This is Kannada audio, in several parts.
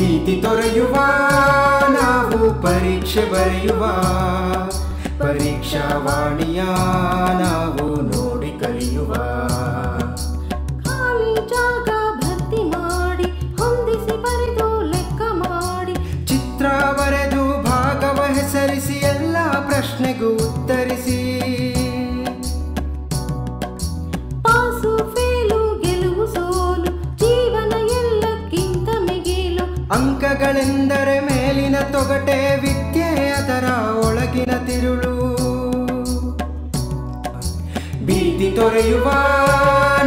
ಪ್ರೀತಿ ತೊರೆಯುವ ನಾವು ಪರೀಕ್ಷೆ ಬರೆಯುವ ಪರೀಕ್ಷಾ ವಾಣಿಯ ನಾವು ಜ್ಞಾನವೆಂದರೆ ಮೇಲಿನ ತೊಗಟೆ ವಿದ್ಯೆ ಅದರ ಒಳಗಿನ ತಿರುಳು ಭೀತಿ ತೊರೆಯುವ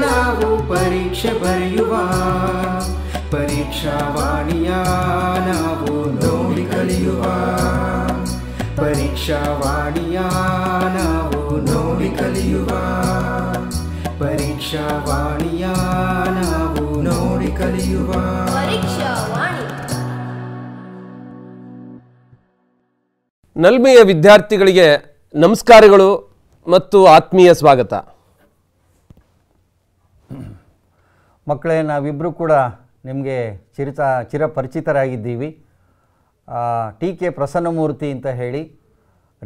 ನಾವು ಪರೀಕ್ಷೆ ಬರೆಯುವ ಪರೀಕ್ಷಾ ವಾಣಿಯ ನಾವು ನೋಡಿ ಕಲಿಯುವ ಪರೀಕ್ಷಾ ವಾಣಿಯ ನಾವು ನೋಡಿ ಕಲಿಯುವ ಪರೀಕ್ಷಾ ವಾಣಿಯ ನಾವು ನೋಡಿ ಕಲಿಯುವ ಪರೀಕ್ಷಾವಾಣಿ ನಲ್ಮೆಯ ವಿದ್ಯಾರ್ಥಿಗಳಿಗೆ ನಮಸ್ಕಾರಗಳು ಮತ್ತು ಆತ್ಮೀಯ ಸ್ವಾಗತ ಮಕ್ಕಳೇ ನಾವಿಬ್ಬರು ಕೂಡ ನಿಮಗೆ ಚಿರಿತ ಚಿರಪರಿಚಿತರಾಗಿದ್ದೀವಿ ಟಿ ಕೆ ಪ್ರಸನ್ನಮೂರ್ತಿ ಅಂತ ಹೇಳಿ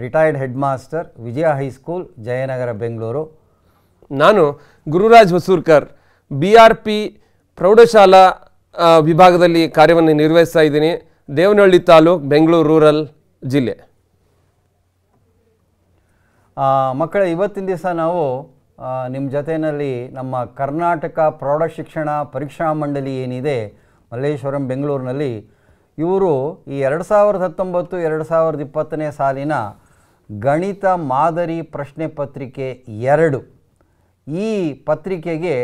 retired head master Vijaya high school Jayanagar Bengaluru ನಾನು Gururaj Hosurkar B R P ಪ್ರೌಢಶಾಲಾ ವಿಭಾಗದಲ್ಲಿ ಕಾರ್ಯವನ್ನು ನಿರ್ವಹಿಸ್ತಾ ಇದ್ದೀನಿ ದೇವನಹಳ್ಳಿ ತಾಲೂಕು ಬೆಂಗಳೂರು ರೂರಲ್ ಜಿಲ್ಲೆ ಮಕ್ಕಳ ಇವತ್ತಿನ ದಿವಸ ನಾವು ನಿಮ್ಮ ಜೊತೆಯಲ್ಲಿ ನಮ್ಮ ಕರ್ನಾಟಕ ಪ್ರೌಢಶಿಕ್ಷಣ ಪರೀಕ್ಷಾ ಮಂಡಳಿ ಏನಿದೆ ಮಲ್ಲೇಶ್ವರಂ ಬೆಂಗಳೂರಿನಲ್ಲಿ ಇವರು ಈ ಎರಡು ಸಾವಿರದ ಹತ್ತೊಂಬತ್ತು ಎರಡು ಸಾವಿರದ ಇಪ್ಪತ್ತನೇ ಸಾಲಿನ ಗಣಿತ ಮಾದರಿ ಪ್ರಶ್ನೆ ಪತ್ರಿಕೆ ಎರಡು ಈ ಪತ್ರಿಕೆಗೆ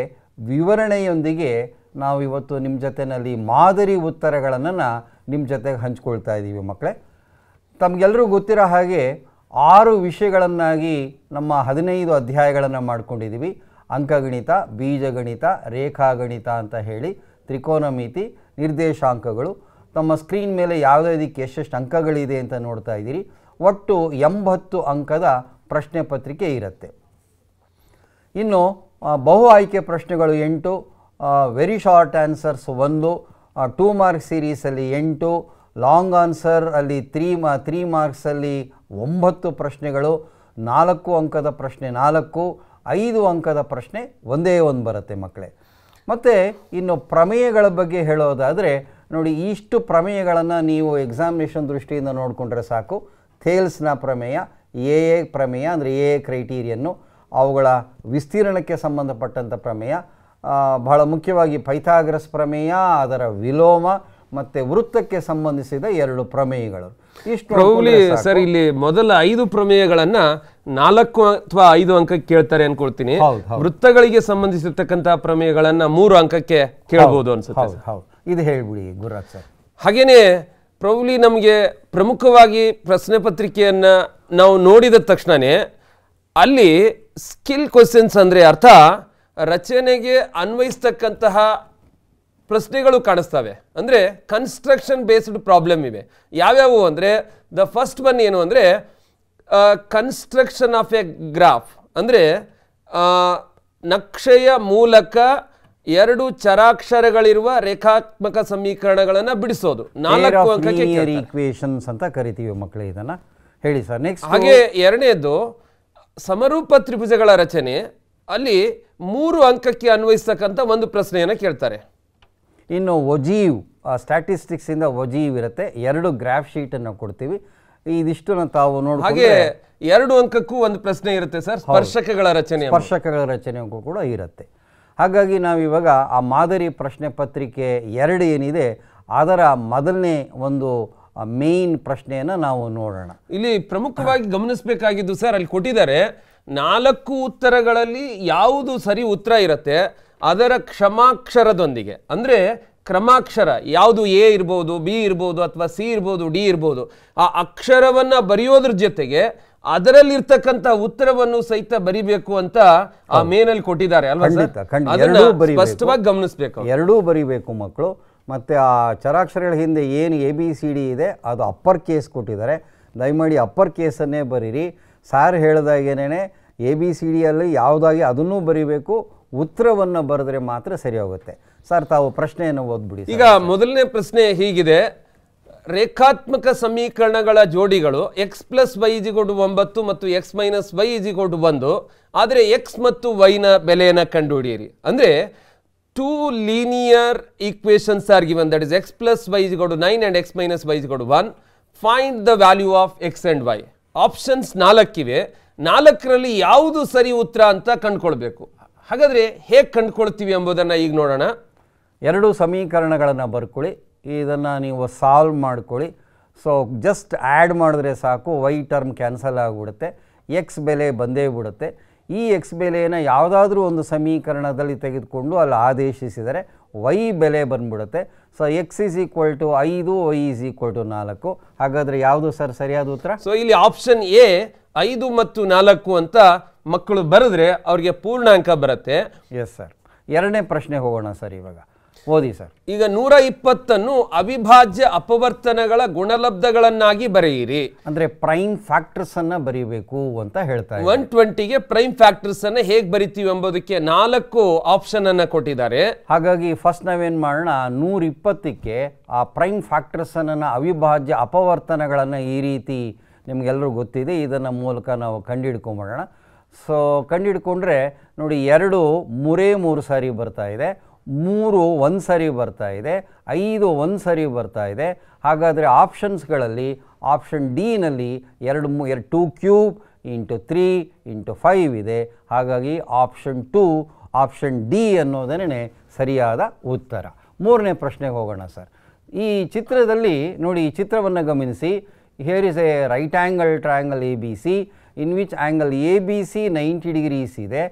ವಿವರಣೆಯೊಂದಿಗೆ ನಾವು ಇವತ್ತು ನಿಮ್ಮ ಜೊತೆಯಲ್ಲಿ ಮಾದರಿ ಉತ್ತರಗಳನ್ನು ನಿಮ್ಮ ಜೊತೆಗೆ ಹಂಚ್ಕೊಳ್ತಾ ಇದ್ದೀವಿ ಮಕ್ಕಳೇ ತಮಗೆಲ್ಲರೂ ಗೊತ್ತಿರೋ ಹಾಗೆ ಆರು ವಿಷಯಗಳನ್ನಾಗಿ ನಮ್ಮ ಹದಿನೈದು ಅಧ್ಯಾಯಗಳನ್ನು ಮಾಡಿಕೊಂಡಿದ್ದೀವಿ ಅಂಕಗಣಿತ ಬೀಜಗಣಿತ ರೇಖಾಗಣಿತ ಅಂತ ಹೇಳಿ ತ್ರಿಕೋನಮಿತಿ ನಿರ್ದೇಶಾಂಕಗಳು ತಮ್ಮ ಸ್ಕ್ರೀನ್ ಮೇಲೆ ಇದಕ್ಕೆ ಎಷ್ಟೆಷ್ಟು ಅಂಕಗಳಿದೆ ಅಂತ ನೋಡ್ತಾ ಇದ್ದೀರಿ ಒಟ್ಟು ಎಂಬತ್ತು ಅಂಕದ ಪ್ರಶ್ನೆ ಪತ್ರಿಕೆ ಇರುತ್ತೆ ಇನ್ನು ಬಹು ಆಯ್ಕೆ ಪ್ರಶ್ನೆಗಳು ಎಂಟು ವೆರಿ ಶಾರ್ಟ್ ಆನ್ಸರ್ಸ್ ಒಂದು ಟೂ ಮಾರ್ಕ್ ಸೀರೀಸಲ್ಲಿ ಎಂಟು ಲಾಂಗ್ ಆನ್ಸರ್ ಅಲ್ಲಿ ತ್ರೀ ಮಾ ತ್ರೀ ಮಾರ್ಕ್ಸಲ್ಲಿ ಒಂಬತ್ತು ಪ್ರಶ್ನೆಗಳು ನಾಲ್ಕು ಅಂಕದ ಪ್ರಶ್ನೆ ನಾಲ್ಕು ಐದು ಅಂಕದ ಪ್ರಶ್ನೆ ಒಂದೇ ಒಂದು ಬರುತ್ತೆ ಮಕ್ಕಳೇ ಮತ್ತು ಇನ್ನು ಪ್ರಮೇಯಗಳ ಬಗ್ಗೆ ಹೇಳೋದಾದರೆ ನೋಡಿ ಇಷ್ಟು ಪ್ರಮೇಯಗಳನ್ನು ನೀವು ಎಕ್ಸಾಮಿನೇಷನ್ ದೃಷ್ಟಿಯಿಂದ ನೋಡಿಕೊಂಡ್ರೆ ಸಾಕು ಥೇಲ್ಸ್ನ ಪ್ರಮೇಯ ಎ ಎ ಪ್ರಮೇಯ ಅಂದರೆ ಎ ಎ ಕ್ರೈಟೀರಿಯನ್ನು ಅವುಗಳ ವಿಸ್ತೀರ್ಣಕ್ಕೆ ಸಂಬಂಧಪಟ್ಟಂಥ ಪ್ರಮೇಯ ಬಹಳ ಮುಖ್ಯವಾಗಿ ಪೈಥಾಗ್ರಸ್ ಪ್ರಮೇಯ ಅದರ ವಿಲೋಮ ಮತ್ತೆ ವೃತ್ತಕ್ಕೆ ಸಂಬಂಧಿಸಿದ ಎರಡು ಪ್ರಮೇಯಗಳು ಇಷ್ಟು ಸರ್ ಇಲ್ಲಿ ಮೊದಲ ಐದು ಪ್ರಮೇಯಗಳನ್ನ ನಾಲ್ಕು ಅಥವಾ ಐದು ಅಂಕಕ್ಕೆ ಕೇಳ್ತಾರೆ ಅನ್ಕೊಳ್ತೀನಿ ವೃತ್ತಗಳಿಗೆ ಸಂಬಂಧಿಸಿರ್ತಕ್ಕಂತಹ ಪ್ರಮೇಯಗಳನ್ನ ಮೂರು ಅಂಕಕ್ಕೆ ಕೇಳಬಹುದು ಅನ್ಸುತ್ತೆ ಇದು ಹೇಳ್ಬಿಡಿ ಗುರುರಾಜ್ ಸರ್ ಹಾಗೇನೆ ಪ್ರೌಲಿ ನಮಗೆ ಪ್ರಮುಖವಾಗಿ ಪ್ರಶ್ನೆ ಪತ್ರಿಕೆಯನ್ನ ನಾವು ನೋಡಿದ ತಕ್ಷಣನೇ ಅಲ್ಲಿ ಸ್ಕಿಲ್ ಕ್ವಶನ್ಸ್ ಅಂದ್ರೆ ಅರ್ಥ ರಚನೆಗೆ ಅನ್ವಯಿಸ್ತಕ್ಕಂತಹ ಪ್ರಶ್ನೆಗಳು ಕಾಣಿಸ್ತವೆ ಅಂದರೆ ಕನ್ಸ್ಟ್ರಕ್ಷನ್ ಬೇಸ್ಡ್ ಪ್ರಾಬ್ಲಮ್ ಇವೆ ಯಾವ್ಯಾವು ಅಂದರೆ ದ ಫಸ್ಟ್ ಒನ್ ಏನು ಅಂದರೆ ಕನ್ಸ್ಟ್ರಕ್ಷನ್ ಆಫ್ ಎ ಗ್ರಾಫ್ ಅಂದರೆ ನಕ್ಷೆಯ ಮೂಲಕ ಎರಡು ಚರಾಕ್ಷರಗಳಿರುವ ರೇಖಾತ್ಮಕ ಸಮೀಕರಣಗಳನ್ನು ಬಿಡಿಸೋದು ನಾಲ್ಕು ಅಂಕಕ್ಕೆ ಅಂತ ಕರಿತೀವಿ ಮಕ್ಕಳು ಇದನ್ನ ಹೇಳಿ ಸರ್ ನೆಕ್ಸ್ಟ್ ಹಾಗೆ ಎರಡನೇದು ಸಮರೂಪ ತ್ರಿಭುಜಗಳ ರಚನೆ ಅಲ್ಲಿ ಮೂರು ಅಂಕಕ್ಕೆ ಅನ್ವಯಿಸ್ತಕ್ಕಂಥ ಒಂದು ಪ್ರಶ್ನೆಯನ್ನು ಕೇಳ್ತಾರೆ ಇನ್ನು ಒಜೀವ್ ಸ್ಟ್ಯಾಟಿಸ್ಟಿಕ್ಸಿಂದ ಒಜೀವ್ ಇರುತ್ತೆ ಎರಡು ಗ್ರಾಫ್ ಶೀಟನ್ನು ಕೊಡ್ತೀವಿ ಇದಿಷ್ಟು ತಾವು ನೋಡಿ ಹಾಗೆ ಎರಡು ಅಂಕಕ್ಕೂ ಒಂದು ಪ್ರಶ್ನೆ ಇರುತ್ತೆ ಸರ್ ಸ್ಪರ್ಶಕಗಳ ರಚನೆ ಸ್ಪರ್ಶಕಗಳ ರಚನೆಗೂ ಕೂಡ ಇರುತ್ತೆ ಹಾಗಾಗಿ ನಾವು ಇವಾಗ ಆ ಮಾದರಿ ಪ್ರಶ್ನೆ ಪತ್ರಿಕೆ ಎರಡು ಏನಿದೆ ಅದರ ಮೊದಲನೇ ಒಂದು ಮೇನ್ ಪ್ರಶ್ನೆಯನ್ನು ನಾವು ನೋಡೋಣ ಇಲ್ಲಿ ಪ್ರಮುಖವಾಗಿ ಗಮನಿಸಬೇಕಾಗಿದ್ದು ಸರ್ ಅಲ್ಲಿ ಕೊಟ್ಟಿದ್ದಾರೆ ನಾಲ್ಕು ಉತ್ತರಗಳಲ್ಲಿ ಯಾವುದು ಸರಿ ಉತ್ತರ ಇರುತ್ತೆ ಅದರ ಕ್ಷಮಾಕ್ಷರದೊಂದಿಗೆ ಅಂದರೆ ಕ್ರಮಾಕ್ಷರ ಯಾವುದು ಎ ಇರ್ಬೋದು ಬಿ ಇರ್ಬೋದು ಅಥವಾ ಸಿ ಇರ್ಬೋದು ಡಿ ಇರ್ಬೋದು ಆ ಅಕ್ಷರವನ್ನು ಬರೆಯೋದ್ರ ಜೊತೆಗೆ ಅದರಲ್ಲಿರ್ತಕ್ಕಂಥ ಉತ್ತರವನ್ನು ಸಹಿತ ಬರಿಬೇಕು ಅಂತ ಆ ಮೇನಲ್ಲಿ ಕೊಟ್ಟಿದ್ದಾರೆ ಅಲ್ವಾ ಸ್ಪಷ್ಟವಾಗಿ ಗಮನಿಸಬೇಕು ಎರಡೂ ಬರಿಬೇಕು ಮಕ್ಕಳು ಮತ್ತೆ ಆ ಚರಾಕ್ಷರಗಳ ಹಿಂದೆ ಏನು ಎ ಬಿ ಸಿ ಡಿ ಇದೆ ಅದು ಅಪ್ಪರ್ ಕೇಸ್ ಕೊಟ್ಟಿದ್ದಾರೆ ದಯಮಾಡಿ ಅಪ್ಪರ್ ಕೇಸನ್ನೇ ಬರೀರಿ ಸಾರ್ ಹೇಳಿದಾಗೇನೆ ಎ ಬಿ ಸಿ ಡಿಯಲ್ಲಿ ಯಾವುದಾಗಿ ಅದನ್ನೂ ಬರಿಬೇಕು ಉತ್ತರವನ್ನು ಬರೆದ್ರೆ ಮಾತ್ರ ಸರಿ ಹೋಗುತ್ತೆ ಸರ್ ತಾವು ಪ್ರಶ್ನೆಯನ್ನು ಓದ್ಬಿಡಿ ಈಗ ಮೊದಲನೇ ಪ್ರಶ್ನೆ ಹೀಗಿದೆ ರೇಖಾತ್ಮಕ ಸಮೀಕರಣಗಳ ಜೋಡಿಗಳು ಎಕ್ಸ್ ಪ್ಲಸ್ ವೈ ಒಂಬತ್ತು ಮತ್ತು ಎಕ್ಸ್ ಮೈನಸ್ ವೈ ಒಂದು ಆದರೆ ಎಕ್ಸ್ ಮತ್ತು ವೈನ ಬೆಲೆಯನ್ನು ಕಂಡುಹಿಡಿಯಿರಿ ಅಂದರೆ two linear equations are given that is x plus y ಇಜಿಗೋಟು nine and x minus y one find the value of x and y options ನಾಲ್ಕಿವೆ ನಾಲ್ಕರಲ್ಲಿ ಯಾವುದು ಸರಿ ಉತ್ತರ ಅಂತ ಕಂಡುಕೊಳ್ಬೇಕು ಹಾಗಾದರೆ ಹೇಗೆ ಕಂಡುಕೊಳ್ತೀವಿ ಎಂಬುದನ್ನು ಈಗ ನೋಡೋಣ ಎರಡು ಸಮೀಕರಣಗಳನ್ನು ಬರ್ಕೊಳ್ಳಿ ಇದನ್ನು ನೀವು ಸಾಲ್ವ್ ಮಾಡ್ಕೊಳ್ಳಿ ಸೊ ಜಸ್ಟ್ ಆ್ಯಡ್ ಮಾಡಿದ್ರೆ ಸಾಕು ವೈ ಟರ್ಮ್ ಕ್ಯಾನ್ಸಲ್ ಆಗಿಬಿಡುತ್ತೆ ಎಕ್ಸ್ ಬೆಲೆ ಬಂದೇ ಬಿಡುತ್ತೆ ಈ ಎಕ್ಸ್ ಬೆಲೆಯನ್ನು ಯಾವುದಾದ್ರೂ ಒಂದು ಸಮೀಕರಣದಲ್ಲಿ ತೆಗೆದುಕೊಂಡು ಅಲ್ಲಿ ಆದೇಶಿಸಿದರೆ ವೈ ಬೆಲೆ ಬಂದ್ಬಿಡುತ್ತೆ so x is equal to ಐದು ವೈ ಇಸ್ ಈಕ್ವಲ್ ಟು ನಾಲ್ಕು ಹಾಗಾದರೆ ಯಾವುದು ಸರ್ ಸರಿಯಾದ ಉತ್ತರ ಸೊ ಇಲ್ಲಿ ಆಪ್ಷನ್ ಎ ಐದು ಮತ್ತು ನಾಲ್ಕು ಅಂತ ಮಕ್ಕಳು ಬರೆದ್ರೆ ಅವ್ರಿಗೆ ಪೂರ್ಣಾಂಕ ಬರುತ್ತೆ ಎಸ್ ಸರ್ ಎರಡನೇ ಪ್ರಶ್ನೆ ಹೋಗೋಣ ಸರ್ ಇವಾಗ ಓದಿ ಸರ್ ಈಗ ನೂರ ಇಪ್ಪತ್ತನ್ನು ಅವಿಭಾಜ್ಯ ಅಪವರ್ತನಗಳ ಗುಣಲಬ್ಧಗಳನ್ನಾಗಿ ಬರೆಯಿರಿ ಅಂದ್ರೆ ಪ್ರೈಮ್ ಫ್ಯಾಕ್ಟರ್ಸ್ ಅನ್ನ ಬರೀಬೇಕು ಅಂತ ಹೇಳ್ತಾರೆ ಒನ್ ಟ್ವೆಂಟಿಗೆ ಪ್ರೈಮ್ ಫ್ಯಾಕ್ಟರ್ಸ್ ಅನ್ನ ಹೇಗೆ ಬರಿತೀವಿ ಎಂಬುದಕ್ಕೆ ನಾಲ್ಕು ಆಪ್ಷನ್ ಅನ್ನ ಕೊಟ್ಟಿದ್ದಾರೆ ಹಾಗಾಗಿ ಫಸ್ಟ್ ನಾವೇನ್ ಮಾಡೋಣ ನೂರ ಇಪ್ಪತ್ತಕ್ಕೆ ಆ ಪ್ರೈಮ್ ಫ್ಯಾಕ್ಟರ್ಸ್ ಅನ್ನ ಅವಿಭಾಜ್ಯ ಅಪವರ್ತನಗಳನ್ನ ಈ ರೀತಿ ನಿಮ್ಗೆಲ್ಲರೂ ಗೊತ್ತಿದೆ ಇದನ್ನ ಮೂಲಕ ನಾವು ಕಂಡು ಸೊ ಹಿಡ್ಕೊಂಡ್ರೆ ನೋಡಿ ಎರಡು ಮೂರೇ ಮೂರು ಸಾರಿ ಬರ್ತಾ ಇದೆ ಮೂರು ಒಂದು ಸಾರಿ ಬರ್ತಾ ಇದೆ ಐದು ಒಂದು ಸಾರಿ ಬರ್ತಾ ಇದೆ ಹಾಗಾದರೆ ಆಪ್ಷನ್ಸ್ಗಳಲ್ಲಿ ಆಪ್ಷನ್ ಡಿನಲ್ಲಿ ಎರಡು ಮೂ ಎರಡು two cube into three into five ಇದೆ ಹಾಗಾಗಿ ಆಪ್ಷನ್ ಟೂ ಆಪ್ಷನ್ ಡಿ ಅನ್ನೋದನ್ನೇ ಸರಿಯಾದ ಉತ್ತರ ಮೂರನೇ ಪ್ರಶ್ನೆಗೆ ಹೋಗೋಣ ಸರ್ ಈ ಚಿತ್ರದಲ್ಲಿ ನೋಡಿ ಈ ಚಿತ್ರವನ್ನು ಗಮನಿಸಿ here is a right angle triangle A B C in which angle A B C ninety degrees ಇದೆ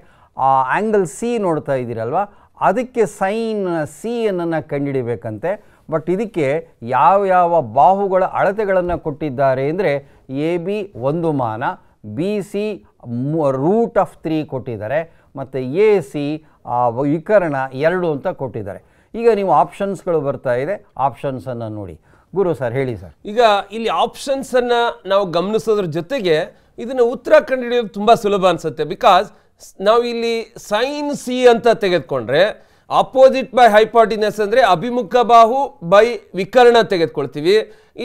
ಆ ಆ್ಯಂಗಲ್ ಸಿ ನೋಡ್ತಾ ಇದ್ದೀರಲ್ವ ಅದಕ್ಕೆ ಸೈನ್ ಸಿ ಅನ್ನನ್ನು ಕಂಡುಹಿಡಿಬೇಕಂತೆ ಬಟ್ ಇದಕ್ಕೆ ಯಾವ ಯಾವ ಬಾಹುಗಳ ಅಳತೆಗಳನ್ನು ಕೊಟ್ಟಿದ್ದಾರೆ ಅಂದರೆ ಎ ಬಿ ಒಂದು ಮಾನ B C root of three ಕೊಟ್ಟಿದ್ದಾರೆ ಮತ್ತು ಎ ಸಿ ವಿಕರಣ ಎರಡು ಅಂತ ಕೊಟ್ಟಿದ್ದಾರೆ ಈಗ ನೀವು ಆಪ್ಷನ್ಸ್ಗಳು ಬರ್ತಾ ಇದೆ ಆಪ್ಷನ್ಸನ್ನು ನೋಡಿ ಗುರು ಸರ್ ಹೇಳಿ ಸರ್ ಈಗ ಇಲ್ಲಿ ಆಪ್ಷನ್ಸನ್ನು ನಾವು ಗಮನಿಸೋದ್ರ ಜೊತೆಗೆ ಇದನ್ನು ಉತ್ತರ ಕಂಡುಹಿಡಿಯೋದು ತುಂಬ ಸುಲಭ ಅನಿಸುತ್ತೆ ಬಿಕಾಸ್ ನಾವು ಇಲ್ಲಿ ಸೈನ್ ಸಿ ಅಂತ ತೆಗೆದುಕೊಂಡ್ರೆ ಅಪೋಸಿಟ್ ಬೈ ಹೈಪಾಟಿನಸ್ ಅಂದರೆ ಅಭಿಮುಖ ಬಾಹು ಬೈ ವಿಕರ್ಣ ತೆಗೆದುಕೊಳ್ತೀವಿ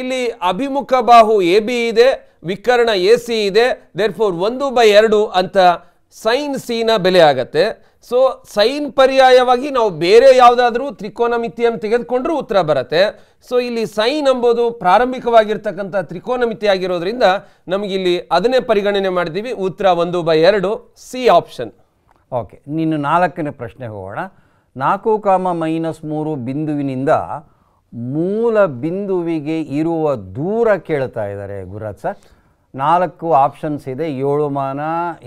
ಇಲ್ಲಿ ಅಭಿಮುಖ ಬಾಹು ಎ ಬಿ ಇದೆ ವಿಕರ್ಣ ಎ ಸಿ ಇದೆ ದೇರ್ ಫೋರ್ ಒಂದು ಬೈ ಎರಡು ಅಂತ ಸೈನ್ ಸಿನ ಬೆಲೆ ಆಗತ್ತೆ ಸೊ ಸೈನ್ ಪರ್ಯಾಯವಾಗಿ ನಾವು ಬೇರೆ ಯಾವುದಾದ್ರೂ ತ್ರಿಕೋನ ಮಿತಿಯನ್ನು ತೆಗೆದುಕೊಂಡ್ರೂ ಉತ್ತರ ಬರುತ್ತೆ ಸೊ ಇಲ್ಲಿ ಸೈನ್ ಎಂಬುದು ಪ್ರಾರಂಭಿಕವಾಗಿರ್ತಕ್ಕಂಥ ತ್ರಿಕೋನ ಮಿತಿ ಆಗಿರೋದ್ರಿಂದ ನಮಗಿಲ್ಲಿ ಅದನ್ನೇ ಪರಿಗಣನೆ ಮಾಡಿದ್ದೀವಿ ಉತ್ತರ ಒಂದು ಬೈ ಎರಡು ಸಿ ಆಪ್ಷನ್ ಓಕೆ ನೀನು ನಾಲ್ಕನೇ ಪ್ರಶ್ನೆ ಹೋಗೋಣ ನಾಲ್ಕು ಕಾಮ ಮೈನಸ್ ಮೂರು ಬಿಂದುವಿನಿಂದ ಮೂಲ ಬಿಂದುವಿಗೆ ಇರುವ ದೂರ ಕೇಳ್ತಾ ಇದ್ದಾರೆ ಗುರುರಾಜ್ ಸರ್ ನಾಲ್ಕು ಆಪ್ಷನ್ಸ್ ಇದೆ ಏಳು ಮಾನ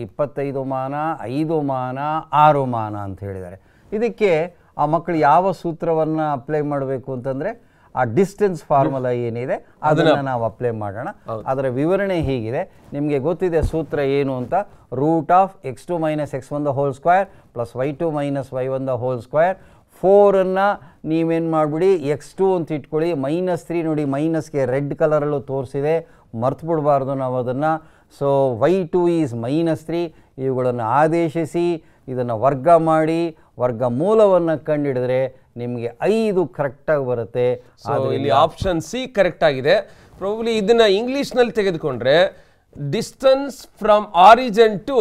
ಇಪ್ಪತ್ತೈದು ಮಾನ ಐದು ಮಾನ ಆರು ಮಾನ ಅಂತ ಹೇಳಿದ್ದಾರೆ ಇದಕ್ಕೆ ಆ ಮಕ್ಕಳು ಯಾವ ಸೂತ್ರವನ್ನು ಅಪ್ಲೈ ಮಾಡಬೇಕು ಅಂತಂದರೆ ಆ ಡಿಸ್ಟೆನ್ಸ್ ಫಾರ್ಮುಲಾ ಏನಿದೆ ಅದನ್ನು ನಾವು ಅಪ್ಲೈ ಮಾಡೋಣ ಅದರ ವಿವರಣೆ ಹೀಗಿದೆ ನಿಮಗೆ ಗೊತ್ತಿದೆ ಸೂತ್ರ ಏನು ಅಂತ root of x two minus x one the whole square plus y two minus y one the whole square ಫೋರನ್ನು ನೀವೇನು ಮಾಡಿಬಿಡಿ ಎಕ್ಸ್ ಟು ಅಂತ ಇಟ್ಕೊಳ್ಳಿ ಮೈನಸ್ ತ್ರೀ ನೋಡಿ ಮೈನಸ್ಗೆ ರೆಡ್ ಕಲರಲ್ಲೂ ತೋರಿಸಿದೆ ಮರ್ತು ಬಿಡಬಾರ್ದು ನಾವು ಅದನ್ನು so y two is minus three ಇವುಗಳನ್ನು ಆದೇಶಿಸಿ ಇದನ್ನು ವರ್ಗ ಮಾಡಿ ವರ್ಗ ಮೂಲವನ್ನು ಕಂಡುಹಿಡಿದ್ರೆ ನಿಮಗೆ ಐದು ಕರೆಕ್ಟಾಗಿ ಬರುತ್ತೆ ಇಲ್ಲಿ ಆಪ್ಷನ್ ಸಿ ಕರೆಕ್ಟ್ ಆಗಿದೆ ಇದನ್ನು ಇಂಗ್ಲೀಷ್ನಲ್ಲಿ ತೆಗೆದುಕೊಂಡ್ರೆ distance from origin to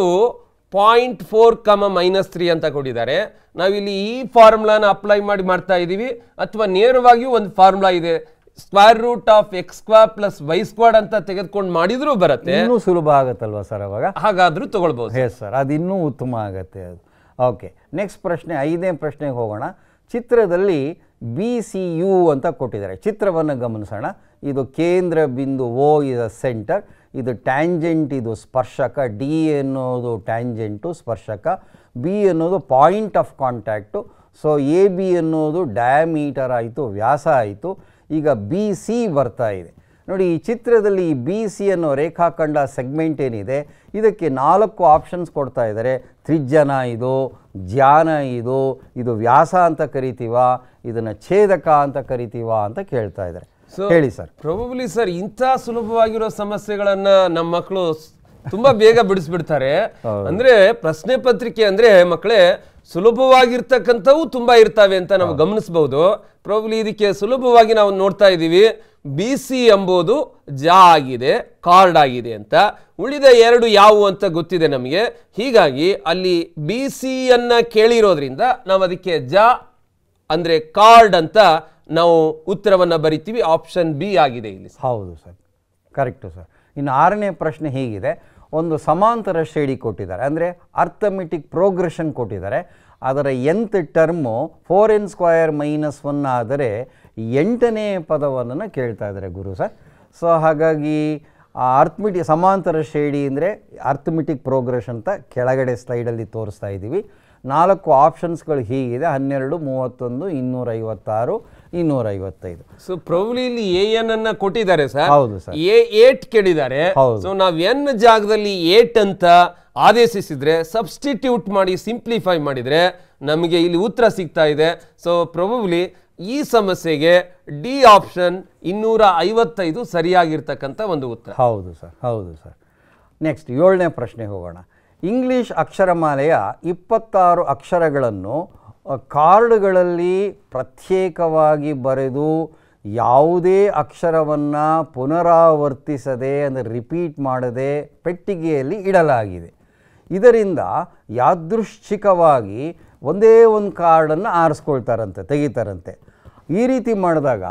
point four comma minus three ಅಂತ ಕೊಟ್ಟಿದ್ದಾರೆ ನಾವಿಲ್ಲಿ ಈ ಫಾರ್ಮುಲಾನ ಅಪ್ಲೈ ಮಾಡಿ ಮಾಡ್ತಾ ಇದ್ದೀವಿ ಅಥವಾ ನೇರವಾಗಿಯೂ ಒಂದು ಫಾರ್ಮುಲಾ ಇದೆ square root of x square plus y square ಅಂತ ತೆಗೆದುಕೊಂಡು ಮಾಡಿದ್ರೂ ಬರುತ್ತೆ ಇನ್ನೂ ಸುಲಭ ಆಗುತ್ತಲ್ವ ಸರ್ ಅವಾಗ ಹಾಗಾದರೂ ತಗೊಳ್ಬೋದು ಹೇ ಸರ್ ಅದು ಇನ್ನೂ ಉತ್ತಮ ಆಗುತ್ತೆ ಅದು ಓಕೆ ನೆಕ್ಸ್ಟ್ ಪ್ರಶ್ನೆ ಐದನೇ ಪ್ರಶ್ನೆಗೆ ಹೋಗೋಣ ಚಿತ್ರದಲ್ಲಿ ಬಿ ಸಿ ಯು ಅಂತ ಕೊಟ್ಟಿದ್ದಾರೆ ಚಿತ್ರವನ್ನು ಗಮನಿಸೋಣ ಇದು ಕೇಂದ್ರ ಬಿಂದು ಓ ಇದು ಸೆಂಟರ್ ಇದು ಟ್ಯಾಂಜೆಂಟ್ ಇದು ಸ್ಪರ್ಶಕ ಡಿ ಅನ್ನೋದು ಟ್ಯಾಂಜೆಂಟು ಸ್ಪರ್ಶಕ ಬಿ ಅನ್ನೋದು point of contact so A B ಅನ್ನೋದು ಡಯಾಮೀಟರ್ ಆಯಿತು ವ್ಯಾಸ ಆಯಿತು ಈಗ ಬಿ ಸಿ ಬರ್ತಾ ಇದೆ ನೋಡಿ ಈ ಚಿತ್ರದಲ್ಲಿ ಈ ಬಿ ಸಿ ಅನ್ನೋ ರೇಖಾಖಂಡ ಸೆಗ್ಮೆಂಟ್ ಏನಿದೆ ಇದಕ್ಕೆ ನಾಲ್ಕು ಆಪ್ಷನ್ಸ್ ಕೊಡ್ತಾ ಇದ್ದಾರೆ ತ್ರಿಜ್ಯನ ಇದು ಜ್ಯಾನ ಇದು ಇದು ವ್ಯಾಸ ಅಂತ ಕರಿತೀವ ಇದನ್ನು ಛೇದಕ ಅಂತ ಕರಿತೀವ ಅಂತ ಕೇಳ್ತಾ ಇದ್ದಾರೆ ಸೊ ಹೇಳಿ ಸರ್ ಪ್ರೊಬಬ್ಲಿ ಸರ್ ಇಂಥ ಸುಲಭವಾಗಿರೋ ಸಮಸ್ಯೆಗಳನ್ನು ನಮ್ಮ ಮಕ್ಕಳು ತುಂಬ ಬೇಗ ಬಿಡಿಸ್ಬಿಡ್ತಾರೆ ಅಂದರೆ ಪ್ರಶ್ನೆ ಪತ್ರಿಕೆ ಅಂದರೆ ಮಕ್ಕಳೇ ಸುಲಭವಾಗಿರ್ತಕ್ಕಂಥವು ತುಂಬ ಇರ್ತವೆ ಅಂತ ನಾವು ಗಮನಿಸಬಹುದು ಪ್ರಾಬ್ಲಿ ಇದಕ್ಕೆ ಸುಲಭವಾಗಿ ನಾವು ನೋಡ್ತಾ ಇದ್ದೀವಿ ಬಿ ಸಿ ಎಂಬುದು ಜಾ ಆಗಿದೆ ಕಾರ್ಡ್ ಆಗಿದೆ ಅಂತ ಉಳಿದ ಎರಡು ಯಾವುವು ಅಂತ ಗೊತ್ತಿದೆ ನಮಗೆ ಹೀಗಾಗಿ ಅಲ್ಲಿ ಬಿ ಸಿಯನ್ನು ಕೇಳಿರೋದ್ರಿಂದ ನಾವು ಅದಕ್ಕೆ ಜ ಅಂದರೆ ಕಾರ್ಡ್ ಅಂತ ನಾವು ಉತ್ತರವನ್ನು ಬರಿತೀವಿ ಆಪ್ಷನ್ ಬಿ ಆಗಿದೆ ಇಲ್ಲಿ ಹೌದು ಸರ್ ಕರೆಕ್ಟು ಸರ್ ಇನ್ನು ಆರನೇ ಪ್ರಶ್ನೆ ಹೇಗಿದೆ ಒಂದು ಸಮಾಂತರ ಶ್ರೇಣಿ ಕೊಟ್ಟಿದ್ದಾರೆ ಅಂದರೆ ಅರ್ಥಮೆಟಿಕ್ ಪ್ರೋಗ್ರೆಷನ್ ಕೊಟ್ಟಿದ್ದಾರೆ ಅದರ nth term four n square minus one ಆದರೆ ಎಂಟನೇ ಪದವನ್ನು ಕೇಳ್ತಾ ಇದ್ದಾರೆ ಗುರು ಸರ್ ಸೊ ಹಾಗಾಗಿ ಆ ಅರ್ಥಮಿಟಿ ಸಮಾಂತರ ಶ್ರೇಣಿ ಅಂದರೆ ಅರ್ಥಮೆಟಿಕ್ ಪ್ರೋಗ್ರೆಷನ್ ಅಂತ ಕೆಳಗಡೆ ಸ್ಲೈಡಲ್ಲಿ ತೋರಿಸ್ತಾ ಇದ್ದೀವಿ ನಾಲ್ಕು ಆಪ್ಷನ್ಸ್ಗಳು ಹೀಗಿದೆ ಹನ್ನೆರಡು ಮೂವತ್ತೊಂದು ಇನ್ನೂರೈವತ್ತಾರು ಇನ್ನೂರ ಐವತ್ತೈದು ಸೊ ಪ್ರೌಲಿ ಇಲ್ಲಿ ಎ ಎನ್ ಅನ್ನ ಕೊಟ್ಟಿದ್ದಾರೆ ಸರ್ ಹೌದು ಸರ್ ಎ ಏಟ್ ಕೇಳಿದ್ದಾರೆ ಸೊ ನಾವು ಎನ್ ಜಾಗದಲ್ಲಿ ಏಟ್ ಅಂತ ಆದೇಶಿಸಿದ್ರೆ ಸಬ್ಸ್ಟಿಟ್ಯೂಟ್ ಮಾಡಿ ಸಿಂಪ್ಲಿಫೈ ಮಾಡಿದ್ರೆ ನಮಗೆ ಇಲ್ಲಿ ಉತ್ತರ ಸಿಗ್ತಾ ಇದೆ ಸೊ ಪ್ರೊಬಬ್ಲಿ ಈ ಸಮಸ್ಯೆಗೆ ಡಿ ಆಪ್ಷನ್ ಇನ್ನೂರ ಐವತ್ತೈದು ಸರಿಯಾಗಿರ್ತಕ್ಕಂಥ ಒಂದು ಉತ್ತರ ಹೌದು ಸರ್ ಹೌದು ಸರ್ ನೆಕ್ಸ್ಟ್ ಏಳನೇ ಪ್ರಶ್ನೆ ಹೋಗೋಣ ಇಂಗ್ಲಿಷ್ ಅಕ್ಷರಮಾಲೆಯ ಇಪ್ಪತ್ತಾರು ಅಕ್ಷರಗಳನ್ನು ಕಾರ್ಡ್ಗಳಲ್ಲಿ ಪ್ರತ್ಯೇಕವಾಗಿ ಬರೆದು ಯಾವುದೇ ಅಕ್ಷರವನ್ನು ಪುನರಾವರ್ತಿಸದೆ ಅಂದರೆ ರಿಪೀಟ್ ಮಾಡದೆ ಪೆಟ್ಟಿಗೆಯಲ್ಲಿ ಇಡಲಾಗಿದೆ ಇದರಿಂದ ಯಾದೃಶ್ಚಿಕವಾಗಿ ಒಂದೇ ಒಂದು ಕಾರ್ಡನ್ನು ಆರಿಸ್ಕೊಳ್ತಾರಂತೆ ತೆಗಿತಾರಂತೆ ಈ ರೀತಿ ಮಾಡಿದಾಗ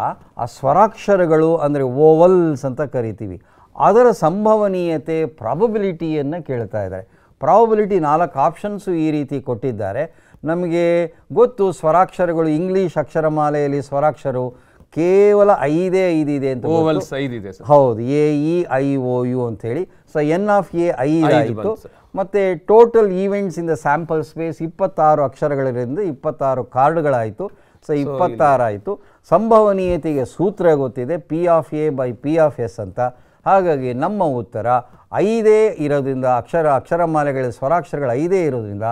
ಆ ಸ್ವರಾಕ್ಷರಗಳು ಅಂದರೆ ಓವಲ್ಸ್ ಅಂತ ಕರಿತೀವಿ ಅದರ ಸಂಭವನೀಯತೆ ಪ್ರಾಬಬಿಲಿಟಿಯನ್ನು ಕೇಳ್ತಾ ಇದ್ದಾರೆ ಪ್ರಾಬಬಿಲಿಟಿ ನಾಲ್ಕು ಆಪ್ಷನ್ಸು ಈ ರೀತಿ ಕೊಟ್ಟಿದ್ದಾರೆ ನಮಗೆ ಗೊತ್ತು ಸ್ವರಾಕ್ಷರಗಳು ಇಂಗ್ಲೀಷ್ ಅಕ್ಷರಮಾಲೆಯಲ್ಲಿ ಸ್ವರಾಕ್ಷರು ಕೇವಲ ಐದೇ ಐದು ಇದೆ ಅಂತ ಹೌದು A E I O U ಅಂತ ಹೇಳಿ so n of A I ಆಯಿತು ಮತ್ತು ಟೋಟಲ್ ಈವೆಂಟ್ಸ್ ಇಂದ ಸ್ಯಾಂಪಲ್ ಸ್ಪೇಸ್ ಇಪ್ಪತ್ತಾರು ಅಕ್ಷರಗಳಿಂದ ಇಪ್ಪತ್ತಾರು ಕಾರ್ಡ್ಗಳಾಯಿತು ಸೊ ಇಪ್ಪತ್ತಾರು ಆಯಿತು ಸಂಭವನೀಯತೆಗೆ ಸೂತ್ರ ಗೊತ್ತಿದೆ P of A by P of S ಅಂತ ಹಾಗಾಗಿ ನಮ್ಮ ಉತ್ತರ ಐದೇ ಇರೋದ್ರಿಂದ ಅಕ್ಷರ ಅಕ್ಷರಮಾಲೆಗಳ ಸ್ವರಾಕ್ಷರಗಳು ಐದೇ ಇರೋದ್ರಿಂದ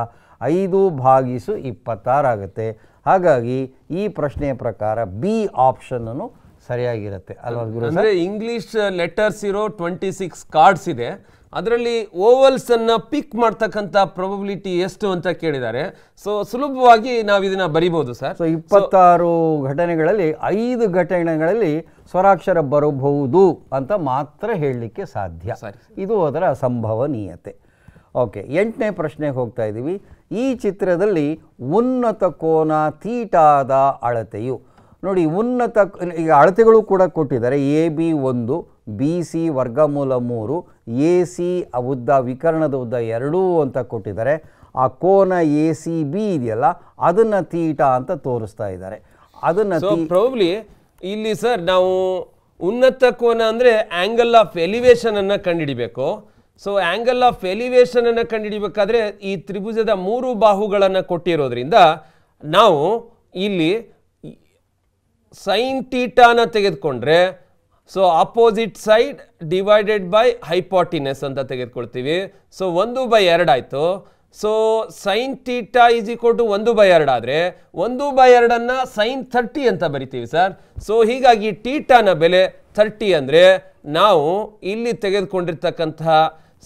ಐದು ಭಾಗಿಸು ಇಪ್ಪತ್ತಾರಾಗುತ್ತೆ ಹಾಗಾಗಿ ಈ ಪ್ರಶ್ನೆಯ ಪ್ರಕಾರ ಬಿ ಆಪ್ಷನ್ನನ್ನು ಸರಿಯಾಗಿರುತ್ತೆ ಅಲ್ವಾ ಅಂದರೆ ಇಂಗ್ಲೀಷ್ ಲೆಟರ್ಸ್ ಇರೋ ಟ್ವೆಂಟಿ ಸಿಕ್ಸ್ ಕಾರ್ಡ್ಸ್ ಇದೆ ಅದರಲ್ಲಿ ಓವಲ್ಸನ್ನು ಪಿಕ್ ಮಾಡ್ತಕ್ಕಂಥ ಪ್ರಾಬಿಲಿಟಿ ಎಷ್ಟು ಅಂತ ಕೇಳಿದ್ದಾರೆ ಸೊ ಸುಲಭವಾಗಿ ನಾವು ಇದನ್ನು ಬರಿಬೋದು ಸರ್ ಸೊ ಇಪ್ಪತ್ತಾರು ಘಟನೆಗಳಲ್ಲಿ ಐದು ಘಟನೆಗಳಲ್ಲಿ ಸ್ವರಾಕ್ಷರ ಬರಬಹುದು ಅಂತ ಮಾತ್ರ ಹೇಳಲಿಕ್ಕೆ ಸಾಧ್ಯ ಇದು ಅದರ ಸಂಭವನೀಯತೆ ಓಕೆ ಎಂಟನೇ ಪ್ರಶ್ನೆಗೆ ಹೋಗ್ತಾ ಇದ್ದೀವಿ ಈ ಚಿತ್ರದಲ್ಲಿ ಉನ್ನತ ಕೋನ ತೀಟಾದ ಅಳತೆಯು ನೋಡಿ ಉನ್ನತ ಈಗ ಅಳತೆಗಳು ಕೂಡ ಕೊಟ್ಟಿದ್ದಾರೆ ಎ ಬಿ ಒಂದು ಬಿ ಸಿ ವರ್ಗಮೂಲ ಮೂರು ಎ ಸಿ ಉದ್ದ ವಿಕರಣದ ಉದ್ದ ಎರಡೂ ಅಂತ ಕೊಟ್ಟಿದ್ದಾರೆ ಆ ಕೋನ ಎ ಸಿ ಬಿ ಇದೆಯಲ್ಲ ಅದನ್ನು ತೀಟ ಅಂತ ತೋರಿಸ್ತಾ ಇದ್ದಾರೆ ಅದನ್ನು ಪ್ರೌಬ್ಲಿ ಇಲ್ಲಿ ಸರ್ ನಾವು ಉನ್ನತ ಕೋನ ಅಂದರೆ ಆ್ಯಂಗಲ್ ಆಫ್ ಎಲಿವೇಶನನ್ನು ಕಂಡುಹಿಡಿಬೇಕು ಸೊ ಆ್ಯಂಗಲ್ ಆಫ್ ಎಲಿವೇಶನನ್ನು ಕಂಡುಹಿಡಿಬೇಕಾದ್ರೆ ಈ ತ್ರಿಭುಜದ ಮೂರು ಬಾಹುಗಳನ್ನು ಕೊಟ್ಟಿರೋದ್ರಿಂದ ನಾವು ಇಲ್ಲಿ ಸೈನ್ ಟೀಟಾನ ತೆಗೆದುಕೊಂಡ್ರೆ so opposite side divided by hypotenuse ಅಂತ ತೆಗೆದುಕೊಳ್ತೀವಿ ಸೊ ಒಂದು ಬೈ ಎರಡಾಯಿತು so sine theta is equal to ಒಂದು ಬೈ ಎರಡಾದರೆ ಒಂದು ಬೈ ಎರಡನ್ನು ಸೈನ್ ಥರ್ಟಿ ಅಂತ ಬರಿತೀವಿ ಸರ್ ಸೊ ಹೀಗಾಗಿ ಟೀಟಾನ ಬೆಲೆ ಥರ್ಟಿ ಅಂದರೆ ನಾವು ಇಲ್ಲಿ ತೆಗೆದುಕೊಂಡಿರ್ತಕ್ಕಂತಹ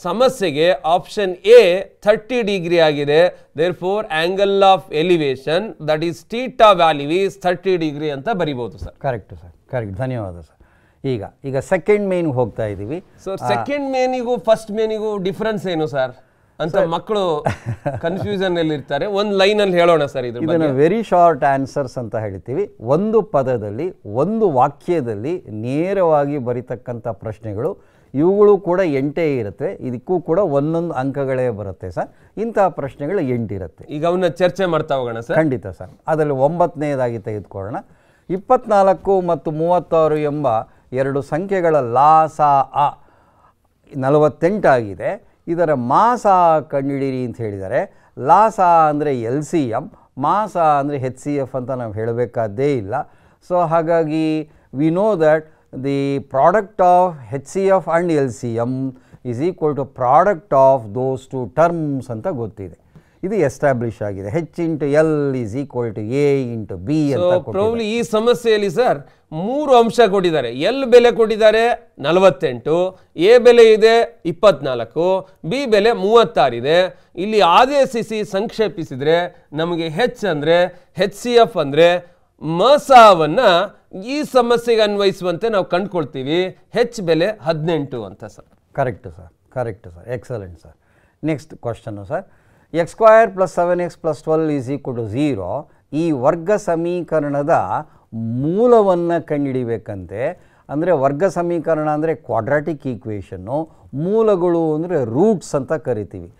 ಸಮಸ್ಯೆಗೆ ಆಪ್ಷನ್ ಎ ಥರ್ಟಿ ಡಿಗ್ರಿ ಆಗಿದೆ therefore angle of elevation that is theta value is thirty degree ಅಂತ ಬರಿಬೋದು ಸರ್ ಕರೆಕ್ಟ್ ಸರ್ ಕರೆಕ್ಟ್ ಧನ್ಯವಾದ ಸರ್ ಈಗ ಈಗ ಸೆಕೆಂಡ್ ಮೇನ್ಗೆ ಹೋಗ್ತಾ ಇದ್ದೀವಿ ಸೊ ಸೆಕೆಂಡ್ ಮೇನಿಗೂ ಫಸ್ಟ್ ಮೇನಿಗೂ ಡಿಫ್ರೆನ್ಸ್ ಏನು ಸರ್ ಅಂತ ಮಕ್ಕಳು ಕನ್ಫ್ಯೂಷನ್ ಅಲ್ಲಿ ಇರ್ತಾರೆ ಒಂದು ಲೈನ್ ಅಲ್ಲಿ ಹೇಳೋಣ ಸರ್ ಇದು ವೆರಿ ಶಾರ್ಟ್ ಆನ್ಸರ್ಸ್ ಅಂತ ಹೇಳ್ತೀವಿ ಒಂದು ಪದದಲ್ಲಿ ಒಂದು ವಾಕ್ಯದಲ್ಲಿ ನೇರವಾಗಿ ಬರಿತಕ್ಕಂಥ ಪ್ರಶ್ನೆಗಳು ಇವುಗಳು ಕೂಡ ಎಂಟೇ ಇರುತ್ತೆ ಇದಕ್ಕೂ ಕೂಡ ಒಂದೊಂದು ಅಂಕಗಳೇ ಬರುತ್ತೆ ಸರ್ ಇಂತಹ ಪ್ರಶ್ನೆಗಳು ಎಂಟಿರುತ್ತೆ ಈಗ ಅವನ್ನ ಚರ್ಚೆ ಮಾಡ್ತಾ ಹೋಗೋಣ ಸರ್ ಖಂಡಿತ ಸರ್ ಅದರಲ್ಲಿ ಒಂಬತ್ತನೇದಾಗಿ ತೆಗೆದುಕೊಳ್ಳೋಣ ಇಪ್ಪತ್ನಾಲ್ಕು ಮತ್ತು ಮೂವತ್ತಾರು ಎಂಬ ಎರಡು ಸಂಖ್ಯೆಗಳ ಲಾಸ ಅ ನಲವತ್ತೆಂಟಾಗಿದೆ ಇದರ ಮಾಸ ಕಂಡುಹಿಡಿಯಿರಿ ಅಂತ ಹೇಳಿದರೆ ಲಾಸ ಅಂದರೆ ಎಲ್ ಸಿ ಎಮ್ ಮಾಸ ಅಂದರೆ ಹೆಚ್ ಸಿ ಎಫ್ ಅಂತ ನಾವು ಹೇಳಬೇಕಾದ್ದೇ ಇಲ್ಲ ಸೊ ಹಾಗಾಗಿ we know that the product of HCF and LCM is equal to product of those two terms ಅಂತ ಗೊತ್ತಿದೆ ಇದು ಎಸ್ಟಾಬ್ಲಿಷ್ ಆಗಿದೆ H to L is equal to a into b ಅಂತ ಪ್ರಾಬ್ಲಿ ಈ ಸಮಸ್ಯೆಯಲ್ಲಿ ಸರ್ ಮೂರು ಅಂಶ ಕೊಟ್ಟಿದ್ದಾರೆ ಎಲ್ ಬೆಲೆ ಕೊಟ್ಟಿದ್ದಾರೆ ನಲವತ್ತೆಂಟು ಎ ಬೆಲೆ ಇದೆ ಇಪ್ಪತ್ನಾಲ್ಕು ಬಿ ಬೆಲೆ ಮೂವತ್ತಾರಿದೆ ಇಲ್ಲಿ ಆದೇಶಿಸಿ ಸಂಕ್ಷೇಪಿಸಿದರೆ ನಮಗೆ ಹೆಚ್ ಅಂದರೆ ಹೆಚ್ ಸಿ ಎಫ್ ಅಂದರೆ ಮಸಾವನ್ನ ಈ ಸಮಸ್ಯೆಗೆ ಅನ್ವಯಿಸುವಂತೆ ನಾವು ಕಂಡುಕೊಳ್ತೀವಿ ಹೆಚ್ಚು ಬೆಲೆ ಹದಿನೆಂಟು ಅಂತ sir correct sir correct sir excellent sir next question sir x square plus seven x plus twelve is equal to zero ಈ ವರ್ಗ ಸಮೀಕರಣದ ಮೂಲವನ್ನು ಕಂಡುಹಿಡಿಬೇಕಂತೆ ಅಂದರೆ ವರ್ಗ ಸಮೀಕರಣ ಅಂದರೆ ಕ್ವಾಡ್ರಾಟಿಕ್ ಈಕ್ವೇಷನ್ನು ಮೂಲಗಳು ಅಂದರೆ ರೂಟ್ಸ್ ಅಂತ ಕರಿತೀವಿ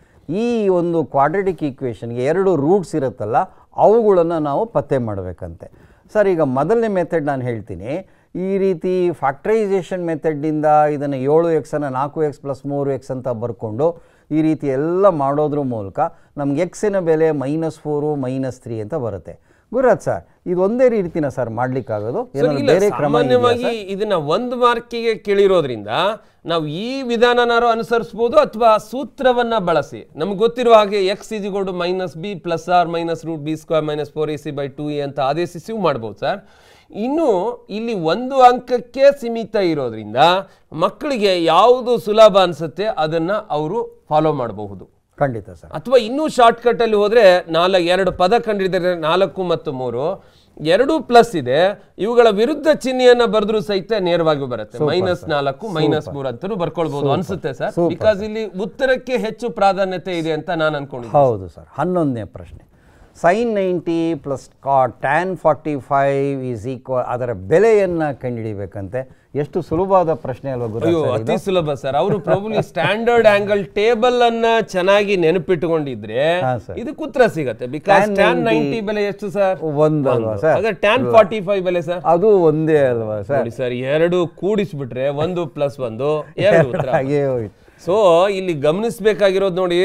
ಈ ಒಂದು ಕ್ವಾಡ್ರಾಟಿಕ್ ಈಕ್ವೇಷನ್ಗೆ ಎರಡು ರೂಟ್ಸ್ ಇರುತ್ತಲ್ಲ ಅವುಗಳನ್ನು ನಾವು ಪತ್ತೆ ಮಾಡಬೇಕಂತೆ ಸರ್ ಈಗ ಮೊದಲನೇ ಮೆಥಡ್ ನಾನು ಹೇಳ್ತೀನಿ ಈ ರೀತಿ ಫ್ಯಾಕ್ಟ್ರೈಸೇಷನ್ ಮೆಥಡ್ಡಿಂದ ಇದನ್ನು ಏಳು ಎಕ್ಸನ್ನು ನಾಲ್ಕು ಎಕ್ಸ್ ಪ್ಲಸ್ ಮೂರು ಎಕ್ಸ್ ಅಂತ ಬರ್ಕೊಂಡು ಈ ರೀತಿ ಎಲ್ಲ ಮಾಡೋದ್ರ ಮೂಲಕ ನಮ್ಗೆ ಎಕ್ಸಿನ ಬೆಲೆ ಮೈನಸ್ ಫೋರು ಮೈನಸ್ ತ್ರೀ ಅಂತ ಬರುತ್ತೆ ಗುರುರಾಜ್ ಸರ್ ಇದು ಒಂದೇ ರೀತಿನ ಸರ್ ಮಾಡ್ಲಿಕ್ಕಾಗೋದು ಬೇರೆ ಸಾಮಾನ್ಯವಾಗಿ ಇದನ್ನ ಒಂದು ಮಾರ್ಕಿಗೆ ಕೇಳಿರೋದ್ರಿಂದ ನಾವು ಈ ವಿಧಾನನಾರು ಅನುಸರಿಸಬಹುದು ಅಥವಾ ಸೂತ್ರವನ್ನ ಬಳಸಿ ನಮ್ಗೆ ಗೊತ್ತಿರುವ ಹಾಗೆ ಎಕ್ಸ್ ಗೋಡು minus b plus or minus root b square minus four a c by two a ಅಂತ ಆದೇಶಿಸಿ ಮಾಡ್ಬೋದು ಸರ್ ಇನ್ನು ಇಲ್ಲಿ ಒಂದು ಅಂಕಕ್ಕೆ ಸೀಮಿತ ಇರೋದ್ರಿಂದ ಮಕ್ಕಳಿಗೆ ಯಾವುದು ಸುಲಭ ಅನ್ಸುತ್ತೆ ಅದನ್ನ ಅವರು ಫಾಲೋ ಮಾಡಬಹುದು ಖಂಡಿತ ಸರ್ ಅಥವಾ ಇನ್ನೂ ಅಲ್ಲಿ ಹೋದ್ರೆ ನಾಲ್ಕು ಎರಡು ಪದ ಕಂಡಿದ್ರೆ ನಾಲ್ಕು ಮತ್ತು ಮೂರು ಎರಡು ಪ್ಲಸ್ ಇದೆ ಇವುಗಳ ವಿರುದ್ಧ ಚಿಹ್ನೆಯನ್ನ ಬರೆದ್ರು ಸಹಿತ ನೇರವಾಗಿ ಬರುತ್ತೆ ಮೈನಸ್ ನಾಲ್ಕು ಮೈನಸ್ ಮೂರು ಅಂತಲೂ ಬರ್ಕೊಳ್ಬಹುದು ಅನ್ಸುತ್ತೆ ಸರ್ ಬಿಕಾಸ್ ಇಲ್ಲಿ ಉತ್ತರಕ್ಕೆ ಹೆಚ್ಚು ಪ್ರಾಧಾನ್ಯತೆ ಇದೆ ಅಂತ ನಾನು ಅನ್ಕೊಂಡಿದ್ದೀನಿ ಹೌದು ಸರ್ ಹನ್ನೊಂದನೇ ಪ್ರಶ್ನೆ ಸೈನ್ 90 ಪ್ಲಸ್ ಕಾ tan forty five is equal ಅದರ ಬೆಲೆಯನ್ನು ಕಂಡುಹಿಡಿಬೇಕಂತೆ ಎಷ್ಟು ಸುಲಭವಾದ ಪ್ರಶ್ನೆ ಅಲ್ವಾ ಗುರು ಅತಿ ಸುಲಭ ಸರ್ ಅವರು ಪ್ರಾಬ್ಲಿ ಸ್ಟ್ಯಾಂಡರ್ಡ್ ಆಂಗಲ್ ಟೇಬಲ್ ಅನ್ನ ಚೆನ್ನಾಗಿ ನೆನಪಿಟ್ಟುಕೊಂಡಿದ್ರೆ ಇದು ಉತ್ತರ ಸಿಗತ್ತೆ ಬಿಕಾಸ್ ಟ್ಯಾನ್ ನೈಂಟಿ ಬೆಲೆ ಎಷ್ಟು ಸರ್ ಒಂದು ಅಲ್ವಾ ಸರ್ ಟ್ಯಾನ್ ಫಾರ್ಟಿ ಫೈವ್ ಬೆಲೆ ಸರ್ ಅದು ಒಂದೇ ಅಲ್ವಾ ಸರ್ ಸರ್ ಎರಡು ಕೂಡಿಸ್ಬಿಟ್ರೆ ಒಂದು ಪ್ಲಸ್ ಒಂದು ಎರಡು ಸೊ ಇಲ್ಲಿ ಗಮನಿಸಬೇಕಾಗಿರೋದು ನೋಡಿ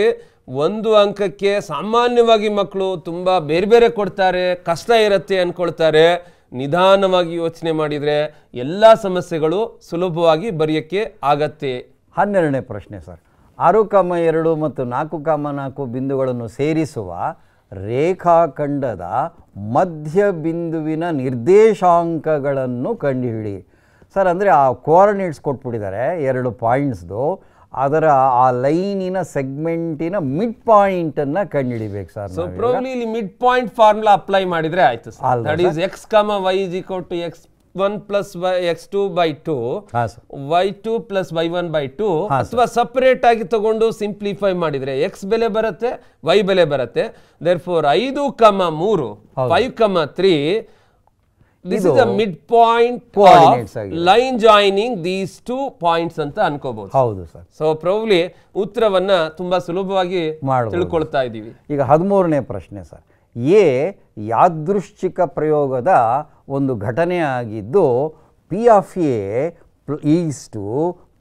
ಒಂದು ಅಂಕಕ್ಕೆ ಸಾಮಾನ್ಯವಾಗಿ ಮಕ್ಕಳು ತುಂಬ ಬೇರೆ ಬೇರೆ ಕೊಡ್ತಾರೆ ಕಷ್ಟ ಇರುತ್ತೆ ಅಂದ್ಕೊಳ್ತಾರೆ ನಿಧಾನವಾಗಿ ಯೋಚನೆ ಮಾಡಿದರೆ ಎಲ್ಲ ಸಮಸ್ಯೆಗಳು ಸುಲಭವಾಗಿ ಬರೆಯೋಕ್ಕೆ ಆಗತ್ತೆ ಹನ್ನೆರಡನೇ ಪ್ರಶ್ನೆ ಸರ್ ಆರು ಕಾಮ ಎರಡು ಮತ್ತು ನಾಲ್ಕು ಕಾಮ ನಾಲ್ಕು ಬಿಂದುಗಳನ್ನು ಸೇರಿಸುವ ರೇಖಾಖಂಡದ ಮಧ್ಯ ಬಿಂದುವಿನ ನಿರ್ದೇಶಾಂಕಗಳನ್ನು ಕಂಡುಹಿಡಿ ಸರ್ ಅಂದರೆ ಆ ಕೋಆರ್ಡಿನೇಟ್ಸ್ ಕೊಟ್ಬಿಟ್ಟಿದ್ದಾರೆ ಎರಡು ಪಾಯಿಂಟ್ಸ್ದು ಅದರ ಆ ಲೈನಿನ ಸೆಗ್ಮೆಂಟಿನ ಮಿಡ್ ಪಾಯಿಂಟ್ ಅನ್ನ ಕಂಡುಹಿಡಿಬೇಕು ಸರ್ ಸೊ ಪ್ರೋಬ್ಲಿ ಇಲ್ಲಿ ಮಿಡ್ ಪಾಯಿಂಟ್ ಫಾರ್ಮುಲಾ ಅಪ್ಲೈ ಮಾಡಿದ್ರೆ ಆಯ್ತು sir that is x comma y is equal to x one plus y x two by two Y two plus y one by two ಅಥವಾ ಸಪರೇಟ್ ಆಗಿ ತಗೊಂಡು ಸಿಂಪ್ಲಿಫೈ ಮಾಡಿದ್ರೆ ಎಕ್ಸ್ ಬೆಲೆ ಬರುತ್ತೆ ವೈ ಬೆಲೆ ಬರುತ್ತೆ ದೇರ್ ಫೋರ್ ಐದು ಕಮ ಮೂರು five comma three this mid point mid point line joining these two points ಅಂತ ಅನ್ಕೋಬಹುದು ಹೌದು ಸರ್ ಸೊ ಪ್ರೌಲಿ ಉತ್ತರವನ್ನು ತುಂಬಾ ಸುಲಭವಾಗಿ ತಿಳ್ಕೊಳ್ತಾ ಇದ್ದೀವಿ ಈಗ ಹದಿಮೂರನೇ ಪ್ರಶ್ನೆ ಸರ್ ಎ ಯಾದೃಶ್ಚಿಕ ಪ್ರಯೋಗದ ಒಂದು ಘಟನೆ ಆಗಿದ್ದು P of A is to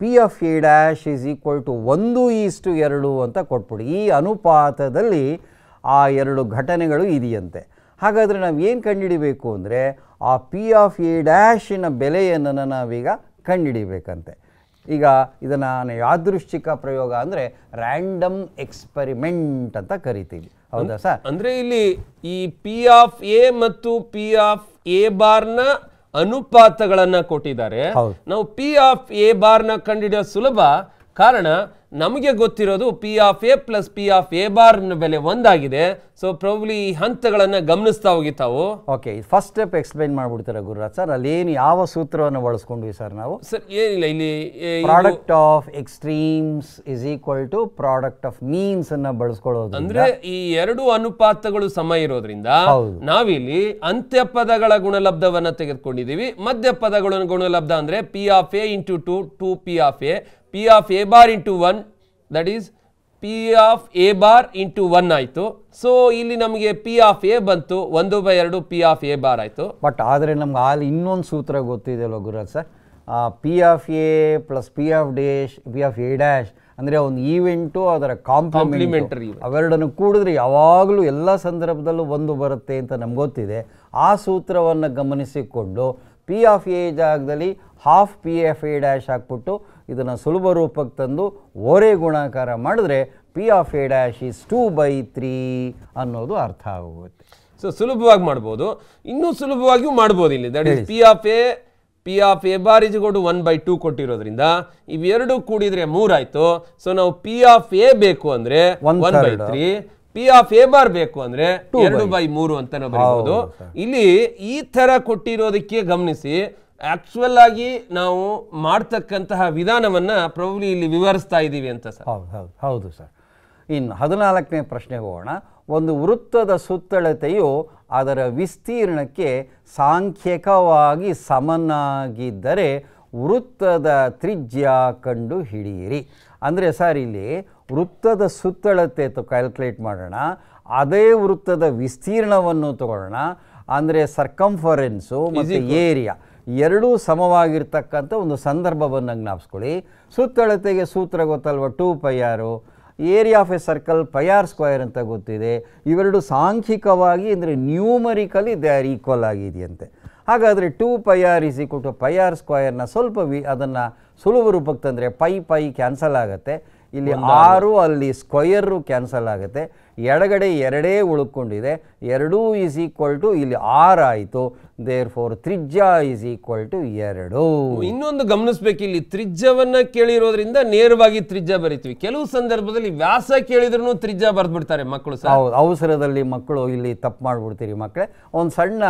P of A dash is equal to ಒಂದು ಈಸ್ಟು ಎರಡು ಅಂತ ಕೊಟ್ಬಿಡಿ ಈ ಅನುಪಾತದಲ್ಲಿ ಆ ಎರಡು ಘಟನೆಗಳು ಇದೆಯಂತೆ ಹಾಗಾದರೆ ನಾವು ಏನು ಕಂಡುಹಿಡಿಬೇಕು ಅಂದರೆ ಆ ಪಿ ಆಫ್ ಎ ಡ್ಯಾಶಿನ ಬೆಲೆಯನ್ನು ನಾವೀಗ ಕಂಡುಹಿಡಿಬೇಕಂತೆ ಈಗ ಇದನ್ನು ನಾನು ಯಾದೃಶ್ಚಿಕ ಪ್ರಯೋಗ ಅಂದರೆ ರ್ಯಾಂಡಮ್ ಎಕ್ಸ್ಪರಿಮೆಂಟ್ ಅಂತ ಕರಿತೀವಿ ಹೌದಾ ಸರ್ ಅಂದರೆ ಇಲ್ಲಿ ಈ ಪಿ ಆಫ್ ಎ ಮತ್ತು ಪಿ ಆಫ್ ಎ ಬಾರ್ನ ಅನುಪಾತಗಳನ್ನು ಕೊಟ್ಟಿದ್ದಾರೆ ನಾವು ಪಿ ಆಫ್ ಎ ಬಾರ್ನ ಕಂಡುಹಿಡಿಯೋ ಸುಲಭ ಕಾರಣ ನಮಗೆ ಗೊತ್ತಿರೋದು P of A plus P of A bar ಬೆಲೆ ಒಂದಾಗಿದೆ ಸೊ ಪ್ರೊಬ್ಲಿ ಈ ಹಂತಗಳನ್ನು ಗಮನಿಸ್ತಾ ಹೋಗಿ ತಾವು ಓಕೆ ಫಸ್ಟ್ ಸ್ಟೆಪ್ ಎಕ್ಸ್ಪ್ಲೈನ್ ಮಾಡ್ಬಿಡ್ತಾರೆ ಗುರುರಾಜ್ ಸರ್ ಅಲ್ಲಿ ಏನು ಯಾವ ಸೂತ್ರವನ್ನು ಬಳಸ್ಕೊಂಡ್ವಿ ಸರ್ ನಾವು ಸರ್ ಏನಿಲ್ಲ ಇಲ್ಲಿ product of extremes is equal to product of means ಅನ್ನ ಬಳಸ್ಕೊಳ್ಳೋದು ಅಂದ್ರೆ ಈ ಎರಡು ಅನುಪಾತಗಳು ಸಮ ಇರೋದ್ರಿಂದ ನಾವಿಲ್ಲಿ ಅಂತ್ಯ ಪದಗಳ ಗುಣಲಬ್ಧವನ್ನ ತೆಗೆದುಕೊಂಡಿದೀವಿ ಮಧ್ಯ ಪದಗಳ ಗುಣಲಬ್ಧ ಅಂದ್ರೆ P of A into two two P of A P of A bar into one that is P of A bar into one ಆಯಿತು ಸೊ ಇಲ್ಲಿ ನಮಗೆ ಪಿ ಆಫ್ ಎ ಬಂತು ಒಂದು ಬೈ ಎರಡು ಪಿ ಆಫ್ ಎ ಬಾರ್ ಆಯಿತು ಬಟ್ ಆದರೆ ನಮ್ಗೆ ಅಲ್ಲಿ ಇನ್ನೊಂದು ಸೂತ್ರ ಗೊತ್ತಿದೆ ಅಲ್ವ Gururaj sir P of A plus P of dash P of A dash ಅಂದರೆ ಒಂದು ಈವೆಂಟು ಅದರ ಕಾಂಪ್ಲಿಮೆಂಟರಿ ಅವೆರಡನ್ನು ಕೂಡಿದ್ರೆ ಯಾವಾಗಲೂ ಎಲ್ಲ ಸಂದರ್ಭದಲ್ಲೂ ಒಂದು ಬರುತ್ತೆ ಅಂತ ನಮ್ಗೆ ಗೊತ್ತಿದೆ ಆ ಸೂತ್ರವನ್ನು ಗಮನಿಸಿಕೊಂಡು ಪಿ ಆಫ್ ಎ ಜಾಗದಲ್ಲಿ half P of A dash ಹಾಕ್ಬಿಟ್ಟು ಇದನ್ನು ಸುಲಭ ರೂಪಕ್ಕೆ ತಂದು ಓರೆ ಗುಣಾಕಾರ ಮಾಡಿದ್ರೆ P of A dash is two by three ಅನ್ನೋದು ಅರ್ಥ ಆಗುತ್ತೆ ಸೊ ಸುಲಭವಾಗಿ ಮಾಡ್ಬೋದು ಇನ್ನೂ ಸುಲಭವಾಗಿಯೂ ಮಾಡ್ಬೋದು ಇಲ್ಲಿ that is P of A P of A bar is ಗೋಡು ಒನ್ ಬೈ ಟೂ ಕೊಟ್ಟಿರೋದ್ರಿಂದ ಇವೆರಡು ಕೂಡಿದ್ರೆ ಮೂರಾಯ್ತು ಸೊ ನಾವು ಪಿ ಆಫ್ ಎ ಬೇಕು ಅಂದ್ರೆ one by three P of A bar ಬೇಕು ಅಂದ್ರೆ ಎರಡು ಬೈ ಮೂರು ಅಂತ ನಾವು ಬರ್ಬೋದು ಇಲ್ಲಿ ಈ ತರ ಕೊಟ್ಟಿರೋದಕ್ಕೆ ಗಮನಿಸಿ ಆಕ್ಚುಯಲ್ ಆಗಿ ನಾವು ಮಾಡ್ತಕ್ಕಂತಹ ವಿಧಾನವನ್ನು ಪ್ರಭುಲಿ ಇಲ್ಲಿ ವಿವರಿಸ್ತಾ ಇದ್ದೀವಿ ಅಂತ ಸರ್ ಹೌದು ಹೌದು ಹೌದು ಸರ್ ಇನ್ನು ಹದಿನಾಲ್ಕನೇ ಪ್ರಶ್ನೆಗೆ ಹೋಗೋಣ ಒಂದು ವೃತ್ತದ ಸುತ್ತಳತೆಯು ಅದರ ವಿಸ್ತೀರ್ಣಕ್ಕೆ ಸಾಂಖ್ಯಿಕವಾಗಿ ಸಮನಾಗಿದ್ದರೆ ವೃತ್ತದ ತ್ರಿಜ್ಯ ಕಂಡು ಹಿಡಿಯಿರಿ ಅಂದರೆ ಸರ್ ಇಲ್ಲಿ ವೃತ್ತದ ಸುತ್ತಳತೆ ಕ್ಯಾಲ್ಕುಲೇಟ್ ಮಾಡೋಣ ಅದೇ ವೃತ್ತದ ವಿಸ್ತೀರ್ಣವನ್ನು ತಗೊಳ್ಳೋಣ ಅಂದರೆ ಸರ್ಕಂಫರೆನ್ಸು ಮತ್ತು ಏರಿಯಾ ಎರಡೂ ಸಮವಾಗಿರ್ತಕ್ಕಂಥ ಒಂದು ಸಂದರ್ಭವನ್ನು ಜ್ಞಾಪಿಸ್ಕೊಳ್ಳಿ ಸುತ್ತಳತೆಗೆ ಸೂತ್ರ ಗೊತ್ತಲ್ವ two pi r area of a circle r square ಅಂತ ಗೊತ್ತಿದೆ ಇವೆರಡು ಸಾಂಖ್ಯಿಕವಾಗಿ ಅಂದರೆ ನ್ಯೂಮರಿಕಲಿ ದೇ ಆರ್ ಈಕ್ವಲ್ ಆಗಿದೆಯಂತೆ ಹಾಗಾದರೆ two pi r is equal to pi r ಸ್ಕ್ವಯರ್ನ ಸ್ವಲ್ಪ ವಿ ಅದನ್ನು ಸುಲಭ ರೂಪಕ್ಕೆ ತಂದರೆ ಪೈ ಪೈ ಕ್ಯಾನ್ಸಲ್ ಆಗುತ್ತೆ ಇಲ್ಲಿ ಆರು ಅಲ್ಲಿ ಸ್ಕ್ವಯರು ಕ್ಯಾನ್ಸಲ್ ಆಗುತ್ತೆ ಎಡಗಡೆ ಎರಡೇ ಉಳ್ಕೊಂಡಿದೆ ಎರಡೂ ಈಸ್ ಈಕ್ವಲ್ ಟು ಇಲ್ಲಿ ಆರ್ ಆಯಿತು ದೇರ್ ಫೋರ್ ತ್ರಿಜ್ಯ ಈಸ್ ಈಕ್ವಲ್ ಟು ಎರಡು ಇನ್ನೊಂದು ಗಮನಿಸ್ಬೇಕು ಇಲ್ಲಿ ತ್ರಿಜ್ಯವನ್ನ ಕೇಳಿರೋದ್ರಿಂದ ನೇರವಾಗಿ ತ್ರಿಜ್ಯ ಬರಿತೀವಿ ಕೆಲವು ಸಂದರ್ಭದಲ್ಲಿ ವ್ಯಾಸ ಕೇಳಿದ್ರು ತ್ರಿಜ್ಯ ಬರೆದ್ಬಿಡ್ತಾರೆ ಮಕ್ಕಳು ಹೌದು ಅವಸರದಲ್ಲಿ ಮಕ್ಕಳು ಇಲ್ಲಿ ತಪ್ಪು ಮಾಡಿಬಿಡ್ತೀರಿ ಮಕ್ಕಳೇ ಒಂದು ಸಣ್ಣ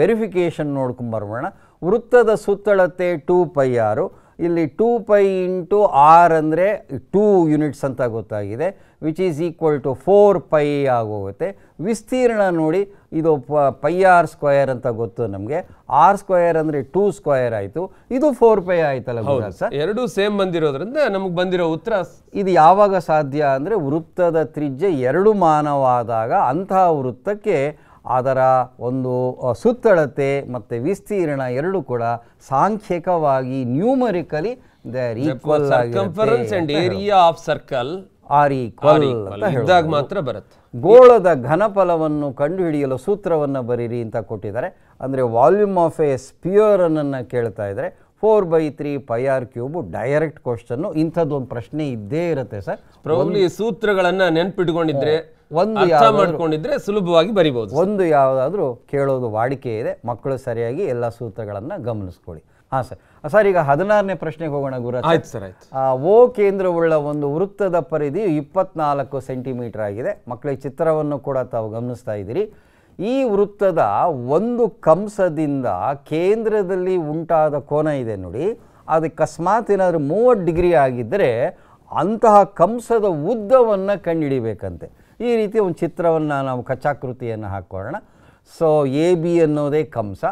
ವೆರಿಫಿಕೇಷನ್ ಬರೋಣ ವೃತ್ತದ ಸುತ್ತಳತೆ ಟು ಪೈ ಆರು ಇಲ್ಲಿ ಟೂ ಪೈ ಇಂಟು ಆರ್ ಅಂದರೆ ಟೂ ಯೂನಿಟ್ಸ್ ಅಂತ ಗೊತ್ತಾಗಿದೆ which is equal to four pi ಆಗೋಗುತ್ತೆ ವಿಸ್ತೀರ್ಣ ನೋಡಿ ಇದು ಪೈ ಆರ್ ಸ್ಕ್ವಯರ್ ಅಂತ ಗೊತ್ತು ನಮಗೆ ಆರ್ ಸ್ಕ್ವಯರ್ ಅಂದರೆ ಟೂ ಸ್ಕ್ವಯರ್ ಆಯಿತು ಇದು ಫೋರ್ ಪೈ ಆಯ್ತಲ್ಲ ಸರ್ ಎರಡು ಸೇಮ್ ಬಂದಿರೋದ್ರಿಂದ ನಮಗೆ ಬಂದಿರೋ ಉತ್ತರ ಇದು ಯಾವಾಗ ಸಾಧ್ಯ ಅಂದರೆ ವೃತ್ತದ ತ್ರಿಜ್ಯ ಎರಡು ಮಾನವಾದಾಗ ಅಂತಹ ವೃತ್ತಕ್ಕೆ ಅದರ ಒಂದು ಸುತ್ತಳತೆ ಮತ್ತು ವಿಸ್ತೀರ್ಣ ಎರಡು ಕೂಡ ಸಾಂಖ್ಯಿಕವಾಗಿ numerically they're equal and area of circle r equal ಇದ್ದಾಗ ಮಾತ್ರ ಬರುತ್ತೆ ಗೋಳದ ಘನಫಲವನ್ನು ಕಂಡುಹಿಡಿಯಲು ಸೂತ್ರವನ್ನು ಬರೀರಿ ಅಂತ ಕೊಟ್ಟಿದ್ದಾರೆ ಅಂದರೆ ವಾಲ್ಯೂಮ್ ಆಫ್ ಎ ಅನ್ನ ಕೇಳ್ತಾ ಇದ್ರೆ four by three pi r cube direct question ಒಂದು ಪ್ರಶ್ನೆ ಇದ್ದೇ ಇರುತ್ತೆ ಸರ್ ಸೂತ್ರಗಳನ್ನು ನೆನ್ಪಿಟ್ಕೊಂಡಿದ್ರೆ ಒಂದು ಅರ್ಥ ಮಾಡ್ಕೊಂಡಿದ್ರೆ ಸುಲಭವಾಗಿ ಬರಿಬಹುದು ಒಂದು ಯಾವುದಾದ್ರೂ ಕೇಳೋದು ವಾಡಿಕೆ ಇದೆ ಮಕ್ಕಳು ಸರಿಯಾಗಿ ಎಲ್ಲ ಸೂತ್ರಗಳನ್ನು ಗಮನಿಸ್ಕೊಳ್ಳಿ ಹಾಂ ಸರ್ ಸರ್ ಈಗ ಹದಿನಾರನೇ ಪ್ರಶ್ನೆಗೆ ಹೋಗೋಣ ಗುರು ಆಯ್ತು ಸರ್ ಆಯ್ತು ಓ ಕೇಂದ್ರವುಳ್ಳ ಒಂದು ವೃತ್ತದ ಪರಿಧಿ ಇಪ್ಪತ್ನಾಲ್ಕು ಸೆಂಟಿಮೀಟರ್ ಆಗಿದೆ ಮಕ್ಕಳಿಗೆ ಚಿತ್ರವನ್ನು ಕೂಡ ತಾವು ಗಮನಿಸ್ತಾ ಇದ್ದೀರಿ ಈ ವೃತ್ತದ ಒಂದು ಕಂಸದಿಂದ ಕೇಂದ್ರದಲ್ಲಿ ಉಂಟಾದ ಕೋನ ಇದೆ ನೋಡಿ ಅದು ಅಕಸ್ಮಾತ್ ಏನಾದರೂ ಮೂವತ್ತು ಡಿಗ್ರಿ ಆಗಿದ್ದರೆ ಅಂತಹ ಕಂಸದ ಉದ್ದವನ್ನು ಕಂಡುಹಿಡಿಬೇಕಂತೆ ಈ ರೀತಿ ಒಂದು ಚಿತ್ರವನ್ನು ನಾವು ಕಚ್ಚಾಕೃತಿಯನ್ನು ಹಾಕ್ಕೊಳ್ಳೋಣ ಸೊ ಎ ಬಿ ಅನ್ನೋದೇ ಕಂಸ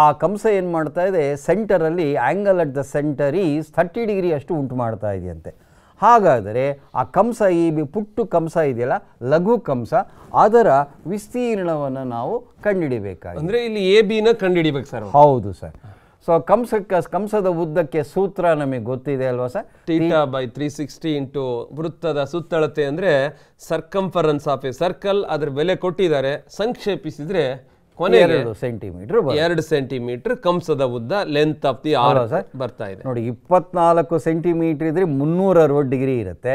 ಆ ಕಂಸ ಏನು ಮಾಡ್ತಾ ಇದೆ ಸೆಂಟರಲ್ಲಿ angle at the centre is thirty degree ಅಷ್ಟು ಉಂಟು ಮಾಡ್ತಾ ಇದೆಯಂತೆ ಹಾಗಾದರೆ ಆ ಕಂಸ ಈ ಪುಟ್ಟು ಕಂಸ ಇದೆಯಲ್ಲ ಲಘು ಕಂಸ ಅದರ ವಿಸ್ತೀರ್ಣವನ್ನು ನಾವು ಕಂಡುಹಿಡಿಬೇಕಾಗಿ ಅಂದರೆ ಇಲ್ಲಿ ಎ ಬಿನ ಕಂಡುಹಿಡಿಬೇಕು ಸರ್ ಹೌದು ಸರ್ ಸೊ ಕಂಸಕ್ಕೆ ಕಂಸದ ಉದ್ದಕ್ಕೆ ಸೂತ್ರ ನಮಗೆ ಗೊತ್ತಿದೆ ಅಲ್ವಾ sir theta by three sixty into ವೃತ್ತದ ಸುತ್ತಳತೆ ಅಂದರೆ ಸರ್ಕಂಫರೆನ್ಸ್ ಆಫ್ ಎ ಸರ್ಕಲ್ ಅದ್ರ ಬೆಲೆ ಕೊಟ್ಟಿದ್ದಾರೆ ಸಂಕ್ಷೇಪಿಸಿದ್ರೆ ಕೊನೆ ಎರಡು ಸೆಂಟಿಮೀಟರ್ ಎರಡು ಸೆಂಟಿಮೀಟರ್ ಕಂಸದ ಉದ್ದ ಲೆಂತ್ ಆಫ್ ದಿ ಆರ್ ಬರ್ತಾ ಇದೆ ನೋಡಿ ಇಪ್ಪತ್ನಾಲ್ಕು ಸೆಂಟಿಮೀಟರ್ ಇದ್ರೆ ಮುನ್ನೂರ ಅರವತ್ತು ಡಿಗ್ರಿ ಇರುತ್ತೆ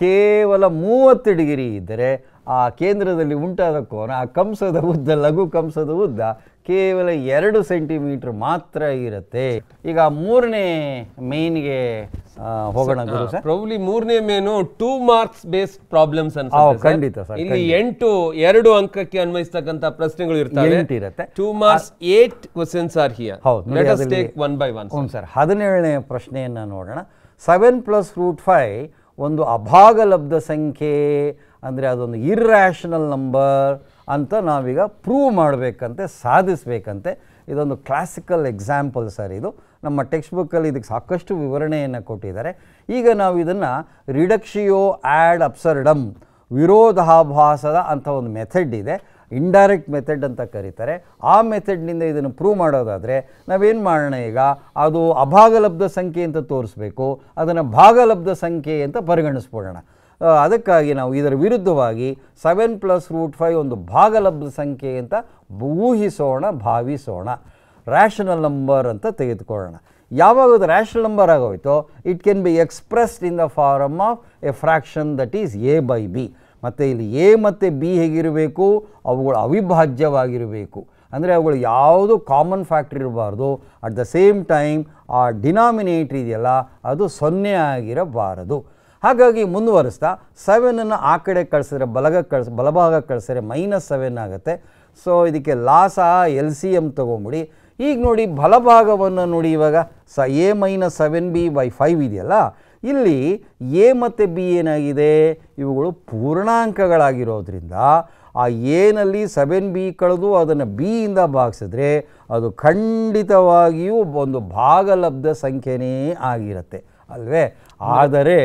ಕೇವಲ ಮೂವತ್ತು ಡಿಗ್ರಿ ಇದ್ದರೆ ಆ ಕೇಂದ್ರದಲ್ಲಿ ಉಂಟಾದ ಕೋನ ಆ ಕಂಸದ ಉದ್ದ ಲಘು ಕಂಸದ ಉದ್ದ ಕೇವಲ ಎರಡು ಸೆಂಟಿಮೀಟ್ರ್ ಮಾತ್ರ ಇರುತ್ತೆ ಈಗ ಮೂರನೇ ಮೇನ್ಗೆ ಹೋಗೋಣ ಗುರು ಸರ್ ಪ್ರೌಲಿ ಮೂರನೇ main two marks based problems ಅನ್ಸುತ್ತೆ ಖಂಡಿತ ಸರ್ ಇಲ್ಲಿ ಎಂಟು ಎರಡು ಅಂಕಕ್ಕೆ ಅನ್ವಯಿಸತಕ್ಕಂತ ಪ್ರಶ್ನೆಗಳು ಇರ್ತವೆ ಎಂಟು ಇರುತ್ತೆ two marks eight questions are here ಹೌದು let us take one by one ಹ್ಞೂ ಸರ್ ಹದಿನೇಳನೇ ಪ್ರಶ್ನೆಯನ್ನು ನೋಡೋಣ ಸೆವೆನ್ ಪ್ಲಸ್ ರೂಟ್ ಫೈ ಒಂದು ಅಭಾಗಲಬ್ಧ ಸಂಖ್ಯೆ ಅಂದರೆ ಅದೊಂದು ಇರ್ರ್ಯಾಷನಲ್ ನಂಬರ್ ಅಂತ ನಾವೀಗ ಪ್ರೂವ್ ಮಾಡಬೇಕಂತೆ ಸಾಧಿಸಬೇಕಂತೆ ಇದೊಂದು ಕ್ಲಾಸಿಕಲ್ ಎಕ್ಸಾಂಪಲ್ ಸರ್ ಇದು ನಮ್ಮ ಟೆಕ್ಸ್ಟ್ ಬುಕ್ಕಲ್ಲಿ ಇದಕ್ಕೆ ಸಾಕಷ್ಟು ವಿವರಣೆಯನ್ನು ಕೊಟ್ಟಿದ್ದಾರೆ ಈಗ ನಾವು ಇದನ್ನು ರಿಡಕ್ಷಿಯೋ ಆ್ಯಡ್ ಅಪ್ಸರ್ಡಮ್ ವಿರೋಧಾಭಾಸದ ಅಂಥ ಒಂದು ಮೆಥಡ್ ಇದೆ ಇಂಡೈರೆಕ್ಟ್ ಮೆಥಡ್ ಅಂತ ಕರೀತಾರೆ ಆ ಮೆಥಡ್ನಿಂದ ಇದನ್ನು ಪ್ರೂವ್ ಮಾಡೋದಾದರೆ ನಾವೇನು ಮಾಡೋಣ ಈಗ ಅದು ಅಭಾಗಲಬ್ಧ ಸಂಖ್ಯೆ ಅಂತ ತೋರಿಸ್ಬೇಕು ಅದನ್ನು ಭಾಗಲಬ್ಧ ಸಂಖ್ಯೆ ಅಂತ ಪರಿಗಣಿಸ್ಬಿಡೋಣ ಅದಕ್ಕಾಗಿ ನಾವು ಇದರ ವಿರುದ್ಧವಾಗಿ ಸೆವೆನ್ ಪ್ಲಸ್ ರೂಟ್ ಫೈವ್ ಒಂದು ಭಾಗಲಬ್ಧ ಸಂಖ್ಯೆ ಅಂತ ಊಹಿಸೋಣ ಭಾವಿಸೋಣ ರ್ಯಾಷನಲ್ ನಂಬರ್ ಅಂತ ತೆಗೆದುಕೊಳ್ಳೋಣ ಯಾವಾಗ ಅದು ರ್ಯಾಷನಲ್ ನಂಬರ್ ಆಗೋಯ್ತೋ it can be expressed in the form of a fraction that is a by b ಮತ್ತು ಇಲ್ಲಿ ಎ ಮತ್ತು ಬಿ ಹೇಗಿರಬೇಕು ಅವುಗಳು ಅವಿಭಾಜ್ಯವಾಗಿರಬೇಕು ಅಂದರೆ ಅವುಗಳು ಯಾವುದು ಕಾಮನ್ ಫ್ಯಾಕ್ಟ್ರಿ ಇರಬಾರ್ದು ಅಟ್ ದ ಸೇಮ್ ಟೈಮ್ ಆ ಡಿನಾಮಿನೇಟ್ ಇದೆಯಲ್ಲ ಅದು ಸೊನ್ನೆ ಆಗಿರಬಾರದು ಹಾಗಾಗಿ ಮುಂದುವರಿಸ್ತಾ ಸೆವೆನನ್ನು ಆ ಕಡೆ ಕಳಿಸಿದ್ರೆ ಬಲಗಕ್ಕೆ ಕಳ್ಸಿ ಬಲಭಾಗ ಕಳಿಸಿದ್ರೆ ಮೈನಸ್ ಸೆವೆನ್ ಆಗುತ್ತೆ ಸೊ ಇದಕ್ಕೆ ಲಾಸ್ ಎಲ್ ಸಿ ಎಮ್ ತೊಗೊಂಬಿಡಿ ಈಗ ನೋಡಿ ಬಲಭಾಗವನ್ನು ನೋಡಿ ಇವಾಗ ಸ a minus seven b by five ಇದೆಯಲ್ಲ ಇಲ್ಲಿ ಎ ಮತ್ತು ಬಿ ಏನಾಗಿದೆ ಇವುಗಳು ಪೂರ್ಣಾಂಕಗಳಾಗಿರೋದ್ರಿಂದ ಆ ಎನಲ್ಲಿ ಸೆವೆನ್ ಬಿ ಕಳೆದು ಅದನ್ನು ಬಿಯಿಂದ ಭಾಗಿಸಿದ್ರೆ ಅದು ಖಂಡಿತವಾಗಿಯೂ ಒಂದು ಭಾಗಲಬ್ಧ ಸಂಖ್ಯೆನೇ ಆಗಿರುತ್ತೆ ಅಲ್ವೇ ಆದರೆ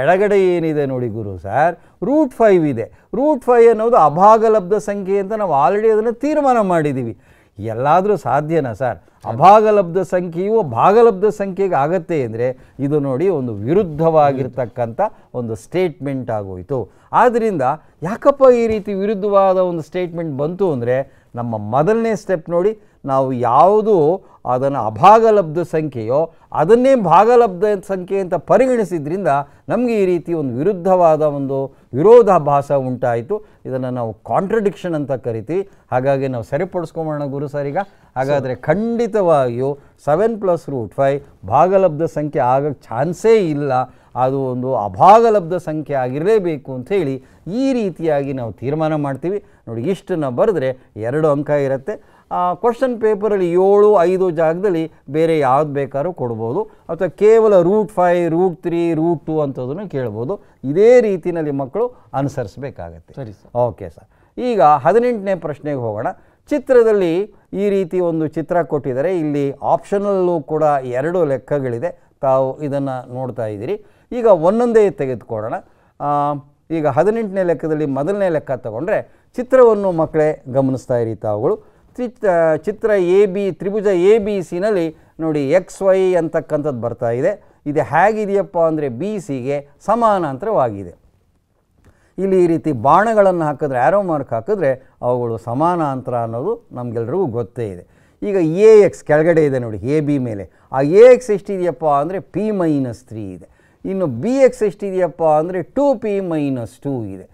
ಎಡಗಡೆ ಏನಿದೆ ನೋಡಿ ಗುರು ಸರ್ ರೂಟ್ ಫೈವ್ ಇದೆ ರೂಟ್ ಫೈವ್ ಅನ್ನೋದು ಅಭಾಗಲಬ್ಧ ಸಂಖ್ಯೆ ಅಂತ ನಾವು ಆಲ್ರೆಡಿ ಅದನ್ನು ತೀರ್ಮಾನ ಮಾಡಿದ್ದೀವಿ ಎಲ್ಲಾದರೂ ಸಾಧ್ಯನಾ ಸರ್ ಅಭಾಗಲಬ್ಧ ಸಂಖ್ಯೆಯು ಭಾಗಲಬ್ಧ ಸಂಖ್ಯೆಗೆ ಆಗತ್ತೆ ಅಂದರೆ ಇದು ನೋಡಿ ಒಂದು ವಿರುದ್ಧವಾಗಿರ್ತಕ್ಕಂಥ ಒಂದು ಸ್ಟೇಟ್ಮೆಂಟ್ ಆಗೋಯಿತು ಆದ್ದರಿಂದ ಯಾಕಪ್ಪ ಈ ರೀತಿ ವಿರುದ್ಧವಾದ ಒಂದು ಸ್ಟೇಟ್ಮೆಂಟ್ ಬಂತು ಅಂದರೆ ನಮ್ಮ ಮೊದಲನೇ ಸ್ಟೆಪ್ ನೋಡಿ ನಾವು ಯಾವುದು ಅದನ್ನು ಅಭಾಗಲಬ್ಧ ಸಂಖ್ಯೆಯೋ ಅದನ್ನೇ ಭಾಗಲಬ್ಧ ಸಂಖ್ಯೆ ಅಂತ ಪರಿಗಣಿಸಿದ್ರಿಂದ ನಮಗೆ ಈ ರೀತಿ ಒಂದು ವಿರುದ್ಧವಾದ ಒಂದು ವಿರೋಧಾಭಾಸ ಉಂಟಾಯಿತು ಇದನ್ನು ನಾವು ಕಾಂಟ್ರಡಿಕ್ಷನ್ ಅಂತ ಕರಿತೀವಿ ಹಾಗಾಗಿ ನಾವು ಸರಿಪಡಿಸ್ಕೊಂಬೋಣ ಗುರು ಈಗ ಹಾಗಾದರೆ ಖಂಡಿತವಾಗಿಯೂ ಸೆವೆನ್ ಪ್ಲಸ್ ರೂಟ್ ಫೈ ಭಾಗಲಬ್ಧ ಸಂಖ್ಯೆ ಆಗೋಕ್ಕೆ ಚಾನ್ಸೇ ಇಲ್ಲ ಅದು ಒಂದು ಅಭಾಗಲಬ್ಧ ಸಂಖ್ಯೆ ಆಗಿರಲೇಬೇಕು ಅಂಥೇಳಿ ಈ ರೀತಿಯಾಗಿ ನಾವು ತೀರ್ಮಾನ ಮಾಡ್ತೀವಿ ನೋಡಿ ಇಷ್ಟನ್ನು ಬರೆದ್ರೆ ಎರಡು ಅಂಕ ಇರುತ್ತೆ ಕ್ವಶನ್ ಪೇಪರಲ್ಲಿ ಏಳು ಐದು ಜಾಗದಲ್ಲಿ ಬೇರೆ ಯಾವ್ದು ಬೇಕಾದ್ರೂ ಕೊಡ್ಬೋದು ಅಥವಾ ಕೇವಲ root five root three root two ಅಂಥದ್ದನ್ನು ಕೇಳ್ಬೋದು ಇದೇ ರೀತಿಯಲ್ಲಿ ಮಕ್ಕಳು ಅನುಸರಿಸಬೇಕಾಗತ್ತೆ ಸರಿ ಸರ್ ಓಕೆ ಸರ್ ಈಗ ಹದಿನೆಂಟನೇ ಪ್ರಶ್ನೆಗೆ ಹೋಗೋಣ ಚಿತ್ರದಲ್ಲಿ ಈ ರೀತಿ ಒಂದು ಚಿತ್ರ ಕೊಟ್ಟಿದ್ದಾರೆ ಇಲ್ಲಿ ಆಪ್ಷನಲ್ಲೂ ಕೂಡ ಎರಡು ಲೆಕ್ಕಗಳಿದೆ ತಾವು ಇದನ್ನು ನೋಡ್ತಾ ಇದ್ದೀರಿ ಈಗ ಒಂದೊಂದೇ ತೆಗೆದುಕೊಡೋಣ ಈಗ ಹದಿನೆಂಟನೇ ಲೆಕ್ಕದಲ್ಲಿ ಮೊದಲನೇ ಲೆಕ್ಕ ತಗೊಂಡ್ರೆ ಚಿತ್ರವನ್ನು ಮಕ್ಕಳೇ ಗಮನಿಸ್ತಾ ಇರಿ ತಾವುಗಳು ಚಿತ್ರ ಎ ಬಿ ತ್ರಿಭುಜ ಎ ಬಿ ಸಿನಲ್ಲಿ ನೋಡಿ ಎಕ್ಸ್ ವೈ ಅಂತಕ್ಕಂಥದ್ದು ಬರ್ತಾ ಇದೆ ಇದು ಹೇಗಿದೆಯಪ್ಪ ಅಂದರೆ ಬಿ ಸಿಗೆ ಸಮಾನಾಂತರವಾಗಿದೆ ಇಲ್ಲಿ ಈ ರೀತಿ ಬಾಣಗಳನ್ನು ಹಾಕಿದ್ರೆ ಆ್ಯರೋ ಮಾರ್ಕ್ ಹಾಕಿದ್ರೆ ಅವುಗಳು ಸಮಾನಾಂತರ ಅನ್ನೋದು ನಮಗೆಲ್ರಿಗೂ ಗೊತ್ತೇ ಇದೆ ಈಗ ಎ ಎಕ್ಸ್ ಕೆಳಗಡೆ ಇದೆ ನೋಡಿ ಎ ಬಿ ಮೇಲೆ ಆ ಎ ಎಕ್ಸ್ ಎಷ್ಟಿದೆಯಪ್ಪ ಅಂದರೆ ಪಿ ಮೈನಸ್ ತ್ರೀ ಇದೆ ಇನ್ನು ಬಿ ಎಕ್ಸ್ ಎಷ್ಟಿದೆಯಪ್ಪ ಅಂದರೆ ಟು ಪಿ ಮೈನಸ್ ಟೂ ಇದೆ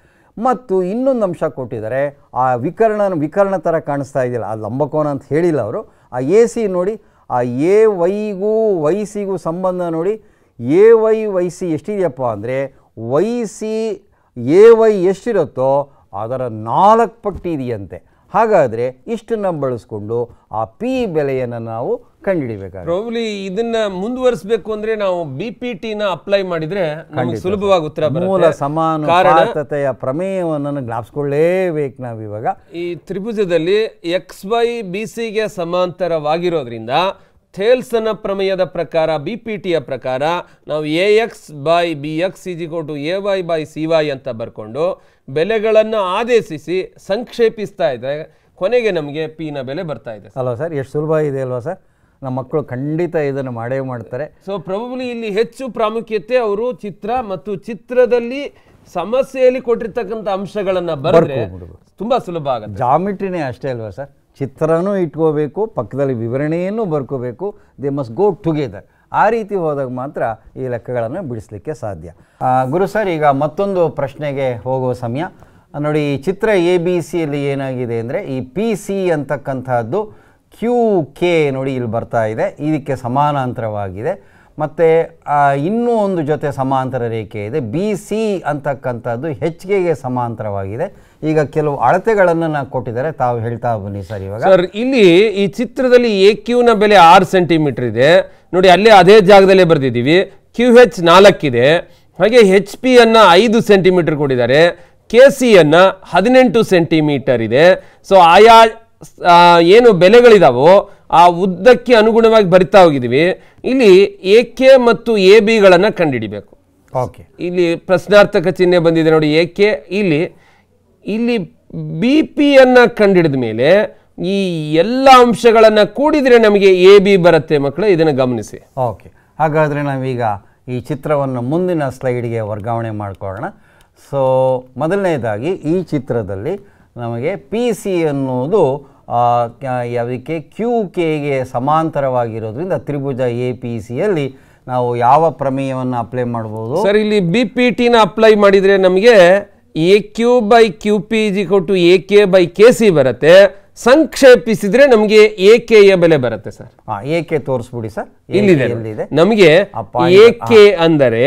ಮತ್ತು ಇನ್ನೊಂದು ಅಂಶ ಕೊಟ್ಟಿದ್ದಾರೆ ಆ ವಿಕರ್ಣ ವಿಕರ್ಣ ಥರ ಕಾಣಿಸ್ತಾ ಇದೆಯಲ್ಲ ಆ ಲಂಬಕೋನ ಅಂತ ಹೇಳಿಲ್ಲ ಅವರು ಆ ಎ ಸಿ ನೋಡಿ ಆ ಎ ವೈಗೂ ವೈ ಸಿಗೂ ಸಂಬಂಧ ನೋಡಿ ಎ ವೈ ವೈ ಸಿ ಎಷ್ಟಿದೆಯಪ್ಪ ಅಂದರೆ ವೈ ಸಿ ಎ ವೈ ಎಷ್ಟಿರುತ್ತೋ ಅದರ ನಾಲ್ಕು ಪಟ್ಟಿ ಇದೆಯಂತೆ ಹಾಗಾದರೆ ಇಷ್ಟನ್ನು ಬಳಸ್ಕೊಂಡು ಆ ಪಿ ಬೆಲೆಯನ್ನು ನಾವು ಕಂಡುಹಿಡಿಬೇಕಾಗುತ್ತೆ ಪ್ರಾಬ್ಲಿ ಇದನ್ನ ಮುಂದುವರಿಸಬೇಕು ಅಂದ್ರೆ ನಾವು ಬಿ ಪಿ ಟಿನ ಅಪ್ಲೈ ಮಾಡಿದ್ರೆ ನಮಗೆ ಸುಲಭವಾಗಿ ಉತ್ತರ ಮೂಲ ಪ್ರಮೇಯವನ್ನು ಜ್ಞಾಪಿಸ್ಕೊಳ್ಳೇಬೇಕು ನಾವು ಇವಾಗ ಈ ತ್ರಿಭುಜದಲ್ಲಿ ಎಕ್ಸ್ ವೈ ಬಿ ಸಿಗೆ ಸಮಾಂತರವಾಗಿರೋದ್ರಿಂದ ಥೇಲ್ಸನ ಪ್ರಮೇಯದ ಪ್ರಕಾರ ಬಿ ಪಿ ಟಿಯ ಪ್ರಕಾರ ನಾವು A X by B X is equal to A Y by C Y ಅಂತ ಬರ್ಕೊಂಡು ಬೆಲೆಗಳನ್ನು ಆದೇಶಿಸಿ ಸಂಕ್ಷೇಪಿಸ್ತಾ ಇದೆ ಕೊನೆಗೆ ನಮಗೆ ಪಿನ ಬೆಲೆ ಬರ್ತಾ ಇದೆ ಅಲ್ವಾ ಸರ್ ಎಷ್ಟು ಸುಲಭ ಇದೆ ಅಲ್ವಾ ಸರ್ ನಮ್ಮ ಮಕ್ಕಳು ಖಂಡಿತ ಇದನ್ನು ಮಾಡೇ ಮಾಡ್ತಾರೆ ಸೊ ಪ್ರಬಲಿ ಇಲ್ಲಿ ಹೆಚ್ಚು ಪ್ರಾಮುಖ್ಯತೆ ಅವರು ಚಿತ್ರ ಮತ್ತು ಚಿತ್ರದಲ್ಲಿ ಸಮಸ್ಯೆಯಲ್ಲಿ ಕೊಟ್ಟಿರ್ತಕ್ಕಂಥ ಅಂಶಗಳನ್ನು ಬರೆದ್ರೆ ತುಂಬ ಸುಲಭ ಆಗುತ್ತೆ ಜಾಮಿಟ್ರಿನೇ ಅಷ್ಟೇ ಅಲ್ವಾ ಸರ್ ಚಿತ್ರನೂ ಇಟ್ಕೋಬೇಕು ಪಕ್ಕದಲ್ಲಿ ವಿವರಣೆಯನ್ನು ಬರ್ಕೋಬೇಕು ದೇ ಮಸ್ಟ್ ಗೋ ಟುಗೆದರ್ ಆ ರೀತಿ ಹೋದಾಗ ಮಾತ್ರ ಈ ಲೆಕ್ಕಗಳನ್ನು ಬಿಡಿಸಲಿಕ್ಕೆ ಸಾಧ್ಯ ಗುರು ಸರ್ ಈಗ ಮತ್ತೊಂದು ಪ್ರಶ್ನೆಗೆ ಹೋಗುವ ಸಮಯ ನೋಡಿ ಈ ಚಿತ್ರ ಎ ಬಿ ಸಿಯಲ್ಲಿ ಏನಾಗಿದೆ ಅಂದರೆ ಈ ಪಿ ಸಿ ಅಂತಕ್ಕಂಥದ್ದು ಕ್ಯೂ ಕೆ ನೋಡಿ ಇಲ್ಲಿ ಬರ್ತಾ ಇದೆ ಇದಕ್ಕೆ ಸಮಾನಾಂತರವಾಗಿದೆ ಮತ್ತು ಇನ್ನೂ ಒಂದು ಜೊತೆ ಸಮಾಂತರ ರೇಖೆ ಇದೆ ಬಿ ಸಿ ಅಂತಕ್ಕಂಥದ್ದು ಹೆಚ್ಗೆಗೆ ಸಮಾಂತರವಾಗಿದೆ ಈಗ ಕೆಲವು ಅಳತೆಗಳನ್ನು ನಾವು ಕೊಟ್ಟಿದ್ದಾರೆ ತಾವು ಹೇಳ್ತಾ ಬನ್ನಿ ಸರ್ ಇವಾಗ ಸರ್ ಇಲ್ಲಿ ಈ ಚಿತ್ರದಲ್ಲಿ ಎ ಕ್ಯೂನ ಬೆಲೆ ಆರು ಸೆಂಟಿಮೀಟರ್ ಇದೆ ನೋಡಿ ಅಲ್ಲೇ ಅದೇ ಜಾಗದಲ್ಲೇ ಬರೆದಿದ್ದೀವಿ ಕ್ಯೂ ಹೆಚ್ ನಾಲ್ಕಿದೆ ಹಾಗೆ ಹೆಚ್ ಪಿ ಅನ್ನು ಐದು ಸೆಂಟಿಮೀಟರ್ ಕೊಟ್ಟಿದ್ದಾರೆ ಕೆ ಸಿ ಅನ್ನು ಹದಿನೆಂಟು ಸೆಂಟಿಮೀಟರ್ ಇದೆ ಸೊ ಆಯಾ ಏನು ಬೆಲೆಗಳಿದಾವೋ ಆ ಉದ್ದಕ್ಕೆ ಅನುಗುಣವಾಗಿ ಬರಿತಾ ಹೋಗಿದ್ದೀವಿ ಇಲ್ಲಿ ಎ ಕೆ ಮತ್ತು ಎ ಬಿಗಳನ್ನು ಕಂಡುಹಿಡಿಬೇಕು ಓಕೆ ಇಲ್ಲಿ ಪ್ರಶ್ನಾರ್ಥಕ ಚಿಹ್ನೆ ಬಂದಿದೆ ನೋಡಿ ಎ ಕೆ ಇಲ್ಲಿ ಇಲ್ಲಿ ಬಿ ಪಿಯನ್ನು ಕಂಡಿಡಿದ ಮೇಲೆ ಈ ಎಲ್ಲ ಅಂಶಗಳನ್ನು ಕೂಡಿದರೆ ನಮಗೆ ಎ ಬಿ ಬರುತ್ತೆ ಮಕ್ಕಳು ಇದನ್ನು ಗಮನಿಸಿ ಓಕೆ ಹಾಗಾದರೆ ನಾವೀಗ ಈ ಚಿತ್ರವನ್ನು ಮುಂದಿನ ಸ್ಲೈಡ್ಗೆ ವರ್ಗಾವಣೆ ಮಾಡಿಕೊಳ್ಳೋಣ ಸೊ ಮೊದಲನೇದಾಗಿ ಈ ಚಿತ್ರದಲ್ಲಿ ನಮಗೆ ಪಿ ಸಿ ಅನ್ನೋದು ಅದಕ್ಕೆ ಕ್ಯೂ ಕೆಗೆ ಸಮಾಂತರವಾಗಿರೋದ್ರಿಂದ ತ್ರಿಭುಜ ಎ ಪಿ ಸಿಯಲ್ಲಿ ನಾವು ಯಾವ ಪ್ರಮೇಯವನ್ನು ಅಪ್ಲೈ ಮಾಡ್ಬೋದು ಸರ್ ಇಲ್ಲಿ ಬಿ ಪಿ ಟಿನ ಅಪ್ಲೈ ಮಾಡಿದರೆ ನಮಗೆ A Q by Q P is to A K by K C ಬರುತ್ತೆ ಸಂಕ್ಷೇಪಿಸಿದ್ರೆ ನಮಗೆ ಎ ಯ ಬೆಲೆ ಬರುತ್ತೆ ಸರ್ ಎ ಕೆ ತೋರಿಸ್ಬಿಡಿ ಸರ್ ಇಲ್ಲಿದೆ ನಮಗೆ ಎ ಕೆ ಅಂದರೆ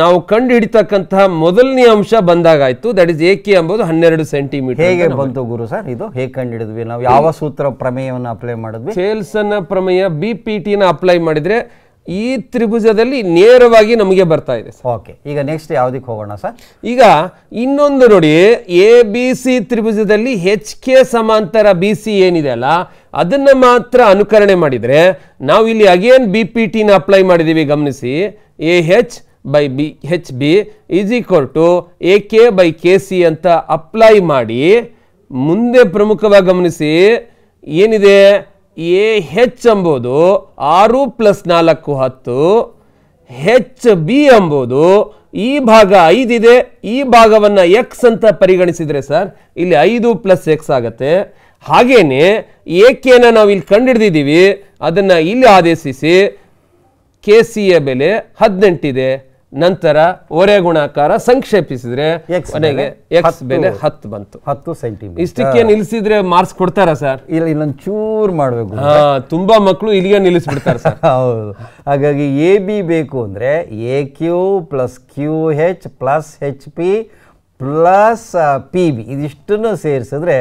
ನಾವು ಕಂಡು ಹಿಡಿತಕ್ಕಂತಹ ಮೊದಲನೇ ಅಂಶ ಬಂದಾಗಾಯ್ತು ದಟ್ ಇಸ್ ಎ ಕೆ ಎಂಬುದು ಹನ್ನೆರಡು ಸೆಂಟಿಮೀಟರ್ ಹೇಗೆ ಬಂತು ಗುರು ಸರ್ ಇದು ಹೇಗೆ ಕಂಡು ಹಿಡಿದ್ವಿ ನಾವು ಯಾವ ಸೂತ್ರ ಪ್ರಮೇಯವನ್ನು ಅಪ್ಲೈ ಮಾಡಿದ್ವಿ ಸೇಲ್ಸನ್ನ ಪ್ರಮೇಯ ಬಿ ಪಿ ಟಿನ ಅಪ್ಲೈ ಮಾಡಿದ್ರೆ ಈ ತ್ರಿಭುಜದಲ್ಲಿ ನೇರವಾಗಿ ನಮಗೆ ಬರ್ತಾ ಇದೆ ಓಕೆ ಈಗ ನೆಕ್ಸ್ಟ್ ಯಾವುದಕ್ಕೆ ಹೋಗೋಣ ಸರ್ ಈಗ ಇನ್ನೊಂದು ನೋಡಿ ಎ ಬಿ ಸಿ ತ್ರಿಭುಜದಲ್ಲಿ ಹೆಚ್ ಕೆ ಸಮಾಂತರ ಬಿ ಸಿ ಏನಿದೆ ಅಲ್ಲ ಅದನ್ನು ಮಾತ್ರ ಅನುಕರಣೆ ಮಾಡಿದರೆ ನಾವು ಇಲ್ಲಿ ಅಗೇನ್ ಬಿ ಪಿ ಟಿನ ಅಪ್ಲೈ ಮಾಡಿದ್ದೀವಿ ಗಮನಿಸಿ A H by B H B is equal to A K by K C ಅಂತ ಅಪ್ಲೈ ಮಾಡಿ ಮುಂದೆ ಪ್ರಮುಖವಾಗಿ ಗಮನಿಸಿ ಏನಿದೆ ಎ ಹೆಚ್ ಎಂಬುದು ಆರು ಪ್ಲಸ್ ನಾಲ್ಕು ಹತ್ತು ಹೆಚ್ ಬಿ ಎಂಬುದು ಈ ಭಾಗ ಐದಿದೆ ಈ ಭಾಗವನ್ನು ಎಕ್ಸ್ ಅಂತ ಪರಿಗಣಿಸಿದರೆ ಸರ್ ಇಲ್ಲಿ ಐದು ಪ್ಲಸ್ ಎಕ್ಸ್ ಆಗುತ್ತೆ ಹಾಗೇನೆ ಏಕೆನ ನಾವು ಇಲ್ಲಿ ಕಂಡುಹಿಡಿದಿದ್ದೀವಿ ಅದನ್ನು ಇಲ್ಲಿ ಆದೇಶಿಸಿ ಕೆ ಸಿಯ ಬೆಲೆ ಹದಿನೆಂಟಿದೆ ನಂತರ ಒರೆ ಗುಣಾಕಾರ ಸಂಕ್ಷೇಪಿಸಿದ್ರೆ ಕೊನೆಗೆ ಎಕ್ಸ್ ಬೆಲೆ ಹತ್ತು ಬಂತು ಹತ್ತು ಸೆಂಟಿಮೀಟರ್ ಇಷ್ಟಕ್ಕೆ ನಿಲ್ಸಿದ್ರೆ ಮಾರ್ಕ್ಸ್ ಕೊಡ್ತಾರ ಸರ್ ಇಲ್ಲ ಇಲ್ಲೊಂದು ಚೂರ್ ಮಾಡಬೇಕು ತುಂಬಾ ಮಕ್ಕಳು ಇಲ್ಲಿಗೆ ನಿಲ್ಲಿಸ್ಬಿಡ್ತಾರೆ ಸರ್ ಹೌದು ಹಾಗಾಗಿ ಎ ಬಿ ಬೇಕು ಅಂದ್ರೆ A Q plus Q H plus H P plus P B ಇದಿಷ್ಟನ್ನು ಸೇರಿಸಿದ್ರೆ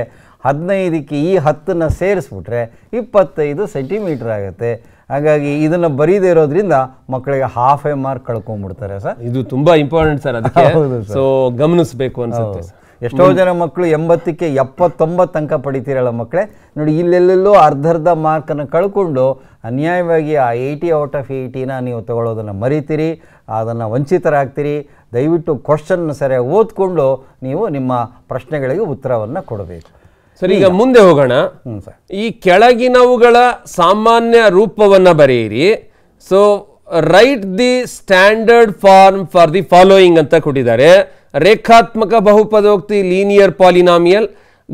ಹದಿನೈದಕ್ಕೆ ಈ ಹತ್ತನ್ನು ಸೇರಿಸ್ಬಿಟ್ರೆ ಇಪ್ಪತ್ತೈದು ಸೆಂಟಿಮೀಟರ್ ಆಗುತ್ತೆ ಹಾಗಾಗಿ ಇದನ್ನು ಬರೀದೇ ಇರೋದ್ರಿಂದ ಮಕ್ಕಳಿಗೆ ಹಾಫ್ ಎ ಮಾರ್ಕ್ ಕಳ್ಕೊಂಡ್ಬಿಡ್ತಾರೆ ಸರ್ ಇದು ತುಂಬ ಇಂಪಾರ್ಟೆಂಟ್ ಸರ್ ಅದಕ್ಕೆ ಸೊ ಗಮನಿಸಬೇಕು ಅನ್ಸುತ್ತೆ ಎಷ್ಟೋ ಜನ ಮಕ್ಕಳು ಎಂಬತ್ತಕ್ಕೆ ಎಪ್ಪತ್ತೊಂಬತ್ತು ಅಂಕ ಪಡಿತೀರಲ್ಲ ಮಕ್ಕಳೇ ನೋಡಿ ಇಲ್ಲೆಲ್ಲೆಲ್ಲೋ ಅರ್ಧರ್ಧ ಮಾರ್ಕನ್ನು ಕಳ್ಕೊಂಡು ಅನ್ಯಾಯವಾಗಿ ಆ ಏಯ್ಟಿ ಔಟ್ ಆಫ್ ಏಯ್ಟಿನ ನೀವು ತಗೊಳ್ಳೋದನ್ನು ಮರಿತೀರಿ ಅದನ್ನು ವಂಚಿತರಾಗ್ತೀರಿ ದಯವಿಟ್ಟು ಕ್ವಶನ್ ಸರಿಯಾಗಿ ಓದ್ಕೊಂಡು ನೀವು ನಿಮ್ಮ ಪ್ರಶ್ನೆಗಳಿಗೆ ಉತ್ತರವನ್ನು ಕೊಡಬೇಕು ಸರಿ ಈಗ ಮುಂದೆ ಹೋಗೋಣ ಈ ಕೆಳಗಿನವುಗಳ ಸಾಮಾನ್ಯ ರೂಪವನ್ನು ಬರೆಯಿರಿ so write the standard form for the following ಅಂತ ಕೊಟ್ಟಿದ್ದಾರೆ ರೇಖಾತ್ಮಕ ಬಹುಪದೋಕ್ತಿ ಲೀನಿಯರ್ ಪಾಲಿನಾಮಿಯಲ್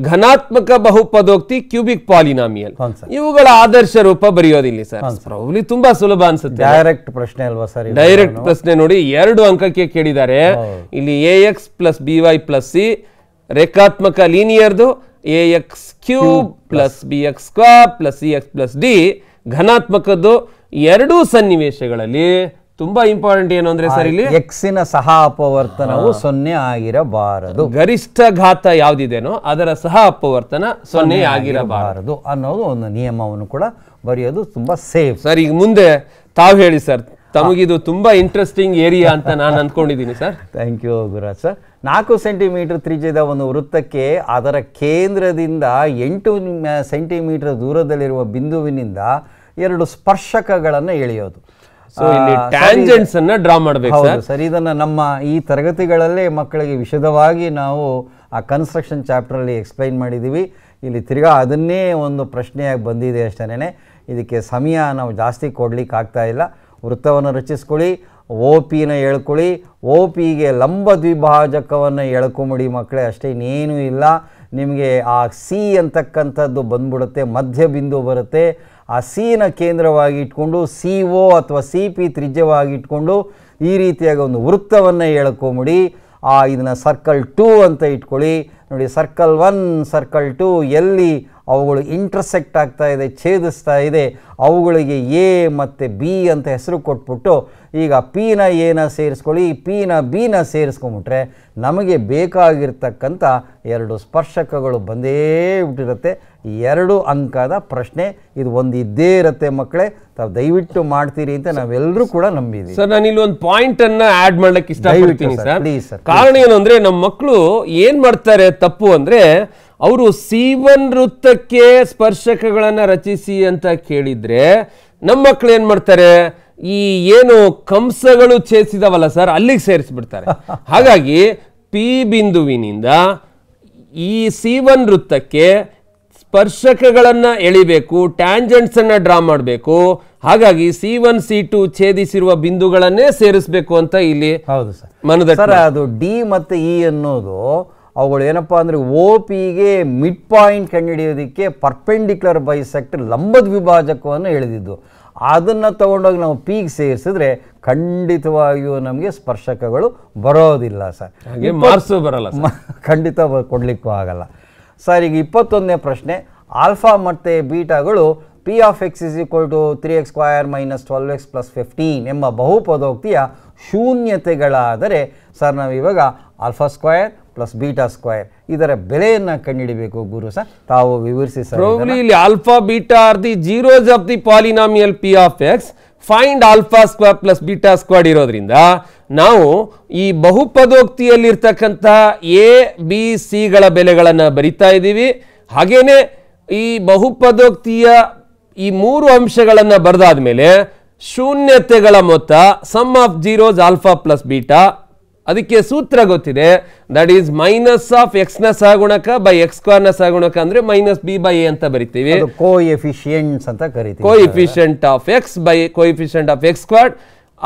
ಘನಾತ್ಮಕ ಬಹುಪದೋಕ್ತಿ ಕ್ಯೂಬಿಕ್ ಪಾಲಿನಾಮಿಯಲ್ ಇವುಗಳ ಆದರ್ಶ ರೂಪ ಬರೆಯೋದಿಲ್ಲ ಸರ್ ತುಂಬಾ ಸುಲಭ ಅನ್ಸುತ್ತೆ ಡೈರೆಕ್ಟ್ ಪ್ರಶ್ನೆ ಅಲ್ವಾ ಸರ್ ಡೈರೆಕ್ಟ್ ಪ್ರಶ್ನೆ ನೋಡಿ ಎರಡು ಅಂಕಕ್ಕೆ ಕೇಳಿದ್ದಾರೆ ಇಲ್ಲಿ A X plus B Y plus C ರೇಖಾತ್ಮಕ ಲೀನಿಯರ್ದು X cube plus B X square plus C X plus D ಘನಾತ್ಮಕದ್ದು ಎರಡು ಸನ್ನಿವೇಶಗಳಲ್ಲಿ ತುಂಬಾ ಇಂಪಾರ್ಟೆಂಟ್ ಏನು ಅಂದ್ರೆ ಸರ್ ಇಲ್ಲಿ ಎಕ್ಸಿನ ಸಹ ಅಪವರ್ತನವು ಸೊನ್ನೆ ಆಗಿರಬಾರದು ಗರಿಷ್ಠ ಘಾತ ಯಾವ್ದಿದೆನೋ ಅದರ ಸಹ ಅಪವರ್ತನ ಸೊನ್ನೆ ಆಗಿರಬಾರದು ಅನ್ನೋದು ಒಂದು ನಿಯಮವನ್ನು ಕೂಡ ಬರೆಯೋದು ತುಂಬಾ ಸೇಫ್ ಸರ್ ಈಗ ಮುಂದೆ ತಾವು ಹೇಳಿ ಸರ್ ತಮಗಿದು ತುಂಬ ಇಂಟ್ರೆಸ್ಟಿಂಗ್ ಏರಿಯಾ ಅಂತ ನಾನು ಅಂದ್ಕೊಂಡಿದ್ದೀನಿ sir thank you Gururaj sir ನಾಲ್ಕು ಸೆಂಟಿಮೀಟರ್ ತ್ರಿಜ್ಯದ ಒಂದು ವೃತ್ತಕ್ಕೆ ಅದರ ಕೇಂದ್ರದಿಂದ ಎಂಟು ಸೆಂಟಿಮೀಟರ್ ದೂರದಲ್ಲಿರುವ ಬಿಂದುವಿನಿಂದ ಎರಡು ಸ್ಪರ್ಶಕಗಳನ್ನು ಎಳೆಯೋದು ಟ್ಯಾಂಜೆಂಟ್ಸ್ ಡ್ರಾ ಮಾಡಬೇಕು ಹೌದು ಸರ್ ಇದನ್ನ ನಮ್ಮ ಈ ತರಗತಿಗಳಲ್ಲೇ ಮಕ್ಕಳಿಗೆ ವಿಶದವಾಗಿ ನಾವು ಆ ಕನ್ಸ್ಟ್ರಕ್ಷನ್ ಚಾಪ್ಟರಲ್ಲಿ ಎಕ್ಸ್ಪ್ಲೈನ್ ಮಾಡಿದ್ದೀವಿ ಇಲ್ಲಿ ತಿರ್ಗಾ ಅದನ್ನೇ ಒಂದು ಪ್ರಶ್ನೆಯಾಗಿ ಬಂದಿದೆ ಅಷ್ಟೇನೆ ಇದಕ್ಕೆ ಸಮಯ ನಾವು ಜಾಸ್ತಿ ಕೊಡ್ಲಿಕ್ಕೆ ಆಗ್ತಾ ಇಲ್ಲ ವೃತ್ತವನ್ನು ರಚಿಸ್ಕೊಳ್ಳಿ ಓ ಪಿನ ಎಳ್ಕೊಳ್ಳಿ ಓ ಪಿಗೆ ಲಂಬ ದ್ವಿಭಾಜಕವನ್ನು ಎಳ್ಕೊಂಬಿಡಿ ಮಕ್ಕಳೇ ಅಷ್ಟೇ ಇನ್ನೇನೂ ಇಲ್ಲ ನಿಮಗೆ ಆ ಸಿ ಅಂತಕ್ಕಂಥದ್ದು ಬಂದ್ಬಿಡುತ್ತೆ ಮಧ್ಯ ಬಿಂದು ಬರುತ್ತೆ ಆ ಸಿನ ಕೇಂದ್ರವಾಗಿ ಇಟ್ಕೊಂಡು ಸಿ ಒ ಅಥವಾ ಸಿ ಪಿ ತ್ರಿಜ್ಯವಾಗಿ ಇಟ್ಕೊಂಡು ಈ ರೀತಿಯಾಗಿ ಒಂದು ವೃತ್ತವನ್ನು ಎಳ್ಕೊಂಬಿಡಿ ಆ ಇದನ್ನು ಸರ್ಕಲ್ ಟೂ ಅಂತ ಇಟ್ಕೊಳ್ಳಿ ನೋಡಿ ಸರ್ಕಲ್ ಒನ್ ಸರ್ಕಲ್ ಟೂ ಎಲ್ಲಿ ಅವುಗಳು ಇಂಟರ್ಸೆಕ್ಟ್ ಆಗ್ತಾ ಇದೆ ಛೇದಿಸ್ತಾ ಇದೆ ಅವುಗಳಿಗೆ ಎ ಮತ್ತು ಬಿ ಅಂತ ಹೆಸರು ಕೊಟ್ಬಿಟ್ಟು ಈಗ ಪಿನ ಎನ ಸೇರಿಸ್ಕೊಳ್ಳಿ ಪಿನ ಬಿನ ಸೇರಿಸ್ಕೊಂಬಿಟ್ರೆ ನಮಗೆ ಬೇಕಾಗಿರ್ತಕ್ಕಂಥ ಎರಡು ಸ್ಪರ್ಶಕಗಳು ಬಂದೇ ಬಿಟ್ಟಿರುತ್ತೆ ಎರಡು ಅಂಕದ ಪ್ರಶ್ನೆ ಇದು ಒಂದು ಇದ್ದೇ ಇರುತ್ತೆ ಮಕ್ಕಳೇ ತಾವು ದಯವಿಟ್ಟು ಮಾಡ್ತೀರಿ ಅಂತ ನಾವೆಲ್ಲರೂ ಕೂಡ ನಂಬಿದ್ದೀವಿ ಸರ್ ನಾನು ಇಲ್ಲಿ ಒಂದು ಪಾಯಿಂಟ್ ಅನ್ನ ಆಡ್ ಮಾಡ್ಲಿಕ್ಕೆ ಇಷ್ಟ ಸರ್ ಕಾರಣ ಏನು ಅಂದರೆ ನಮ್ಮ ಮಕ್ಕಳು ಏನು ಮಾಡ್ತಾರೆ ತಪ್ಪು ಅಂದರೆ ಅವರು ಸೀವನ್ ವೃತ್ತಕ್ಕೆ ಸ್ಪರ್ಶಕಗಳನ್ನು ರಚಿಸಿ ಅಂತ ಕೇಳಿದರೆ ನಮ್ಮ ಮಕ್ಕಳು ಏನು ಮಾಡ್ತಾರೆ ಈ ಏನು ಕಂಸಗಳು ಛೇದಿಸಿದವಲ್ಲ ಸರ್ ಅಲ್ಲಿಗೆ ಸೇರಿಸ್ಬಿಡ್ತಾರೆ ಹಾಗಾಗಿ ಪಿ ಬಿಂದುವಿನಿಂದ ಈ ಸೀವನ್ ವೃತ್ತಕ್ಕೆ ಸ್ಪರ್ಶಕಗಳನ್ನು ಎಳಿಬೇಕು ಟ್ಯಾಂಜೆಂಟ್ಸನ್ನು ಡ್ರಾ ಮಾಡಬೇಕು ಹಾಗಾಗಿ ಸಿ ಒನ್ ಸಿ ಟು ಛೇದಿಸಿರುವ ಬಿಂದುಗಳನ್ನೇ ಸೇರಿಸಬೇಕು ಅಂತ ಇಲ್ಲಿ ಹೌದು ಸರ್ ಮನದ ಅದು ಡಿ ಮತ್ತು ಇ ಅನ್ನೋದು ಅವುಗಳು ಏನಪ್ಪ ಅಂದರೆ ಒ ಪಿಗೆ ಮಿಡ್ ಪಾಯಿಂಟ್ ಕಂಡುಹಿಡಿಯೋದಕ್ಕೆ ಪರ್ಪೆಂಡಿಕ್ಯುಲರ್ ಬೈಸೆಕ್ಟ್ ಲಂಬದ ವಿಭಾಜಕವನ್ನು ಎಳೆದಿದ್ದು ಅದನ್ನು ತಗೊಂಡೋಗಿ ನಾವು ಪೀಗೆ ಸೇರಿಸಿದ್ರೆ ಖಂಡಿತವಾಗಿಯೂ ನಮಗೆ ಸ್ಪರ್ಶಕಗಳು ಬರೋದಿಲ್ಲ ಸರ್ ಮಾರ್ಸು ಬರಲ್ಲ ಖಂಡಿತ ಕೊಡಲಿಕ್ಕೂ ಆಗಲ್ಲ ಸರ್ ಈಗ ಇಪ್ಪತ್ತೊಂದನೇ ಪ್ರಶ್ನೆ ಆಲ್ಫಾ ಮತ್ತು ಬೀಟಾಗಳು P of X is equal to three X square minus twelve X plus fifteen ಎಂಬ ಬಹುಪದೋಕ್ತಿಯ ಶೂನ್ಯತೆಗಳಾದರೆ ಸರ್ ನಾವಿವಾಗ alpha square plus beta square ಇದರ ಬೆಲೆಯನ್ನು ಕಂಡುಹಿಡಿಯಬೇಕು ಗುರು ಸರ್ ತಾವು ವಿವರಿಸಿ ಸರ್ ಇಲ್ಲಿ alpha beta are the zeros of the polynomial P of X find alpha square plus beta squared ಇರೋದ್ರಿಂದ ನಾವು ಈ ಬಹುಪದೋಕ್ತಿಯಲ್ಲಿರ್ತಕ್ಕಂತಹ ಎ ಬಿ ಸಿಗಳ ಬೆಲೆಗಳನ್ನು ಬರಿತಾ ಇದ್ದೀವಿ ಹಾಗೇನೆ ಈ ಬಹುಪದೋಕ್ತಿಯ ಈ ಮೂರು ಅಂಶಗಳನ್ನು ಬರೆದಾದ ಮೇಲೆ ಶೂನ್ಯತೆಗಳ ಮೊತ್ತ sum of zeros alpha plus beta ಅದಕ್ಕೆ ಸೂತ್ರ ಗೊತ್ತಿದೆ that is minus of X ನ ಸಹಗುಣಕ ಬೈ ಎಕ್ಸ್ ಸ್ಕ್ವೇರ್ ನ ಸಹಗುಣಕ ಅಂದ್ರೆ ಮೈನಸ್ ಬಿ ಬೈ ಎ ಅಂತ ಬರಿತೀವಿ ಅಂತ ಕರಿತೀವಿ coefficient of X by coefficient of X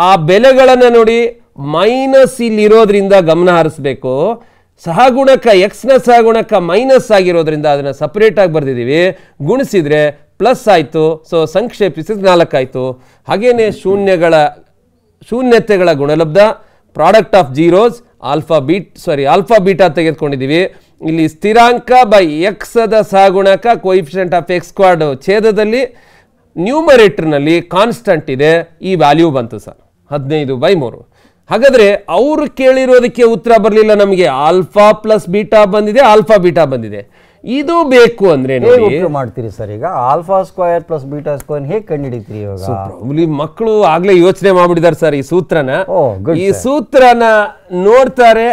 ಆ ಬೆಲೆಗಳನ್ನ ನೋಡಿ ಮೈನಸ್ ಇಲ್ಲಿರೋದ್ರಿಂದ ಗಮನ ಹರಿಸ್ಬೇಕು ಸಹಗುಣಕ ಎಕ್ಸ್ ನ ಸಹಗುಣಕ ಮೈನಸ್ ಆಗಿರೋದ್ರಿಂದ ಅದನ್ನ ಸಪರೇಟ್ ಆಗಿ ಬರ್ದಿದೀವಿ ಗುಣಿಸಿದ್ರೆ ಪ್ಲಸ್ ಆಯ್ತು ಸೊ ಸಂಕ್ಷೇಪಿಸಿದ ನಾಲ್ಕಾಯ್ತು ಹಾಗೇನೆ ಶೂನ್ಯಗಳ ಶೂನ್ಯತೆಗಳ ಗುಣಲಬ್ಧ product of zeros alpha beat sorry alpha beta ತೆಗೆದುಕೊಂಡಿದ್ದೀವಿ ಇಲ್ಲಿ ಸ್ಥಿರಾಂಕ ಬೈ ಎಕ್ಸದ ಸಗುಣಕ ಕೋಯಿಫಿಷಂಟ್ ಆಫ್ ಎಕ್ಸ್ ಛೇದದಲ್ಲಿ ನ್ಯೂಮರೇಟರ್ನಲ್ಲಿ ಕಾನ್ಸ್ಟಂಟ್ ಇದೆ ಈ ವ್ಯಾಲ್ಯೂ ಬಂತು ಸರ್ ಹದಿನೈದು ಬೈ ಮೂರು ಹಾಗಾದರೆ ಅವರು ಕೇಳಿರೋದಕ್ಕೆ ಉತ್ತರ ಬರಲಿಲ್ಲ ನಮಗೆ ಆಲ್ಫಾ ಪ್ಲಸ್ ಬೀಟಾ ಬಂದಿದೆ ಆಲ್ಫಾ ಬೀಟಾ ಬಂದಿದೆ ಇದು ಬೇಕು ಅಂದ್ರೆ ಮಾಡ್ತೀರಿ ಸರ್ ಈಗ alpha square plus beta square ಹೇಗೆ ಕಂಡುಹಿಡಿತೀರಿ ಇವಾಗ ಮಕ್ಕಳು ಆಗ್ಲೇ ಯೋಚನೆ ಮಾಡ್ಬಿಟ್ಟಿದ್ದಾರೆ ಸರ್ ಈ ಸೂತ್ರನ ಈ ಸೂತ್ರನ ನೋಡ್ತಾರೆ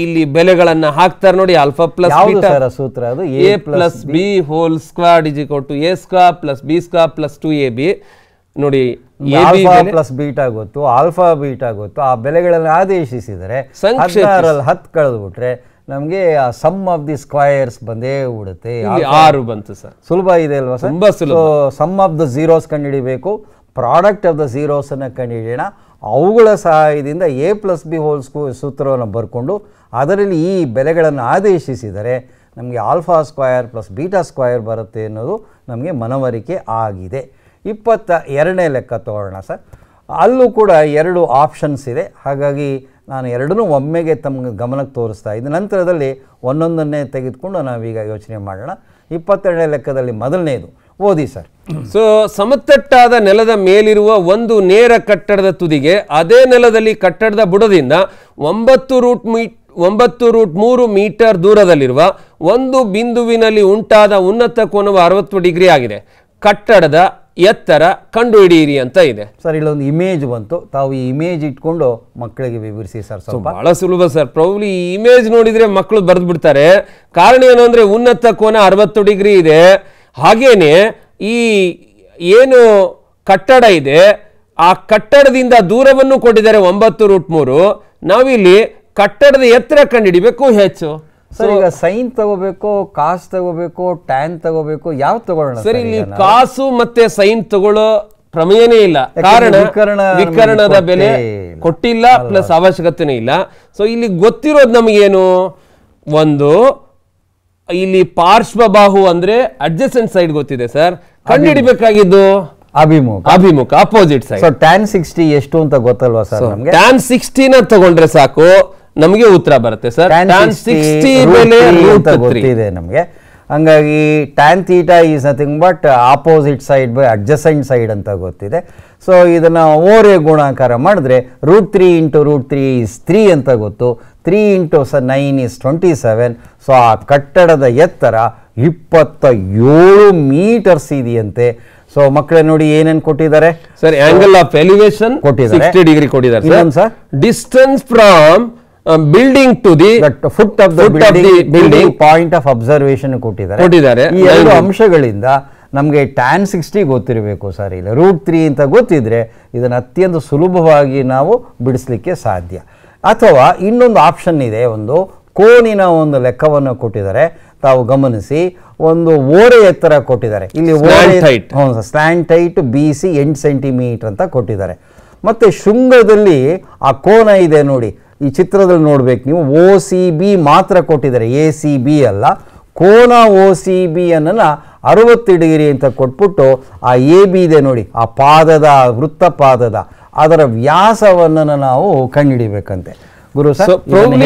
ಇಲ್ಲಿ ಬೆಲೆಗಳನ್ನ ಹಾಕ್ತಾರೆ ನೋಡಿ ಆಲ್ಫಾ ಪ್ಲಸ್ ಬೀಟಾ ಸೂತ್ರ ಅದು A plus B whole squared is equal to A square plus B square plus two A B ನೋಡಿ ಪ್ಲಸ್ ಬೀಟಾ ಗೊತ್ತು ಆಲ್ಫಾ ಬೀಟಾ ಗೊತ್ತು ಆ ಬೆಲೆಗಳನ್ನು ಆದೇಶಿಸಿದರೆ ಹತ್ತು ಕಳೆದು ಬಿಟ್ರೆ ನಮಗೆ ಸಮ್ ಆಫ್ ದಿ ಸ್ಕ್ವಯರ್ಸ್ ಬಂದೇ ಉಡುತ್ತೆ ಆರು ಬಂತು ಸರ್ ಸುಲಭ ಇದೆ ಅಲ್ವಾ ಸರ್ ತುಂಬ ಸುಲಭ ಸಮ್ ಆಫ್ ದ ಝೀರೋಸ್ ಕಂಡುಹಿಡಿಬೇಕು ಪ್ರಾಡಕ್ಟ್ ಆಫ್ ದ ಝೀರೋಸನ್ನು ಕಂಡುಹಿಡಿಯೋಣ ಅವುಗಳ ಸಹಾಯದಿಂದ ಎ ಪ್ಲಸ್ ಬಿ ಹೋಲ್ ಸೂತ್ರವನ್ನು ಬರ್ಕೊಂಡು ಅದರಲ್ಲಿ ಈ ಬೆಲೆಗಳನ್ನು ಆದೇಶಿಸಿದರೆ ನಮಗೆ alpha square plus beta square ಬರುತ್ತೆ ಅನ್ನೋದು ನಮಗೆ ಮನವರಿಕೆ ಆಗಿದೆ ಇಪ್ಪತ್ತ ಎರಡನೇ ಲೆಕ್ಕ ತಗೊಳ್ಳೋಣ ಸರ್ ಅಲ್ಲೂ ಕೂಡ ಎರಡು ಆಪ್ಷನ್ಸ್ ಇದೆ ಹಾಗಾಗಿ ನಾನು ಎರಡನ್ನೂ ಒಮ್ಮೆಗೆ ತಮ್ಮ ಗಮನಕ್ಕೆ ತೋರಿಸ್ತಾ ಇದ್ದೆ ನಂತರದಲ್ಲಿ ಒಂದೊಂದನ್ನೇ ತೆಗೆದುಕೊಂಡು ನಾವೀಗ ಯೋಚನೆ ಮಾಡೋಣ ಇಪ್ಪತ್ತೆರಡನೇ ಲೆಕ್ಕದಲ್ಲಿ ಮೊದಲನೇದು ಓದಿ ಸರ್ ಸೊ ಸಮತಟ್ಟಾದ ನೆಲದ ಮೇಲಿರುವ ಒಂದು ನೇರ ಕಟ್ಟಡದ ತುದಿಗೆ ಅದೇ ನೆಲದಲ್ಲಿ ಕಟ್ಟಡದ ಬುಡದಿಂದ ಒಂಬತ್ತು ರೂಟ್ ಮೀ ಒಂಬತ್ತು ರೂಟ್ ಮೂರು ಮೀಟರ್ ದೂರದಲ್ಲಿರುವ ಒಂದು ಬಿಂದುವಿನಲ್ಲಿ ಉಂಟಾದ ಉನ್ನತ ಕೋನವು ಅರವತ್ತು ಡಿಗ್ರಿ ಆಗಿದೆ ಕಟ್ಟಡದ ಎತ್ತರ ಕಂಡುಹಿಡಿಯಿರಿ ಅಂತ ಇದೆ ಸರ್ ಇಲ್ಲೊಂದು ಇಮೇಜ್ ಬಂತು ತಾವು ಈ ಇಮೇಜ್ ಇಟ್ಕೊಂಡು ಮಕ್ಕಳಿಗೆ ವಿವರಿಸಿ ಸರ್ ಸ್ವಲ್ಪ ಬಹಳ ಸುಲಭ ಸರ್ ಪ್ರೌಲಿ ಈ ಇಮೇಜ್ ನೋಡಿದ್ರೆ ಮಕ್ಕಳು ಬರೆದು ಬಿಡ್ತಾರೆ ಕಾರಣ ಏನು ಅಂದ್ರೆ ಉನ್ನತ ಕೋನ ಅರವತ್ತು ಡಿಗ್ರಿ ಇದೆ ಹಾಗೇನೆ ಈ ಏನು ಕಟ್ಟಡ ಇದೆ ಆ ಕಟ್ಟಡದಿಂದ ದೂರವನ್ನು ಕೊಟ್ಟಿದ್ದಾರೆ ಒಂಬತ್ತು ರೂಟ್ ಮೂರು ನಾವಿಲ್ಲಿ ಕಟ್ಟಡದ ಎತ್ತರ ಕಂಡುಹಿಡಿಬೇಕು ಹೆಚ್ಚು ಸರ್ ಈಗ ಸೈನ್ ತಗೋಬೇಕು ಕಾಸ್ ತಗೋಬೇಕು ಟ್ಯಾನ್ ತಗೋಬೇಕು ಯಾವ ತಗೊಳ್ಳೋಣ ಸರ್ ಇಲ್ಲಿ ಕಾಸು ಮತ್ತೆ ಸೈನ್ ತಗೊಳ್ಳೋ ಪ್ರಮೇಯನೇ ಇಲ್ಲ ಕಾರಣ ವಿಕರಣದ ಬೆಲೆ ಕೊಟ್ಟಿಲ್ಲ ಪ್ಲಸ್ ಅವಶ್ಯಕತೆನೇ ಇಲ್ಲ ಸೊ ಇಲ್ಲಿ ಗೊತ್ತಿರೋದು ನಮಗೇನು ಒಂದು ಇಲ್ಲಿ ಪಾರ್ಶ್ವ ಬಾಹು ಅಂದ್ರೆ ಅಡ್ಜಸ್ಟೆಂಟ್ ಸೈಡ್ ಗೊತ್ತಿದೆ ಸರ್ ಕಂಡುಹಿಡಬೇಕಾಗಿದ್ದು ಅಭಿಮುಖ ಅಭಿಮುಖ ಅಪೋಸಿಟ್ ಸೈಡ್ ಟ್ಯಾನ್ ಸಿಕ್ಸ್ಟಿ ಎಷ್ಟು ಅಂತ ಗೊತ್ತಲ್ವಾ ಸರ್ ಟ್ಯಾನ್ ಸಿಕ್ಸ್ಟಿನ ತಗೊಂಡ್ರೆ ಸಾಕು ನಮಗೆ ಉತ್ತರ ಬರುತ್ತೆ ಸರ್ ಗೊತ್ತಿದೆ ನಮಗೆ ಹಂಗಾಗಿ tan theta is nothing but opposite side by adjacent side ಅಂತ ಗೊತ್ತಿದೆ ಸೊ ಇದನ್ನು ಓರೆ ಗುಣಾಕಾರ ಮಾಡಿದ್ರೆ root three into root three is three ಅಂತ ಗೊತ್ತು ತ್ರೀ ಇಂಟು ಸ nine is twenty seven so ಆ ಕಟ್ಟಡದ ಎತ್ತರ ಇಪ್ಪತ್ತ ಏಳು ಮೀಟರ್ಸ್ ಇದೆಯಂತೆ ಸೊ ಮಕ್ಕಳೇ ನೋಡಿ ಏನೇನು ಕೊಟ್ಟಿದ್ದಾರೆ ಸರ್ ಆಂಗಲ್ ಆಫ್ ಎಲಿವೇಶನ್ ಕೊಟ್ಟಿದ್ದಾರೆ ಡಿಗ್ರಿ ಕೊಟ್ಟಿದ್ದಾರೆ sir distance from building to the foot of the building point of building, ಕೊಟ್ಟಿದ್ದಾರೆ ಕೊಟ್ಟಿದ್ದಾರೆ ಈ ಎರಡು ಅಂಶಗಳಿಂದ ನಮಗೆ ಟ್ಯಾನ್ ಸಿಕ್ಸ್ಟಿ ಗೊತ್ತಿರಬೇಕು ಸರ್ ಇಲ್ಲ ರೂಟ್ ತ್ರೀ ಅಂತ ಗೊತ್ತಿದ್ರೆ ಇದನ್ನು ಅತ್ಯಂತ ಸುಲಭವಾಗಿ ನಾವು ಬಿಡಿಸ್ಲಿಕ್ಕೆ ಸಾಧ್ಯ ಅಥವಾ ಇನ್ನೊಂದು ಆಪ್ಷನ್ ಇದೆ ಒಂದು ಕೋನಿನ ಒಂದು ಲೆಕ್ಕವನ್ನು ಕೊಟ್ಟಿದ್ದಾರೆ ತಾವು ಗಮನಿಸಿ ಒಂದು ಓರೆ ಎತ್ತರ ಕೊಟ್ಟಿದ್ದಾರೆ ಇಲ್ಲಿ ಓರೆ ಸ್ಲ್ಯಾಂಟ್ ಹೈಟ್ ಬಿ ಸಿ ಎಂಟು ಸೆಂಟಿಮೀಟರ್ ಅಂತ ಕೊಟ್ಟಿದ್ದಾರೆ ಮತ್ತು ಶೃಂಗದಲ್ಲಿ ಆ ಕೋನ ಇದೆ ನೋಡಿ ಈ ಚಿತ್ರದಲ್ಲಿ ನೋಡ್ಬೇಕು ನೀವು ಓ ಸಿ ಬಿ ಮಾತ್ರ ಕೊಟ್ಟಿದ್ದಾರೆ ಎ ಸಿ ಬಿ ಅಲ್ಲ ಕೋನ ಓ ಸಿ ಬಿ ಅನ್ನ ಅರವತ್ತು ಡಿಗ್ರಿ ಅಂತ ಕೊಟ್ಬಿಟ್ಟು ಆ ಎ ಬಿ ಇದೆ ನೋಡಿ ಆ ಪಾದದ ವೃತ್ತ ಪಾದದ ಅದರ ವ್ಯಾಸವನ್ನ ನಾವು ಕಂಡುಹಿಡಿಬೇಕಂತೆ ಗುರು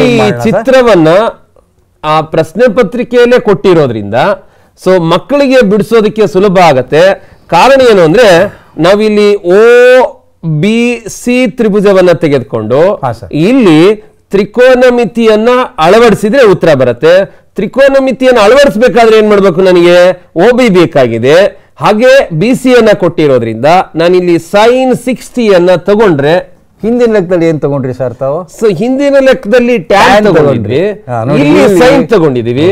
ಈ ಚಿತ್ರವನ್ನ ಆ ಪ್ರಶ್ನೆ ಪತ್ರಿಕೆಯಲ್ಲೇ ಕೊಟ್ಟಿರೋದ್ರಿಂದ ಸೊ ಮಕ್ಕಳಿಗೆ ಬಿಡಿಸೋದಕ್ಕೆ ಸುಲಭ ಆಗತ್ತೆ ಕಾರಣ ಏನು ಅಂದ್ರೆ ನಾವಿಲ್ಲಿ ಓ ಬಿ ಸಿ ತ್ರಿಭುಜವನ್ನ ತೆಗೆದುಕೊಂಡು ಇಲ್ಲಿ ತ್ರಿಕೋನಮಿತಿಯನ್ನ ಅಳವಡಿಸಿದ್ರೆ ಉತ್ತರ ಬರುತ್ತೆ ತ್ರಿಕೋನ ಅಳವಡಿಸಬೇಕಾದ್ರೆ ಏನ್ ಮಾಡ್ಬೇಕು ನನಗೆ ಓ ಬಿ ಬೇಕಾಗಿದೆ ಹಾಗೆ ಬಿ ಸಿ ಅನ್ನ ಕೊಟ್ಟಿರೋದ್ರಿಂದ ನಾನು ಇಲ್ಲಿ ಸೈನ್ ಸಿಕ್ಸ್ಟಿ ಅನ್ನ ತಗೊಂಡ್ರೆ ಹಿಂದಿನ ಲೆಕ್ಕದಲ್ಲಿ ಏನ್ ತಗೊಂಡ್ರಿ ಸರ್ ತಾವು ಸೊ ಹಿಂದಿನ ಲೆಕ್ಕದಲ್ಲಿ ಟ್ಯಾನ್ ತಗೊಂಡ್ರಿ ಇಲ್ಲಿ ಸೈನ್ ತಗೊಂಡಿದೀವಿ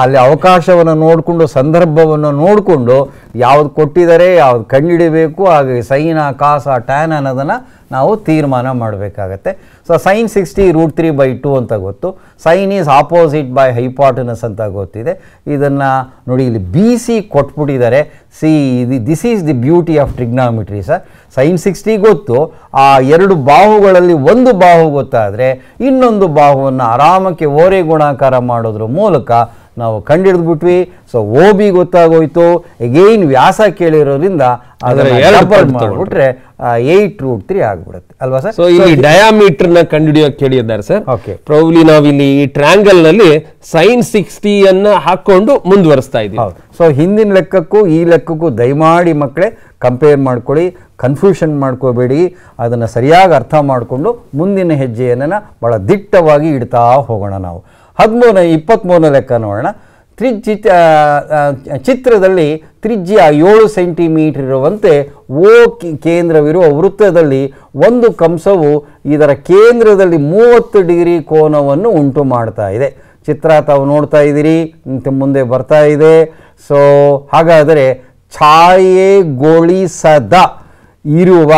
ಅಲ್ಲಿ ಅವಕಾಶವನ್ನು ನೋಡಿಕೊಂಡು ಸಂದರ್ಭವನ್ನು ನೋಡಿಕೊಂಡು ಯಾವ್ದು ಕೊಟ್ಟಿದ್ದಾರೆ ಯಾವ್ದು ಕಂಡುಹಿಡಿಬೇಕು ಹಾಗೆ ಸೈನ ಕಾಸ ಟ್ಯಾನ್ ಅನ್ನೋದನ್ನು ನಾವು ತೀರ್ಮಾನ ಮಾಡಬೇಕಾಗತ್ತೆ so sine sixty root three by two ಅಂತ ಗೊತ್ತು sine is opposite by hypotenuse ಅಂತ ಗೊತ್ತಿದೆ ಇದನ್ನು ನೋಡಿ ಇಲ್ಲಿ ಬಿ ಸಿ ಕೊಟ್ಬಿಟ್ಟಿದ್ದಾರೆ ಸಿ ಇದು this is the beauty of trigonometry sir sine sixty ಗೊತ್ತು ಆ ಎರಡು ಬಾಹುಗಳಲ್ಲಿ ಒಂದು ಬಾಹು ಗೊತ್ತಾದರೆ ಇನ್ನೊಂದು ಬಾಹುವನ್ನು ಆರಾಮಕ್ಕೆ ಓರೆ ಗುಣಾಕಾರ ಮಾಡೋದ್ರ ಮೂಲಕ ನಾವು ಕಂಡಿಡಿದು ಬಿಟ್ವಿ ಸೊ ಓ ಬಿ ಗೊತ್ತಾಗೋಯ್ತು ಎಗೈನ್ ವ್ಯಾಸ ಕೇಳಿರೋದ್ರಿಂದ ಮಾಡ್ಬಿಟ್ರೆ ಏಟ್ ರೂಟ್ ತ್ರೀ ಆಗ್ಬಿಡುತ್ತೆ ಅಲ್ವಾ ಸರ್ ಸೊ ಇಲ್ಲಿ ಡಯಾಮೀಟರ್ ನ ಕಂಡುಹಿಡಿಯೋ ಕೇಳಿದ್ದಾರೆ ಸರ್ ಓಕೆ ಪ್ರೌಲಿ ಇಲ್ಲಿ ಈ ಟ್ರ್ಯಾಂಗಲ್ ನಲ್ಲಿ ಸೈನ್ ಸಿಕ್ಸ್ಟಿ ಅನ್ನ ಹಾಕೊಂಡು ಮುಂದುವರಿಸ್ತಾ ಇದ್ದೀವಿ ಸೊ ಹಿಂದಿನ ಲೆಕ್ಕಕ್ಕೂ ಈ ಲೆಕ್ಕಕ್ಕೂ ದಯಮಾಡಿ ಮಕ್ಕಳೇ ಕಂಪೇರ್ ಮಾಡ್ಕೊಳ್ಳಿ ಕನ್ಫ್ಯೂಷನ್ ಮಾಡ್ಕೋಬೇಡಿ ಅದನ್ನು ಸರಿಯಾಗಿ ಅರ್ಥ ಮಾಡಿಕೊಂಡು ಮುಂದಿನ ಹೆಜ್ಜೆಯನ್ನ ಬಹಳ ದಿಟ್ಟವಾಗಿ ಇಡ್ತಾ ಹೋಗೋಣ ನಾವು ಹದಿಮೂರನೇ ಇಪ್ಪತ್ತ್ಮೂರನೇ ಲೆಕ್ಕ ನೋಡೋಣ ತ್ರಿಜ್ಜಿ ಚಿತ್ರದಲ್ಲಿ ತ್ರಿಜ್ಯ ಏಳು ಸೆಂಟಿಮೀಟರ್ ಇರುವಂತೆ ಓ ಕೇಂದ್ರವಿರುವ ವೃತ್ತದಲ್ಲಿ ಒಂದು ಕಂಸವು ಇದರ ಕೇಂದ್ರದಲ್ಲಿ ಮೂವತ್ತು ಡಿಗ್ರಿ ಕೋನವನ್ನು ಉಂಟು ಮಾಡ್ತಾ ಇದೆ ಚಿತ್ರ ತಾವು ನೋಡ್ತಾ ಇದ್ದೀರಿ ಮುಂದೆ ಬರ್ತಾ ಇದೆ ಸೊ ಹಾಗಾದರೆ ಛಾಯೆಗೊಳಿಸದ ಇರುವ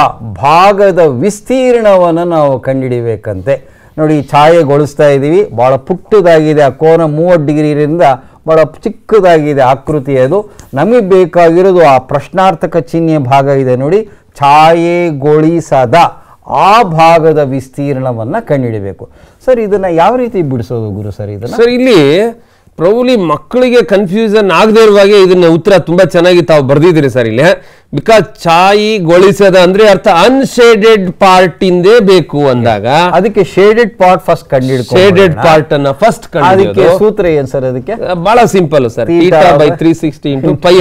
ಭಾಗದ ವಿಸ್ತೀರ್ಣವನ್ನು ನಾವು ಕಂಡುಹಿಡಿಯಬೇಕಂತೆ ನೋಡಿ ಛಾಯೆಗೊಳಿಸ್ತಾ ಇದ್ದೀವಿ ಭಾಳ ಪುಟ್ಟದಾಗಿದೆ ಆ ಕೋನ ಮೂವತ್ತು ಡಿಗ್ರಿಯಿಂದ ಭಾಳ ಚಿಕ್ಕದಾಗಿದೆ ಆಕೃತಿ ಅದು ನಮಗೆ ಬೇಕಾಗಿರೋದು ಆ ಪ್ರಶ್ನಾರ್ಥಕ ಚಿಹ್ನೆ ಭಾಗ ಇದೆ ನೋಡಿ ಛಾಯೆಗೊಳಿಸದ ಆ ಭಾಗದ ವಿಸ್ತೀರ್ಣವನ್ನು ಕಂಡುಹಿಡಬೇಕು ಸರ್ ಇದನ್ನು ಯಾವ ರೀತಿ ಬಿಡಿಸೋದು ಗುರು ಸರ್ ಇದನ್ನು ಸರ್ ಇಲ್ಲಿ ಪ್ರೌಲಿ ಮಕ್ಕಳಿಗೆ ಕನ್ಫ್ಯೂಷನ್ ಆಗದೇ ಇರುವಾಗೆ ಇದನ್ನ ಉತ್ತರ ತುಂಬಾ ಚೆನ್ನಾಗಿ ತಾವು ಬರ್ದಿದ್ದೀರಿ ಸರ್ ಇಲ್ಲಿ ಬಿಕಾಸ್ ಚಾಯಿಗೊಳಿಸದ ಗೊಳಿಸದ ಅಂದ್ರೆ ಅರ್ಥ ಅನ್ಶೇಡೆಡ್ ಪಾರ್ಟ್ ಇಂದೇ ಬೇಕು ಅಂದಾಗ ಅದಕ್ಕೆ ಶೇಡೆಡ್ ಪಾರ್ಟ್ ಫಸ್ಟ್ ಕಂಡು ಶೇಡೆಡ್ ಪಾರ್ಟ್ ಅನ್ನ ಫಸ್ಟ್ ಅದಕ್ಕೆ ಸೂತ್ರ ಏನ್ ಸರ್ ಅದಕ್ಕೆ ಬಹಳ simple sir by three sixty into pi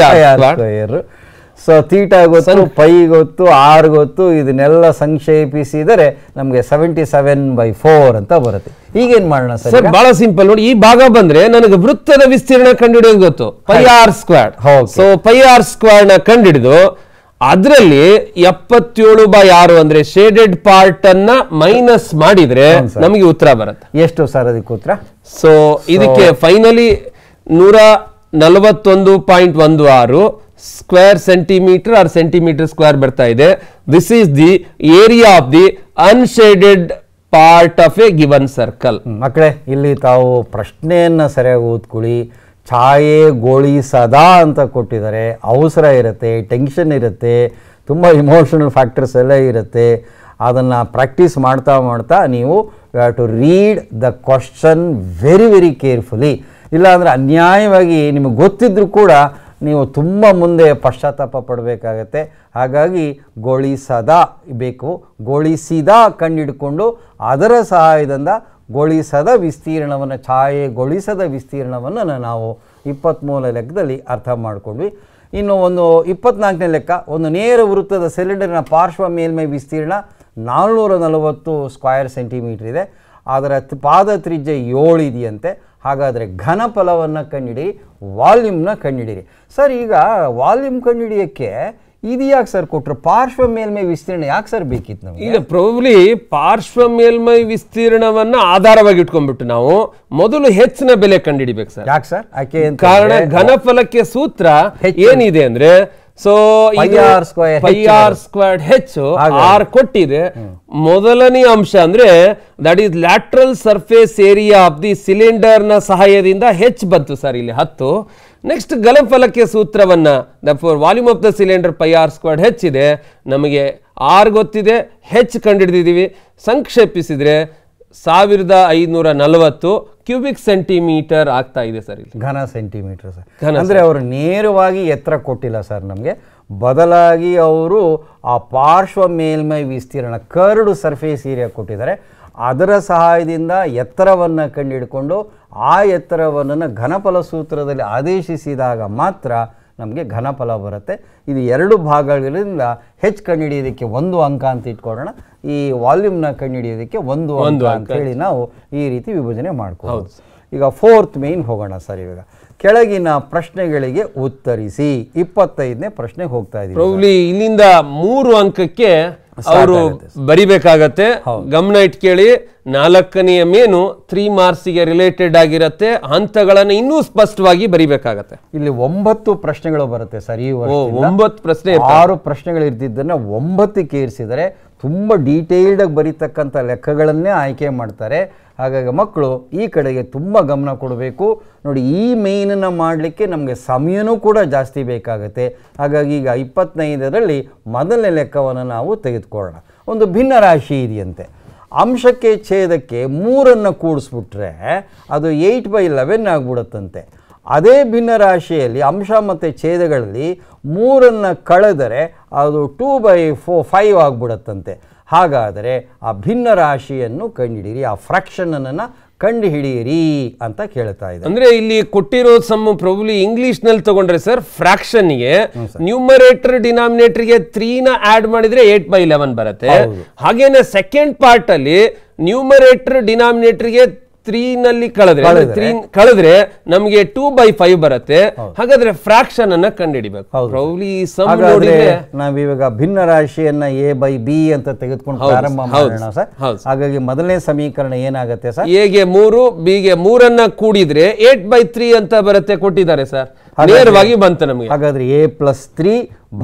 so theta ಗೊತ್ತು ಪೈ ಗೊತ್ತು ಆರ್ ಗೊತ್ತು ಇದನ್ನೆಲ್ಲ ಸಂಕ್ಷೇಪಿಸಿದರೆ ನಮಗೆ ಸೆವೆಂಟಿ ಸೆವೆನ್ ಬೈ ಫೋರ್ ಅಂತ ಬರುತ್ತೆ ಈಗೇನ್ ಮಾಡೋಣ ಸರ್ ಬಹಳ ಸಿಂಪಲ್ ನೋಡಿ ಈ ಭಾಗ ಬಂದ್ರೆ ನನಗೆ ವೃತ್ತದ ವಿಸ್ತೀರ್ಣ ಕಂಡುಹಿಡಿಯೋದು ಗೊತ್ತು pi R squared so pi R squared ನ ಕಂಡುಹಿಡಿದು ಅದರಲ್ಲಿ ಎಪ್ಪತ್ತೇಳು ಬೈ ಆರು ಅಂದ್ರೆ ಶೇಡೆಡ್ ಪಾರ್ಟ್ ಅನ್ನ ಮೈನಸ್ ಮಾಡಿದ್ರೆ ನಮಗೆ ಉತ್ತರ ಬರುತ್ತೆ ಎಷ್ಟು ಸರ್ ಅದಕ್ಕೆ ಉತ್ತರ ಸೊ ಇದಕ್ಕೆ ಫೈನಲಿ ನೂರ ನಲವತ್ತೊಂದು ಪಾಯಿಂಟ್ ಒಂದು ಆರು ಸ್ಕ್ವೇರ್ ಸೆಂಟಿಮೀಟರ್ ಆರ್ ಸೆಂಟಿಮೀಟರ್ ಸ್ಕ್ವೇರ್ ಬರ್ತಾ ಇದೆ this is the area of the unshaded part of a given circle ಮಕ್ಕಳೇ ಇಲ್ಲಿ ತಾವು ಪ್ರಶ್ನೆಯನ್ನು ಸರಿಯಾಗಿ ಓದ್ಕೊಳ್ಳಿ ಛಾಯೆ ಗೋಳಿ ಸದಾ ಅಂತ ಕೊಟ್ಟಿದ್ದಾರೆ ಅವಸರ ಇರುತ್ತೆ ಟೆನ್ಷನ್ ಇರುತ್ತೆ ತುಂಬ ಇಮೋಷನಲ್ ಫ್ಯಾಕ್ಟರ್ಸ್ ಎಲ್ಲ ಇರುತ್ತೆ ಅದನ್ನು ಪ್ರಾಕ್ಟೀಸ್ ಮಾಡ್ತಾ ಮಾಡ್ತಾ ನೀವು to read the question very very carefully ಇಲ್ಲಾಂದರೆ ಅನ್ಯಾಯವಾಗಿ ನಿಮಗೆ ಗೊತ್ತಿದ್ದರೂ ಕೂಡ ನೀವು ತುಂಬ ಮುಂದೆ ಪಶ್ಚಾತ್ತಾಪ ಪಡಬೇಕಾಗತ್ತೆ ಹಾಗಾಗಿ ಗೋಳಿಸದ ಬೇಕು ಗೋಳಿಸಿದ ಕಂಡಿಡ್ಕೊಂಡು ಅದರ ಸಹಾಯದಿಂದ ಗೋಳಿಸದ ವಿಸ್ತೀರ್ಣವನ್ನು ಛಾಯೆಗೊಳಿಸದ ವಿಸ್ತೀರ್ಣವನ್ನು ನಾವು ಇಪ್ಪತ್ತ್ಮೂರನೇ ಲೆಕ್ಕದಲ್ಲಿ ಅರ್ಥ ಮಾಡಿಕೊಂಡ್ವಿ ಇನ್ನು ಒಂದು ಇಪ್ಪತ್ನಾಲ್ಕನೇ ಲೆಕ್ಕ ಒಂದು ನೇರ ವೃತ್ತದ ಸಿಲಿಂಡರ್ನ ಪಾರ್ಶ್ವ ಮೇಲ್ಮೈ ವಿಸ್ತೀರ್ಣ ನಾಲ್ನೂರ ನಲವತ್ತು ಸ್ಕ್ವಯರ್ ಸೆಂಟಿಮೀಟ್ರ್ ಇದೆ ಅದರ ಪಾದ ತ್ರಿಜ್ಯ ಇದೆಯಂತೆ ಹಾಗಾದರೆ ಘನಫಲವನ್ನು ಕಂಡಿಡಿ ವಾಲ್ಯೂಮ್ನ ಕಂಡುಹಿಡಿಯಿರಿ ಸರ್ ಈಗ ವಾಲ್ಯೂಮ್ ಕಂಡುಹಿಡಿಯೋಕ್ಕೆ ಇದು ಯಾಕೆ ಸರ್ ಕೊಟ್ಟರು ಪಾರ್ಶ್ವ ಮೇಲ್ಮೈ ವಿಸ್ತೀರ್ಣ ಯಾಕೆ ಸರ್ ಬೇಕಿತ್ತು ನಮಗೆ ಈಗ ಪ್ರೊಬ್ಲಿ ಪಾರ್ಶ್ವ ಮೇಲ್ಮೈ ವಿಸ್ತೀರ್ಣವನ್ನ ಆಧಾರವಾಗಿ ಇಟ್ಕೊಂಡ್ಬಿಟ್ಟು ನಾವು ಮೊದಲು ಹೆಚ್ಚಿನ ಬೆಲೆ ಕಂಡುಹಿಡಿಬೇಕು ಸರ್ ಯಾಕೆ ಸರ್ ಕಾರಣ ಘನಫಲಕ್ಕೆ ಸೂತ್ರ ಏನಿದೆ ಅಂದ್ರೆ ಸೊ ಆರ್ ಸ್ಕ್ವೇರ್ಡ್ ಹೆಚ್ಚು ಆರ್ ಕೊಟ್ಟಿದೆ ಮೊದಲನೇ ಅಂಶ ಅಂದ್ರೆ that is lateral surface area of the cylinder ನ ಸಹಾಯದಿಂದ ಹೆಚ್ ಬಂತು ಸರ್ ಇಲ್ಲಿ ಹತ್ತು ನೆಕ್ಸ್ಟ್ ಗಲಫಲಕ್ಕೆ ಸೂತ್ರವನ್ನ therefore volume of the cylinder pi R squared ಹೆಚ್ಚಿದೆ ನಮಗೆ ಆರ್ ಗೊತ್ತಿದೆ ಹೆಚ್ ಕಂಡು ಹಿಡಿದಿದ್ದೀವಿ ಸಂಕ್ಷೇಪಿಸಿದ್ರೆ ಸಾವಿರದ ಐನೂರ ನಲವತ್ತು ಕ್ಯೂಬಿಕ್ ಸೆಂಟಿಮೀಟರ್ ಆಗ್ತಾ ಇದೆ ಸರ್ ಇಲ್ಲಿ ಘನ ಸೆಂಟಿಮೀಟರ್ ಸರ್ ಅಂದರೆ ಅವರು ನೇರವಾಗಿ ಎತ್ತರ ಕೊಟ್ಟಿಲ್ಲ ಸರ್ ನಮಗೆ ಬದಲಾಗಿ ಅವರು ಆ ಪಾರ್ಶ್ವ ಮೇಲ್ಮೈ ವಿಸ್ತೀರ್ಣ ಕರಡು ಸರ್ಫೇಸ್ ಏರಿಯಾ ಕೊಟ್ಟಿದ್ದಾರೆ ಅದರ ಸಹಾಯದಿಂದ ಎತ್ತರವನ್ನು ಕಂಡುಹಿಡ್ಕೊಂಡು ಆ ಎತ್ತರವನ್ನು ಘನಫಲ ಸೂತ್ರದಲ್ಲಿ ಆದೇಶಿಸಿದಾಗ ಮಾತ್ರ ನಮಗೆ ಘನಫಲ ಬರುತ್ತೆ ಇದು ಎರಡು ಭಾಗಗಳಿಂದ ಹೆಚ್ಚು ಕಂಡುಹಿಡಿಯೋದಕ್ಕೆ ಒಂದು ಅಂಕ ಅಂತ ಇಟ್ಕೊಡೋಣ ಈ ವಾಲ್ಯೂಮ್ನ ಕಂಡುಹಿಡಿಯೋದಕ್ಕೆ ಒಂದು ಒಂದು ಅಂತ ಹೇಳಿ ನಾವು ಈ ರೀತಿ ವಿಭಜನೆ ಮಾಡ್ಕೋಬಹುದು ಈಗ ಫೋರ್ತ್ ಮೇನ್ ಹೋಗೋಣ ಸರ್ ಇವಾಗ ಕೆಳಗಿನ ಪ್ರಶ್ನೆಗಳಿಗೆ ಉತ್ತರಿಸಿ ಇಪ್ಪತ್ತೈದನೇ ಪ್ರಶ್ನೆಗೆ ಹೋಗ್ತಾ ಇದ್ದೀವಿ ಇಲ್ಲಿಂದ ಮೂರು ಅಂಕಕ್ಕೆ ಅವರು ಬರಿಬೇಕಾಗತ್ತೆ ಗಮನ ಇಟ್ಕೇಳಿ ನಾಲ್ಕನೆಯ ಮೇನು ತ್ರೀ ಗೆ ರಿಲೇಟೆಡ್ ಆಗಿರತ್ತೆ ಹಂತಗಳನ್ನು ಇನ್ನೂ ಸ್ಪಷ್ಟವಾಗಿ ಬರಿಬೇಕಾಗತ್ತೆ ಇಲ್ಲಿ ಒಂಬತ್ತು ಪ್ರಶ್ನೆಗಳು ಬರುತ್ತೆ ಸರಿ ಒಂಬತ್ತು ಪ್ರಶ್ನೆ ಆರು ಪ್ರಶ್ನೆಗಳು ಇರ್ತಿದ್ದನ್ನ ಒಂಬತ್ತಕ್ಕೆ ಏರಿಸಿದರೆ ತುಂಬ ಡೀಟೇಲ್ಡಾಗಿ ಬರೀತಕ್ಕಂಥ ಲೆಕ್ಕಗಳನ್ನೇ ಆಯ್ಕೆ ಮಾಡ್ತಾರೆ ಹಾಗಾಗಿ ಮಕ್ಕಳು ಈ ಕಡೆಗೆ ತುಂಬ ಗಮನ ಕೊಡಬೇಕು ನೋಡಿ ಈ ಮೇಯ್ನನ್ನು ಮಾಡಲಿಕ್ಕೆ ನಮಗೆ ಸಮಯನೂ ಕೂಡ ಜಾಸ್ತಿ ಬೇಕಾಗುತ್ತೆ ಹಾಗಾಗಿ ಈಗ ಇಪ್ಪತ್ತೈದರಲ್ಲಿ ಮೊದಲನೇ ಲೆಕ್ಕವನ್ನು ನಾವು ತೆಗೆದುಕೊಳ್ಳೋಣ ಒಂದು ಭಿನ್ನ ರಾಶಿ ಇದೆಯಂತೆ ಅಂಶಕ್ಕೆ ಛೇದಕ್ಕೆ ಮೂರನ್ನು ಕೂಡಿಸ್ಬಿಟ್ರೆ ಅದು ಏಯ್ಟ್ ಬೈ ಲೆವೆನ್ ಆಗಿಬಿಡುತ್ತಂತೆ ಅದೇ ರಾಶಿಯಲ್ಲಿ ಅಂಶ ಮತ್ತು ಛೇದಗಳಲ್ಲಿ ಮೂರನ್ನು ಕಳೆದರೆ ಅದು ಟೂ ಬೈ ಫೋ ಫೈವ್ ಆಗ್ಬಿಡತ್ತಂತೆ ಹಾಗಾದರೆ ಆ ಭಿನ್ನ ರಾಶಿಯನ್ನು ಕಂಡುಹಿಡಿಯಿರಿ ಆ ಫ್ರಾಕ್ಷನನ್ನು ಕಂಡುಹಿಡಿಯಿರಿ ಅಂತ ಕೇಳ್ತಾ ಇದೆ ಅಂದ್ರೆ ಇಲ್ಲಿ ಕೊಟ್ಟಿರೋ ಸಮ್ ಪ್ರಾಬ್ಲಿ ಇಂಗ್ಲಿಷ್ ತಗೊಂಡ್ರೆ ಸರ್ ಫ್ರಾಕ್ಷನ್ಗೆ ನ್ಯೂಮರೇಟರ್ ಡಿನಾಮಿನೇಟರ್ಗೆ ತ್ರೀನ ಆ್ಯಡ್ ಮಾಡಿದ್ರೆ ಏಟ್ ಬೈ ಲೆವೆನ್ ಬರುತ್ತೆ ಹಾಗೇನೆ ಸೆಕೆಂಡ್ ಪಾರ್ಟ್ ಅಲ್ಲಿ ನ್ಯೂಮರೇಟರ್ ಡಿನಾಮಿನೇಟರ್ಗೆ ತ್ರೀನಲ್ಲಿ ಕಳೆದ್ರೆ ಕಳೆದ್ರೆ ನಮಗೆ ಟೂ ಬೈ ಫೈವ್ ಬರುತ್ತೆ ಹಾಗಾದ್ರೆ ಫ್ರಾಕ್ಷನ್ ಅನ್ನ ಕಂಡುಹಿಡಿಬೇಕು ನಾವಿವಾಗ ಭಿನ್ನ ರಾಶಿಯನ್ನ ಎ ಬೈ ಬಿ ಅಂತ ತೆಗೆದುಕೊಂಡು ಪ್ರಾರಂಭ ಮಾಡೋಣ ಸರ್ ಹಾಗಾಗಿ ಮೊದಲನೇ ಸಮೀಕರಣ ಏನಾಗುತ್ತೆ ಸರ್ ಗೆ ಮೂರು ಬಿಗೆ ಮೂರನ್ನ ಕೂಡಿದ್ರೆ ಏಟ್ ಬೈ ತ್ರೀ ಅಂತ ಬರುತ್ತೆ ಕೊಟ್ಟಿದ್ದಾರೆ ಸರ್ ನೇರವಾಗಿ ಬಂತು ನಮಗೆ ಹಾಗಾದ್ರೆ ಎ ಪ್ಲಸ್ ತ್ರೀ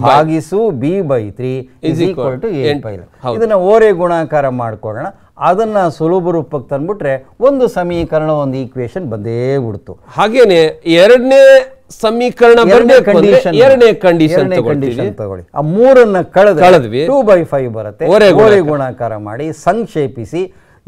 ಭಾಗಿಸು B by three is equal to A by ಇದನ್ನ ಓರೆ ಗುಣಾಕಾರ ಮಾಡ್ಕೊಳ್ಳೋಣ ಅದನ್ನ ಸುಲಭ ರೂಪಕ್ಕೆ ತಂದ್ಬಿಟ್ರೆ ಒಂದು ಸಮೀಕರಣ ಒಂದು ಈಕ್ವೇಶನ್ ಬಂದೇ ಬಿಡ್ತು ಹಾಗೇನೆ ಎರಡನೇ ಸಮೀಕರಣ ಎರಡನೇ ಕಂಡೀಷನ್ ಕಂಡೀಷನ್ ತಗೊಳ್ಳಿ ಆ ಮೂರನ್ನ ಕಳೆದ ಟೂ ಬೈ ಫೈವ್ ಬರುತ್ತೆ ಓರೆ ಗುಣಾಕಾರ ಮಾಡಿ ಸಂಕ್ಷೇಪಿಸಿ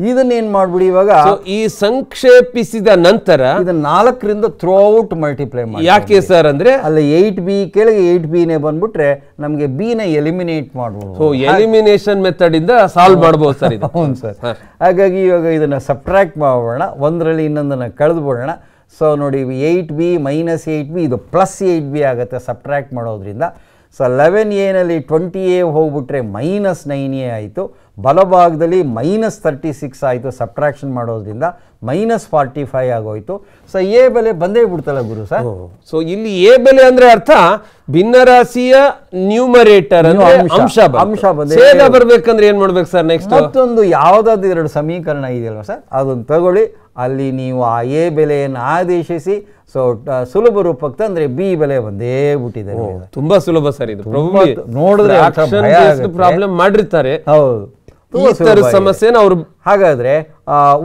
ಇದನ್ನ ಏನ್ ಮಾಡ್ಬಿಡಿ ಇವಾಗ ಈ ಸಂಕ್ಷೇಪಿಸಿದ ನಂತರ ಇದನ್ನ ನಾಲ್ಕರಿಂದ ಥ್ರೂ ಔಟ್ ಮಲ್ಟಿಪ್ಲೈ ಮಾಡಿ ಯಾಕೆ ಸರ್ ಅಂದ್ರೆ ಅಲ್ಲಿ ಏಟ್ ಬಿ ಕೆಳಗೆ ಏಟ್ ನೇ ಬಂದ್ಬಿಟ್ರೆ ನಮಗೆ ನ ಎಲಿಮಿನೇಟ್ ಮಾಡ್ಬೋದು ಎಲಿಮಿನೇಷನ್ ಮೆಥಡ್ ಇಂದ ಸಾಲ್ವ್ ಮಾಡ್ಬೋದು ಸರ್ ಹೌದು ಸರ್ ಹಾಗಾಗಿ ಇವಾಗ ಇದನ್ನ ಸಬ್ಟ್ರಾಕ್ಟ್ ಮಾಡೋಣ ಒಂದರಲ್ಲಿ ಇನ್ನೊಂದನ್ನು ಕಳೆದ್ಬಿಡೋಣ ಸೊ ನೋಡಿ eight B minus eight B ಇದು ಪ್ಲಸ್ ಏಟ್ ಬಿ ಆಗುತ್ತೆ ಸಬ್ಟ್ರಾಕ್ಟ್ ಮಾಡೋದ್ರಿಂದ ಸೊ ಲೆವೆನ್ ನಲ್ಲಿ ಟ್ವೆಂಟಿ ಎ ಹೋಗ್ಬಿಟ್ರೆ ಮೈನಸ್ ನೈನ್ ಎ ಆಯಿತು ಬಲಭಾಗದಲ್ಲಿ ಮೈನಸ್ ತರ್ಟಿ ಸಿಕ್ಸ್ ಆಯಿತು ಸಬ್ಟ್ರಾಕ್ಷನ್ ಮಾಡೋದ್ರಿಂದ ಮೈನಸ್ ಫಾರ್ಟಿ ಫೈವ್ ಆಗೋಯ್ತು ಸೊ ಎ ಬೆಲೆ ಬಂದೇ ಬಿಡ್ತಲ್ಲ ಗುರು ಸರ್ ಸೊ ಇಲ್ಲಿ ಎ ಬೆಲೆ ಅಂದ್ರೆ ಅರ್ಥ ಭಿನ್ನರಾಶಿಯ ನ್ಯೂಮರೇಟರ್ ಅಂಶ ಅಂಶ ಬಂದ ಬರ್ಬೇಕಂದ್ರೆ ಏನು ಮಾಡ್ಬೇಕು ಸರ್ ನೆಕ್ಸ್ಟ್ ಮತ್ತೊಂದು ಯಾವ್ದಾದ್ರು ಎರಡು ಸಮೀಕರಣ ಇದೆಯಲ್ವ ಸರ್ ಅದನ್ನು ತಗೊಳ್ಳಿ ಅಲ್ಲಿ ನೀವು ಆ ಎ ಬೆಲೆಯನ್ನು ಆದೇಶಿಸಿ ಸೊ ಸುಲಭ ರೂಪಕ್ಕೆ ಅಂದ್ರೆ ಬಿ ಬೆಲೆ ಬಂದೇ ಬಿಟ್ಟಿದೆ ತುಂಬಾ ಸುಲಭ ಸರ್ ಇದು ನೋಡಿದ್ರೆ ಪ್ರಾಬ್ಲಮ್ ಮಾಡಿರ್ತಾರೆ ಹೌದು ಸಮಸ್ಯೆನ ಅವರು ಹಾಗಾದ್ರೆ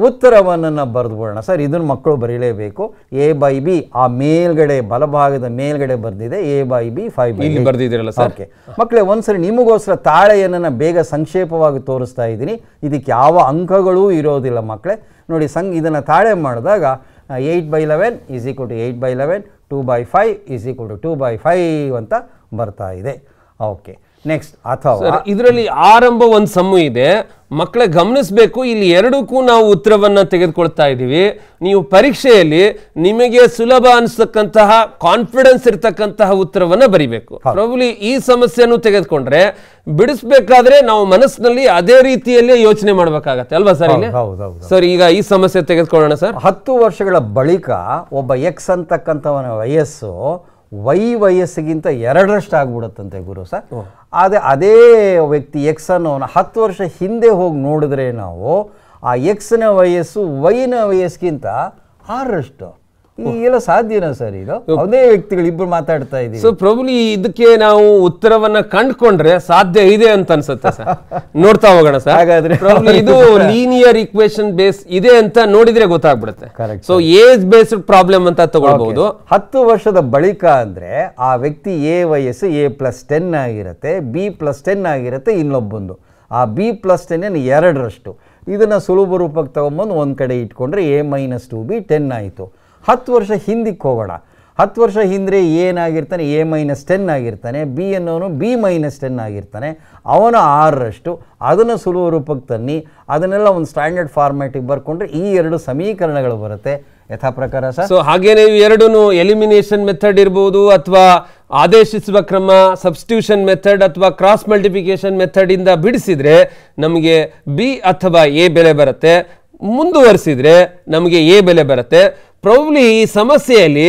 ಉತ್ತರವನ್ನು ಬರೆದ್ಬಿಡೋಣ ಸರ್ ಇದನ್ನ ಮಕ್ಕಳು ಬರೀಲೇಬೇಕು ಎ ಬೈ ಬಿ ಆ ಮೇಲ್ಗಡೆ ಬಲಭಾಗದ ಮೇಲ್ಗಡೆ ಬರೆದಿದೆ A by B five by ಬರ್ದಿದ್ದೀರಲ್ಲ ಸರ್ ಮಕ್ಕಳೇ ಒಂದ್ಸರಿ ನಿಮಗೋಸ್ಕರ ತಾಳೆಯನ್ನ ಬೇಗ ಸಂಕ್ಷೇಪವಾಗಿ ತೋರಿಸ್ತಾ ಇದ್ದೀನಿ ಇದಕ್ಕೆ ಯಾವ ಅಂಕಗಳೂ ಇರೋದಿಲ್ಲ ಮಕ್ಕಳೇ ನೋಡಿ ಸಂ ಇದನ್ನು ತಾಳೆ ಮಾಡಿದಾಗ eight by eleven is equal to eight by eleven two by five is equal to two by five ಅಂತ ಬರ್ತಾ ಇದೆ ಓಕೆ ನೆಕ್ಸ್ಟ್ ಅಥವಾ ಇದರಲ್ಲಿ ಆರಂಭ ಒಂದು ಸಮ್ಮು ಇದೆ ಮಕ್ಕಳ ಗಮನಿಸಬೇಕು ಇಲ್ಲಿ ಎರಡಕ್ಕೂ ನಾವು ಉತ್ತರವನ್ನ ತೆಗೆದುಕೊಳ್ತಾ ಇದ್ದೀವಿ ನೀವು ಪರೀಕ್ಷೆಯಲ್ಲಿ ನಿಮಗೆ ಸುಲಭ ಅನಿಸ್ತಕ್ಕಂತಹ ಕಾನ್ಫಿಡೆನ್ಸ್ ಇರತಕ್ಕಂತಹ ಉತ್ತರವನ್ನ ಬರಿಬೇಕು ಪ್ರೊಬ್ಲಿ ಈ ಸಮಸ್ಯೆಯನ್ನು ತೆಗೆದುಕೊಂಡ್ರೆ ಬಿಡಿಸ್ಬೇಕಾದ್ರೆ ನಾವು ಮನಸ್ಸಿನಲ್ಲಿ ಅದೇ ರೀತಿಯಲ್ಲಿ ಯೋಚನೆ ಮಾಡಬೇಕಾಗತ್ತೆ ಅಲ್ವಾ ಸರ್ ಸರ್ ಈಗ ಈ ಸಮಸ್ಯೆ ತೆಗೆದುಕೊಳ್ಳೋಣ ಸರ್ ಹತ್ತು ವರ್ಷಗಳ ಬಳಿಕ ಒಬ್ಬ ಎಕ್ಸ್ ಅಂತಕ್ಕಂಥವನ ವಯಸ್ಸು ವೈ ವಯಸ್ಸಿಗಿಂತ ಎರಡರಷ್ಟು ಆಗ್ಬಿಡುತ್ತಂತೆ ಗುರು ಸರ್ ಆದರೆ ಅದೇ ವ್ಯಕ್ತಿ ಎಕ್ಸ್ ಅನ್ನೋನ ಹತ್ತು ವರ್ಷ ಹಿಂದೆ ಹೋಗಿ ನೋಡಿದ್ರೆ ನಾವು ಆ ಎಕ್ಸ್ನ ವಯಸ್ಸು ವೈನ ವಯಸ್ಸಿಗಿಂತ ಆರರಷ್ಟು ಈಗೆಲ್ಲ ಸಾಧ್ಯನಾ ಸರ್ ಇದು ಅದೇ ವ್ಯಕ್ತಿಗಳು ಇಬ್ಬರು ಮಾತಾಡ್ತಾ ಇದ್ದೀವಿ ಸೊ ಪ್ರಾಬ್ಲಿ ಇದಕ್ಕೆ ನಾವು ಉತ್ತರವನ್ನ ಕಂಡುಕೊಂಡ್ರೆ ಸಾಧ್ಯ ಇದೆ ಅಂತ ಅನ್ಸುತ್ತೆ ಸರ್ ನೋಡ್ತಾ ಹೋಗೋಣ ಸರ್ ಹಾಗಾದ್ರೆ ಇದು ಲೀನಿಯರ್ ಇಕ್ವೇಶನ್ ಬೇಸ್ ಇದೆ ಅಂತ ನೋಡಿದ್ರೆ ಗೊತ್ತಾಗ್ಬಿಡುತ್ತೆ ಸೊ ಏಜ್ ಬೇಸ್ಡ್ ಪ್ರಾಬ್ಲಮ್ ಅಂತ ತಗೊಳ್ಬಹುದು ಹತ್ತು ವರ್ಷದ ಬಳಿಕ ಅಂದ್ರೆ ಆ ವ್ಯಕ್ತಿ ಎ ವಯಸ್ಸು ಎ ಪ್ಲಸ್ ಟೆನ್ ಆಗಿರುತ್ತೆ ಬಿ ಪ್ಲಸ್ ಟೆನ್ ಆಗಿರುತ್ತೆ ಇನ್ನೊಬ್ಬಂದು ಆ ಬಿ ಪ್ಲಸ್ ಟೆನ್ ಎರಡರಷ್ಟು ಇದನ್ನು ಸುಲಭ ರೂಪಕ್ಕೆ ತೊಗೊಂಬಂದು ಒಂದು ಕಡೆ ಇಟ್ಕೊಂಡ್ರೆ A minus two B ten ಆಯಿತು ಹತ್ತು ವರ್ಷ ಹಿಂದಿಕ್ಕೆ ಹೋಗೋಣ ಹತ್ತು ವರ್ಷ ಹಿಂದೆ ಏನಾಗಿರ್ತಾನೆ ಎ ಮೈನಸ್ ಟೆನ್ ಆಗಿರ್ತಾನೆ ಬಿ ಅನ್ನೋನು ಬಿ ಮೈನಸ್ ಟೆನ್ ಆಗಿರ್ತಾನೆ ಅವನು ಆರರಷ್ಟು ಅದನ್ನು ಸುಲಭ ರೂಪಕ್ಕೆ ತನ್ನಿ ಅದನ್ನೆಲ್ಲ ಒಂದು ಸ್ಟ್ಯಾಂಡರ್ಡ್ ಫಾರ್ಮ್ಯಾಟಿಗೆ ಬರ್ಕೊಂಡ್ರೆ ಈ ಎರಡು ಸಮೀಕರಣಗಳು ಬರುತ್ತೆ ಯಥಾ ಪ್ರಕಾರ ಸರ್ ಸೊ ಹಾಗೇನೆ ಎರಡೂ ಎಲಿಮಿನೇಷನ್ ಮೆಥಡ್ ಇರ್ಬೋದು ಅಥವಾ ಆದೇಶಿಸುವ ಕ್ರಮ ಸಬ್ಸ್ಟ್ಯೂಷನ್ ಮೆಥಡ್ ಅಥವಾ ಕ್ರಾಸ್ ಮಲ್ಟಿಫಿಕೇಶನ್ ಮೆಥಡಿಂದ ಬಿಡಿಸಿದರೆ ನಮಗೆ ಬಿ ಅಥವಾ ಎ ಬೆಲೆ ಬರುತ್ತೆ ಮುಂದುವರಿಸಿದರೆ ನಮಗೆ ಎ ಬೆಲೆ ಬರುತ್ತೆ ಪ್ರೌಬ್ಲಿ ಈ ಸಮಸ್ಯೆಯಲ್ಲಿ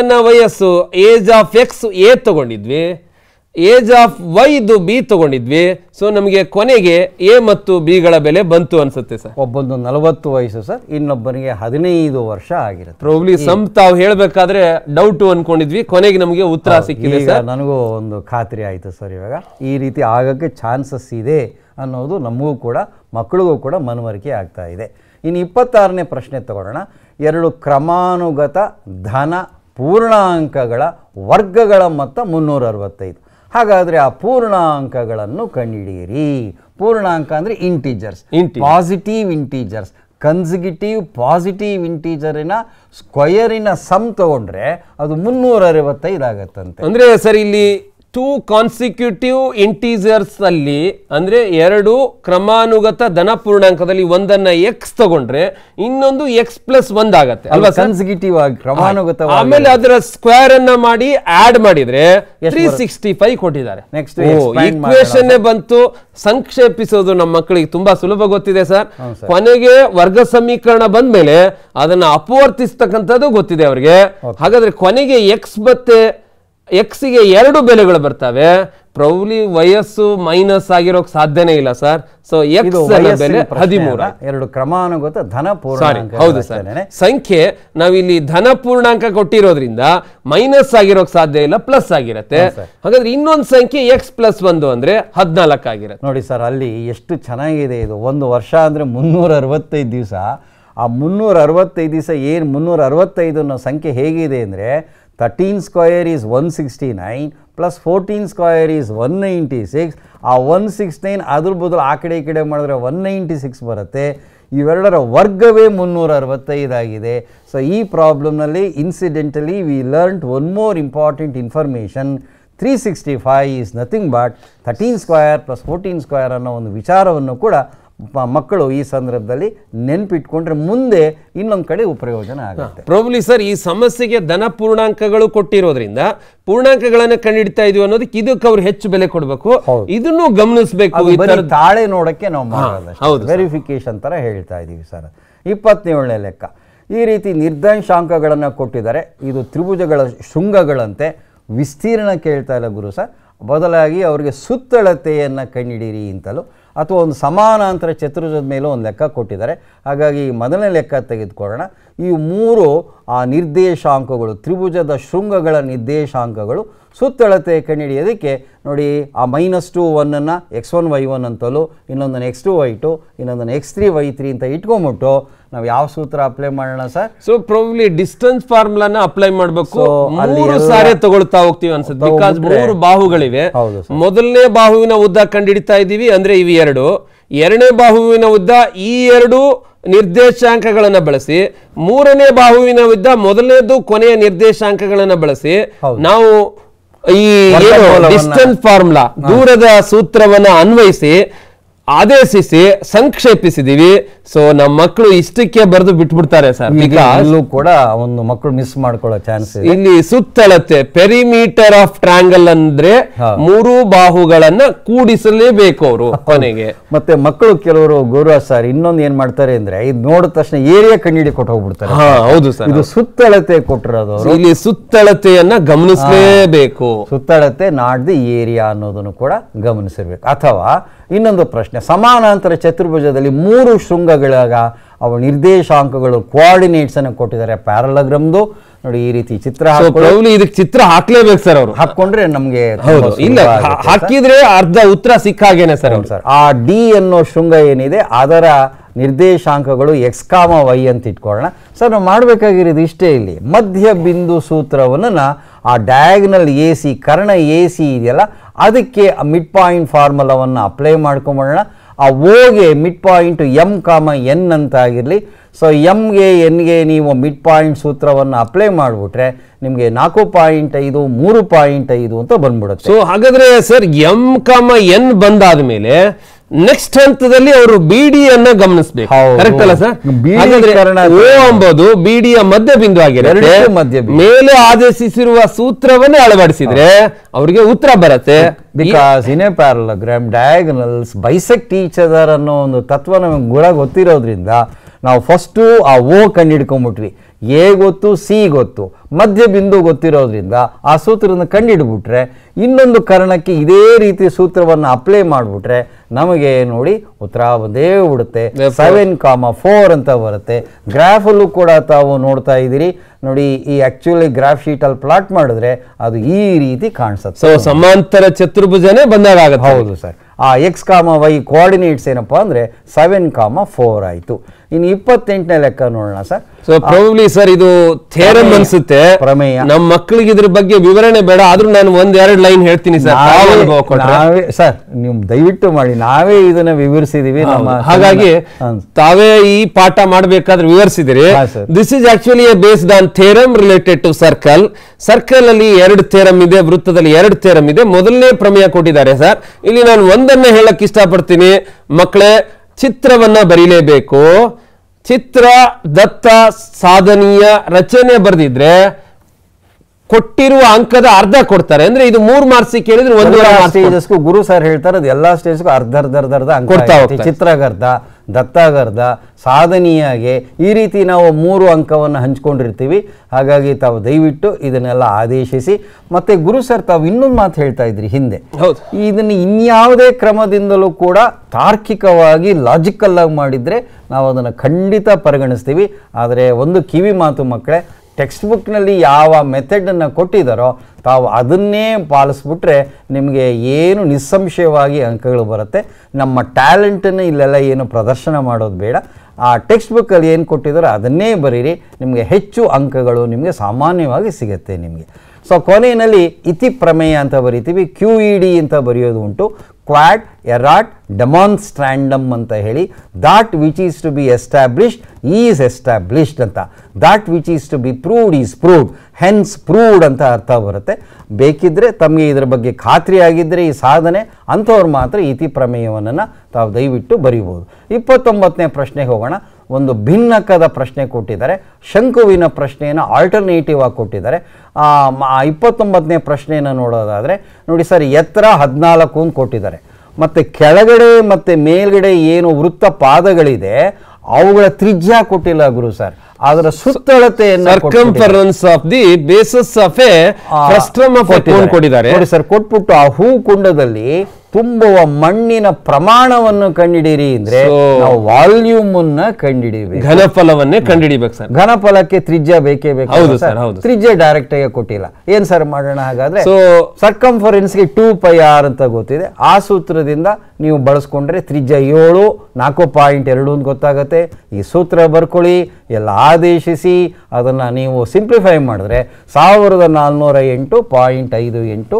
ಅನ್ನ ವಯಸ್ಸು ಏಜ್ ಆಫ್ ಎಕ್ಸ್ ಎ ತಗೊಂಡಿದ್ವಿ ಏಜ್ ಆಫ್ ವೈ ದು ಬಿ ತಗೊಂಡಿದ್ವಿ ಸೊ ನಮಗೆ ಕೊನೆಗೆ ಎ ಮತ್ತು ಬಿಗಳ ಬೆಲೆ ಬಂತು ಅನ್ಸುತ್ತೆ ಸರ್ ಒಬ್ಬೊಂದು ನಲವತ್ತು ವಯಸ್ಸು ಸರ್ ಇನ್ನೊಬ್ಬನಿಗೆ ಹದಿನೈದು ವರ್ಷ ಆಗಿರುತ್ತೆ ಪ್ರೌಬ್ಲಿ ಸಂ ತಾವು ಹೇಳಬೇಕಾದ್ರೆ ಡೌಟ್ ಅನ್ಕೊಂಡಿದ್ವಿ ಕೊನೆಗೆ ನಮಗೆ ಉತ್ತರ ಸಿಕ್ಕಿದೆ ಸರ್ ನನಗೂ ಒಂದು ಖಾತ್ರಿ ಆಯಿತು ಸರ್ ಇವಾಗ ಈ ರೀತಿ ಆಗೋಕ್ಕೆ ಚಾನ್ಸಸ್ ಇದೆ ಅನ್ನೋದು ನಮಗೂ ಕೂಡ ಮಕ್ಕಳಿಗೂ ಕೂಡ ಮನವರಿಕೆ ಆಗ್ತಾ ಇದೆ ಇನ್ನು ಇಪ್ಪತ್ತಾರನೇ ಪ್ರಶ್ನೆ ತಗೊಳ್ಳೋಣ ಎರಡು ಕ್ರಮಾನುಗತ ಧನ ಪೂರ್ಣಾಂಕಗಳ ವರ್ಗಗಳ ಮೊತ್ತ ಮುನ್ನೂರ ಅರವತ್ತೈದು ಹಾಗಾದರೆ ಆ ಪೂರ್ಣಾಂಕಗಳನ್ನು ಕಂಡುಹಿಡಿಯಿರಿ ಪೂರ್ಣಾಂಕ ಅಂದರೆ integers positive integers consecutive positive ಇಂಟೀಜರಿನ ಸ್ಕ್ವಯರಿನ ಸಮ್ ತಗೊಂಡ್ರೆ ಅದು ಮುನ್ನೂರ ಅರವತ್ತೈದು ಆಗತ್ತಂತೆ ಅಂದರೆ ಸರ್ ಇಲ್ಲಿ ಟೂ ಕಾನ್ಸಿಕ್ಯೂಟಿವ್ ಇಂಟೀಜರ್ಸ್ ಅಲ್ಲಿ ಅಂದ್ರೆ ಎರಡು ಕ್ರಮಾನುಗತ ಧನ ಪೂರ್ಣಾಂಕದಲ್ಲಿ ಒಂದನ್ನ ಎಕ್ಸ್ ತಗೊಂಡ್ರೆ ಇನ್ನೊಂದು ಎಕ್ಸ್ ಪ್ಲಸ್ ಒಂದಾಗತ್ತೆ ಅಲ್ವಾ ಕನ್ಸಿಕ್ಯೂಟಿವ್ ಆಗಿ ಕ್ರಮಾನುಗತ ಆಮೇಲೆ ಅದರ ಸ್ಕ್ವೇರ್ ಅನ್ನ ಮಾಡಿ ಆಡ್ ಮಾಡಿದ್ರೆ ತ್ರೀ ಸಿಕ್ಸ್ಟಿ ಫೈವ್ ಕೊಟ್ಟಿದ್ದಾರೆ ನೆಕ್ಸ್ಟ್ ಬಂತು ಸಂಕ್ಷೇಪಿಸೋದು ನಮ್ಮ ಮಕ್ಕಳಿಗೆ ತುಂಬಾ ಸುಲಭ ಗೊತ್ತಿದೆ ಸರ್ ಕೊನೆಗೆ ವರ್ಗ ಸಮೀಕರಣ ಬಂದ ಮೇಲೆ ಅದನ್ನ ಅಪವರ್ತಿಸ್ತಕ್ಕಂಥದ್ದು ಗೊತ್ತಿದೆ ಅವರಿಗೆ ಹಾಗಾದ್ರೆ ಕೊನೆಗೆ ಎಕ್ಸ್ ಮತ್ತೆ ಗೆ ಎರಡು ಬೆಲೆಗಳು ಬರ್ತವೆ ಪ್ರೌಲಿ ವಯಸ್ಸು ಮೈನಸ್ ಆಗಿರೋಕ್ ಸಾಧ್ಯನೇ ಇಲ್ಲ ಸರ್ ಸೊ ಎಕ್ಸ್ ಬೆಲೆ ಹದಿಮೂರ ಎರಡು ಕ್ರಮಾನುಗತ ಧನ ಹೌದು ಸರ್ ಸಂಖ್ಯೆ ನಾವಿಲ್ಲಿ ಧನ ಪೂರ್ಣಾಂಕ ಕೊಟ್ಟಿರೋದ್ರಿಂದ ಮೈನಸ್ ಆಗಿರೋಕ್ ಸಾಧ್ಯ ಇಲ್ಲ ಪ್ಲಸ್ ಆಗಿರತ್ತೆ ಹಾಗಾದ್ರೆ ಇನ್ನೊಂದು ಸಂಖ್ಯೆ ಎಕ್ಸ್ ಪ್ಲಸ್ ಒಂದು ಅಂದ್ರೆ ಹದಿನಾಲ್ಕು ಆಗಿರತ್ತೆ ನೋಡಿ ಸರ್ ಅಲ್ಲಿ ಎಷ್ಟು ಚೆನ್ನಾಗಿದೆ ಇದು ಒಂದು ವರ್ಷ ಅಂದ್ರೆ ಮುನ್ನೂರ ಅರವತ್ತೈದು ದಿವಸ ಆ ಮುನ್ನೂರ ಅರವತ್ತೈದು ದಿವಸ ಏನು ಮುನ್ನೂರ ಅರವತ್ತೈದು ಅನ್ನೋ ಸಂಖ್ಯೆ ಹೇಗಿದೆ ಅಂದರೆ sixty nine plus fourteen square is one ninety six ಆ ಒನ್ ಸಿಕ್ಸ್ ನೈನ್ ಅದ್ರ ಬದಲು ಆ ಕಡೆ ಈ ಕಡೆ ಮಾಡಿದ್ರೆ ಒನ್ ನೈಂಟಿ ಸಿಕ್ಸ್ ಬರುತ್ತೆ ಇವೆರಡರ ವರ್ಗವೇ ಮುನ್ನೂರ ಅರವತ್ತೈದಾಗಿದೆ ಸೊ ಈ ಪ್ರಾಬ್ಲಮ್ನಲ್ಲಿ incidentally we learnt one more important information three sixty five is nothing but thirteen square plus fourteen square ಅನ್ನೋ ಒಂದು ವಿಚಾರವನ್ನು ಕೂಡ ಮಕ್ಕಳು ಈ ಸಂದರ್ಭದಲ್ಲಿ ನೆನಪಿಟ್ಕೊಂಡ್ರೆ ಮುಂದೆ ಇನ್ನೊಂದು ಕಡೆ ಉಪಯೋಜನ ಆಗುತ್ತೆ ಪ್ರಾಬ್ಲಿ ಸರ್ ಈ ಸಮಸ್ಯೆಗೆ ಧನ ಪೂರ್ಣಾಂಕಗಳು ಕೊಟ್ಟಿರೋದ್ರಿಂದ ಪೂರ್ಣಾಂಕಗಳನ್ನು ಕಂಡಿಡ್ತಾ ಇದೀವಿ ಅನ್ನೋದಕ್ಕೆ ಇದಕ್ಕೆ ಅವ್ರು ಹೆಚ್ಚು ಬೆಲೆ ಕೊಡಬೇಕು ಇದನ್ನು ಗಮನಿಸಬೇಕು ತಾಳೆ ನೋಡಕ್ಕೆ ನಾವು ಮಾಡೋದು ವೆರಿಫಿಕೇಶನ್ ಥರ ಹೇಳ್ತಾ ಇದ್ದೀವಿ ಸರ್ ಇಪ್ಪತ್ತೇಳನೇ ಲೆಕ್ಕ ಈ ರೀತಿ ನಿರ್ದಂಶಾಂಕಗಳನ್ನ ಕೊಟ್ಟಿದ್ದಾರೆ ಇದು ತ್ರಿಭುಜಗಳ ಶೃಂಗಗಳಂತೆ ವಿಸ್ತೀರ್ಣ ಕೇಳ್ತಾ ಇಲ್ಲ ಗುರು ಸರ್ ಬದಲಾಗಿ ಅವರಿಗೆ ಸುತ್ತಳತೆಯನ್ನು ಕಂಡಿಡೀರಿ ಅಂತಲೂ ಅಥವಾ ಒಂದು ಸಮಾನಾಂತರ ಚತುರ್ಭುಜದ ಮೇಲೂ ಒಂದು ಲೆಕ್ಕ ಕೊಟ್ಟಿದ್ದಾರೆ ಹಾಗಾಗಿ ಮೊದಲನೇ ಲೆಕ್ಕ ತೆಗೆದುಕೊಳ್ಳೋಣ ಈ ಮೂರು ಆ ನಿರ್ದೇಶಾಂಕಗಳು ತ್ರಿಭುಜದ ಶೃಂಗಗಳ ನಿರ್ದೇಶಾಂಕಗಳು ಸುತ್ತಳತೆ ಕಂಡುಹಿಡಿಯೋದಕ್ಕೆ ನೋಡಿ ಆ ಮೈನಸ್ ಟು ಒನ್ನನ್ನು ಎಕ್ಸ್ ಒನ್ ವೈ ಒನ್ ಅಂತಲೂ ಇನ್ನೊಂದನ್ನು ಎಕ್ಸ್ ಟು ವೈ ಟು ಇನ್ನೊಂದನ್ನು ಎಕ್ಸ್ ತ್ರೀ ವೈ ತ್ರೀ ಅಂತ ಇಟ್ಕೊಂಬಿಟ್ಟು ನಾವು ಯಾವ ಸೂತ್ರ ಅಪ್ಲೈ ಮಾಡೋಣ ಸರ್ ಸೊ ಪ್ರಾಬ್ಲಿ ಡಿಸ್ಟೆನ್ಸ್ ಫಾರ್ಮುಲಾನ ಅಪ್ಲೈ ಮಾಡಬೇಕು ಮೂರು ಸಾರಿ ತಗೊಳ್ತಾ ಹೋಗ್ತೀವಿ ಅನ್ಸುತ್ತೆ ಬಿಕಾಸ್ ಮೂರು ಬಾಹುಗಳಿವೆ ಮೊದಲನೇ ಬಾಹುವಿನ ಉದ್ದ ಕಂಡು ಹಿಡಿತಾ ಇದ್ದೀವಿ ಅಂದ್ರೆ ಎರಡು ಎರಡನೇ ಬಾಹುವಿನ ಉದ್ದ ಈ ಎರಡು ನಿರ್ದೇಶಾಂಕಗಳನ್ನು ಬಳಸಿ ಮೂರನೇ ಬಾಹುವಿನ ವಿದ್ದ ಮೊದಲನೇದು ಕೊನೆಯ ನಿರ್ದೇಶಾಂಕಗಳನ್ನು ಬಳಸಿ ನಾವು ಈ ಡಿಸ್ಟೆನ್ಸ್ ಫಾರ್ಮುಲಾ ದೂರದ ಸೂತ್ರವನ್ನ ಅನ್ವಯಿಸಿ ಆದೇಶಿಸಿ ಸಂಕ್ಷೇಪಿಸಿದೀವಿ ಸೊ ನಮ್ಮ ಮಕ್ಕಳು ಇಷ್ಟಕ್ಕೆ ಬರೆದು ಬಿಟ್ಬಿಡ್ತಾರೆ ಸರ್ ಅಲ್ಲೂ ಕೂಡ ಒಂದು ಮಕ್ಕಳು ಮಿಸ್ ಮಾಡ್ಕೊಳ್ಳೋ ಚಾನ್ಸ್ ಇಲ್ಲಿ ಸುತ್ತಳತೆ ಪೆರಿಮೀಟರ್ ಆಫ್ ಟ್ರಾಂಗಲ್ ಅಂದ್ರೆ ಮೂರು ಬಾಹುಗಳನ್ನ ಕೂಡಿಸಲೇಬೇಕು ಅವರು ಕೊನೆಗೆ ಮತ್ತೆ ಮಕ್ಕಳು ಕೆಲವರು ಗೌರವ ಸರ್ ಇನ್ನೊಂದು ಏನ್ ಮಾಡ್ತಾರೆ ಅಂದ್ರೆ ಇದು ನೋಡಿದ ತಕ್ಷಣ ಏರಿಯಾ ಕಣ್ಣಿಡಿ ಕೊಟ್ಟು ಹೋಗ್ಬಿಡ್ತಾರೆ ಹೌದು ಸರ್ ಇದು ಸುತ್ತಳತೆ ಕೊಟ್ಟಿರೋದು ಇಲ್ಲಿ ಸುತ್ತಳತೆಯನ್ನ ಗಮನಿಸಲೇಬೇಕು ಸುತ್ತಳತೆ ನಾಡ್ದಿ ಏರಿಯಾ ಅನ್ನೋದನ್ನು ಕೂಡ ಗಮನಿಸಿರ್ಬೇಕು ಅಥವಾ ಇನ್ನೊಂದು ಪ್ರಶ್ನೆ ಸಮಾನಾಂತರ ಚತುರ್ಭುಜದಲ್ಲಿ ಮೂರು ಶೃಂಗಗಳಾಗ ಅವು ನಿರ್ದೇಶಾಂಕಗಳು ಕೋಆರ್ಡಿನೇಟ್ಸ್ ಅನ್ನು ಕೊಟ್ಟಿದ್ದಾರೆ ಪ್ಯಾರಲಗ್ರಮ್ದು ನೋಡಿ ಈ ರೀತಿ ಚಿತ್ರ ಇದಕ್ಕೆ ಚಿತ್ರ ಹಾಕ್ಲೇಬೇಕು ಸರ್ ಅವರು ಹಾಕೊಂಡ್ರೆ ನಮಗೆ ಇಲ್ಲ ಹಾಕಿದ್ರೆ ಅರ್ಧ ಉತ್ತರ ಸಿಕ್ಕಾಗೇನೆ ಸರ್ ಸರ್ ಆ ಡಿ ಅನ್ನೋ ಶೃಂಗ ಏನಿದೆ ಅದರ ನಿರ್ದೇಶಾಂಕಗಳು ಎಕ್ಸ್ಕಾಮ ವೈ ಅಂತ ಇಟ್ಕೊಳ್ಳೋಣ ಸರ್ ನಾವು ಮಾಡಬೇಕಾಗಿರೋದು ಇಷ್ಟೇ ಇಲ್ಲಿ ಮಧ್ಯ ಬಿಂದು ಸೂತ್ರವನ್ನು ಆ ಡಯಾಗ್ನಲ್ ಎ ಸಿ ಕರ್ಣ ಎ ಸಿ ಇದೆಯಲ್ಲ ಅದಕ್ಕೆ ಮಿಡ್ ಪಾಯಿಂಟ್ ಫಾರ್ಮುಲಾವನ್ನು ಅಪ್ಲೈ ಮಾಡ್ಕೊಂಬೋಣ ಆ ಓಗೆ mid point M comma N ಅಂತ ಆಗಿರಲಿ ಸೊ ಎಮ್ಗೆ ಎನ್ಗೆ ನೀವು ಮಿಡ್ ಪಾಯಿಂಟ್ ಸೂತ್ರವನ್ನು ಅಪ್ಲೈ ಮಾಡಿಬಿಟ್ರೆ ನಿಮಗೆ ನಾಲ್ಕು ಪಾಯಿಂಟ್ ಐದು ಮೂರು ಪಾಯಿಂಟ್ ಐದು ಅಂತ ಬಂದ್ಬಿಡುತ್ತೆ ಸೊ ಹಾಗಾದರೆ ಸರ್ ಎಮ್ ಕಾಮ ಎನ್ ಬಂದಾದ ಮೇಲೆ ನೆಕ್ಸ್ಟ್ ಹಂತದಲ್ಲಿ ಅವರು ಬಿಡಿ ಅನ್ನ ಗಮನಿಸಬೇಕು ಕರೆಕ್ಟ್ ಅಲ್ಲ ಸರ್ ಓ ಅಂಬೋದು ಬಿಡಿಯ ಮಧ್ಯ ಬಿಂದು ಆಗಿರುತ್ತೆ ಮೇಲೆ ಆದೇಶಿಸಿರುವ ಸೂತ್ರವನ್ನೇ ಅಳವಡಿಸಿದ್ರೆ ಅವರಿಗೆ ಉತ್ತರ ಬರುತ್ತೆ because in a diagonals bisect each other ಅನ್ನೋ ಒಂದು ತತ್ವ ನಮಗೆ ಗುಣ ಗೊತ್ತಿರೋದ್ರಿಂದ ನಾವು ಫಸ್ಟು ಆ ಓ ಕಂಡು ಹಿಡ್ಕೊಂಬಿಟ್ವಿ ಎ ಗೊತ್ತು ಸಿ ಗೊತ್ತು ಮಧ್ಯ ಬಿಂದು ಗೊತ್ತಿರೋದ್ರಿಂದ ಆ ಸೂತ್ರವನ್ನು ಕಂಡಿಡ್ಬಿಟ್ರೆ ಇನ್ನೊಂದು ಕಾರಣಕ್ಕೆ ಇದೇ ರೀತಿ ಸೂತ್ರವನ್ನು ಅಪ್ಲೈ ಮಾಡಿಬಿಟ್ರೆ ನಮಗೆ ನೋಡಿ ಉತ್ತರ ಒಂದೇ ಬಿಡುತ್ತೆ ಸೆವೆನ್ ಕಾಮ ಫೋರ್ ಅಂತ ಬರುತ್ತೆ ಗ್ರಾಫಲ್ಲೂ ಕೂಡ ತಾವು ನೋಡ್ತಾ ಇದ್ದೀರಿ ನೋಡಿ ಈ ಆ್ಯಕ್ಚುಲಿ ಗ್ರಾಫ್ ಶೀಟಲ್ಲಿ ಪ್ಲಾಟ್ ಮಾಡಿದ್ರೆ ಅದು ಈ ರೀತಿ ಕಾಣಿಸುತ್ತೆ ಸೊ ಸಮಾಂತರ ಚತುರ್ಭುಜನೇ ಬಂದಾಗ ಹೌದು ಸರ್ ಆ ಎಕ್ಸ್ ಕಾಮ ವೈ ಕೋಆರ್ಡಿನೇಟ್ಸ್ ಏನಪ್ಪ ಅಂದರೆ ಸೆವೆನ್ ಕಾಮ ಫೋರ್ ಆಯಿತು ಇನ್ನು ಇಪ್ಪತ್ತೆಂಟನೇ ಲೆಕ್ಕ ನೋಡೋಣ ಸರ್ ಸೊ ಪ್ರಾಬ್ಲಿ ಸರ್ ಇದು ಥೇರಮ್ ಅನ್ಸುತ್ತೆ ಪ್ರಮೇಯ ನಮ್ಮ ಮಕ್ಕಳಿಗೆ ಇದ್ರ ಬಗ್ಗೆ ವಿವರಣೆ ಬೇಡ ಆದ್ರೂ ನಾನು ಒಂದೆರಡು ಲೈನ್ ಹೇಳ್ತೀನಿ ಸರ್ ನಾವೇ ಸರ್ ನೀವು ದಯವಿಟ್ಟು ಮಾಡಿ ನಾವೇ ಇದನ್ನ ವಿವರಿಸಿದೀವಿ ನಮ್ಮ ಹಾಗಾಗಿ ತಾವೇ ಈ ಪಾಠ ಮಾಡಬೇಕಾದ್ರೆ ವಿವರಿಸಿದಿರಿ this is actually based on theorem related to circle circle ಅಲ್ಲಿ ಎರಡು ಥೇರಮ್ ಇದೆ ವೃತ್ತದಲ್ಲಿ ಎರಡು ಥೇರಮ್ ಇದೆ ಮೊದಲನೇ ಪ್ರಮೇಯ ಕೊಟ್ಟಿದ್ದಾರೆ ಸರ್ ಇಲ್ಲಿ ನಾನು ಒಂದು ಇನ್ನೊಂದನ್ನು ಹೇಳಕ್ಕೆ ಇಷ್ಟಪಡ್ತೀನಿ ಮಕ್ಕಳೇ ಚಿತ್ರವನ್ನ ಬರೀಲೇಬೇಕು ಚಿತ್ರ ದತ್ತ ಸಾಧನೀಯ ರಚನೆ ಬರೆದಿದ್ರೆ ಕೊಟ್ಟಿರುವ ಅಂಕದ ಅರ್ಧ ಕೊಡ್ತಾರೆ ಅಂದ್ರೆ ಇದು ಮೂರ್ ಮಾರ್ಕ್ಸ್ ಕೇಳಿದ್ರೆ ಒಂದು ಸ್ಟೇಜಸ್ಗೂ ಗುರು ಸರ್ ಹೇಳ್ತಾರೆ ಅದು ಎಲ್ಲಾ ಸ್ಟೇಜ್ಗೂ ಅರ್ಧ ಅರ್ಧ ಅರ್ಧ ಅರ್ಧ ಅಂಕ ಕೊಡ್ತಾ ಚಿತ್ರಗರ್ಧ ದತ್ತಾಗರ್ಧ ಸಾಧನೀಯಾಗೆ ಈ ರೀತಿ ನಾವು ಮೂರು ಅಂಕವನ್ನು ಹಂಚ್ಕೊಂಡಿರ್ತೀವಿ ಹಾಗಾಗಿ ತಾವು ದಯವಿಟ್ಟು ಇದನ್ನೆಲ್ಲ ಆದೇಶಿಸಿ ಮತ್ತೆ ಗುರು ಸರ್ ತಾವು ಇನ್ನೊಂದು ಮಾತು ಹೇಳ್ತಾ ಇದ್ರಿ ಹಿಂದೆ ಇದನ್ನು ಇನ್ಯಾವುದೇ ಕ್ರಮದಿಂದಲೂ ಕೂಡ ತಾರ್ಕಿಕವಾಗಿ ಲಾಜಿಕಲ್ ಆಗಿ ಮಾಡಿದರೆ ನಾವು ಅದನ್ನು ಖಂಡಿತ ಪರಿಗಣಿಸ್ತೀವಿ ಆದರೆ ಒಂದು ಕಿವಿ ಮಾತು ಮಕ್ಕಳೇ ಟೆಕ್ಸ್ಟ್ ಬುಕ್ನಲ್ಲಿ ಯಾವ ಮೆಥಡನ್ನು ಕೊಟ್ಟಿದ್ದಾರೋ ತಾವು ಅದನ್ನೇ ಪಾಲಿಸ್ಬಿಟ್ರೆ ನಿಮಗೆ ಏನು ನಿಸ್ಸಂಶಯವಾಗಿ ಅಂಕಗಳು ಬರುತ್ತೆ ನಮ್ಮ ಟ್ಯಾಲೆಂಟನ್ನು ಇಲ್ಲೆಲ್ಲ ಏನು ಪ್ರದರ್ಶನ ಮಾಡೋದು ಬೇಡ ಆ ಟೆಕ್ಸ್ಟ್ ಬುಕ್ಕಲ್ಲಿ ಏನು ಕೊಟ್ಟಿದ್ದಾರೋ ಅದನ್ನೇ ಬರೀರಿ ನಿಮಗೆ ಹೆಚ್ಚು ಅಂಕಗಳು ನಿಮಗೆ ಸಾಮಾನ್ಯವಾಗಿ ಸಿಗುತ್ತೆ ನಿಮಗೆ ಸೊ ಕೊನೆಯಲ್ಲಿ ಇತಿ ಪ್ರಮೇಯ ಅಂತ ಬರಿತೀವಿ ಕ್ಯೂ ಇ ಡಿ ಅಂತ ಬರೆಯೋದು ಉಂಟು ಕ್ವಾಡ್ ಎರಾಟ್ ಸ್ಟ್ರ್ಯಾಂಡಮ್ ಅಂತ ಹೇಳಿ that which is to be established is established ಅಂತ that which is to be proved is proved hence proved ಅಂತ ಅರ್ಥ ಬರುತ್ತೆ ಬೇಕಿದ್ದರೆ ತಮಗೆ ಇದರ ಬಗ್ಗೆ ಖಾತ್ರಿ ಆಗಿದ್ದರೆ ಈ ಸಾಧನೆ ಅಂಥವ್ರು ಮಾತ್ರ ಇತಿ ಪ್ರಮೇಯವನ್ನು ತಾವು ದಯವಿಟ್ಟು ಬರೀಬೋದು ಇಪ್ಪತ್ತೊಂಬತ್ತನೇ ಪ್ರಶ್ನೆಗೆ ಹೋಗೋಣ ಒಂದು ಭಿನ್ನಕದ ಪ್ರಶ್ನೆ ಕೊಟ್ಟಿದ್ದಾರೆ ಶಂಕುವಿನ ಪ್ರಶ್ನೆಯನ್ನು ಆಲ್ಟರ್ನೇಟಿವ್ ಆಗಿ ಕೊಟ್ಟಿದ್ದಾರೆ ಇಪ್ಪತ್ತೊಂಬತ್ತನೇ ಪ್ರಶ್ನೆಯನ್ನು ನೋಡೋದಾದರೆ ನೋಡಿ ಸರ್ ಎತ್ತರ ಹದಿನಾಲ್ಕು ಅಂತ ಕೊಟ್ಟಿದ್ದಾರೆ ಮತ್ತು ಕೆಳಗಡೆ ಮತ್ತು ಮೇಲ್ಗಡೆ ಏನು ವೃತ್ತ ಪಾದಗಳಿದೆ ಅವುಗಳ ತ್ರಿಜ್ಯ ಕೊಟ್ಟಿಲ್ಲ ಗುರು ಸರ್ ಅದರ ಸುತ್ತಳತೆಯನ್ನು ಕೊಟ್ಟಿದ್ದಾರೆ ಸರ್ ಕೊಟ್ಬಿಟ್ಟು ಆ ಹೂ ಕುಂಡದಲ್ಲಿ ತುಂಬುವ ಮಣ್ಣಿನ ಪ್ರಮಾಣವನ್ನು ಕಂಡುಹಿಡಿಯಿರಿ ಅಂದ್ರೆ ನಾವು ವಾಲ್ಯೂಮ್ ಅನ್ನ ಕಂಡಿಡಿಬೇಕು ಘನಫಲವನ್ನೇ ಕಂಡಿಡಿಬೇಕು ಸರ್ ಘನಫಲಕ್ಕೆ ತ್ರಿಜ್ಯ ಬೇಕೇ ಬೇಕು ಹೌದು ಸರ್ ಹೌದು ತ್ರಿಜ್ಯ ಡೈರೆಕ್ಟ್ ಆಗಿ ಕೊಟ್ಟಿಲ್ಲ ಏನ್ ಸರ್ ಮಾಡೋಣ ಹಾಗಾದ್ರೆ ಸೊ ಗೆ ಟೂ ಪೈ ಆರ್ ಅಂತ ಗೊತ್ತಿದೆ ಆ ಸೂತ್ರದಿಂದ ನೀವು ಬಳಸ್ಕೊಂಡ್ರೆ ತ್ರಿಜ್ಯ ಏಳು ನಾಲ್ಕು ಪಾಯಿಂಟ್ ಎರಡು ಅಂತ ಗೊತ್ತಾಗುತ್ತೆ ಈ ಸೂತ್ರ ಬರ್ಕೊಳ್ಳಿ ಎಲ್ಲ ಆದೇಶಿಸಿ ಅದನ್ನ ನೀವು ಸಿಂಪ್ಲಿಫೈ ಮಾಡಿದ್ರೆ ಸಾವಿರದ ನಾಲ್ನೂರ ಎಂಟು ಪಾಯಿಂಟ್ ಐದು ಎಂಟು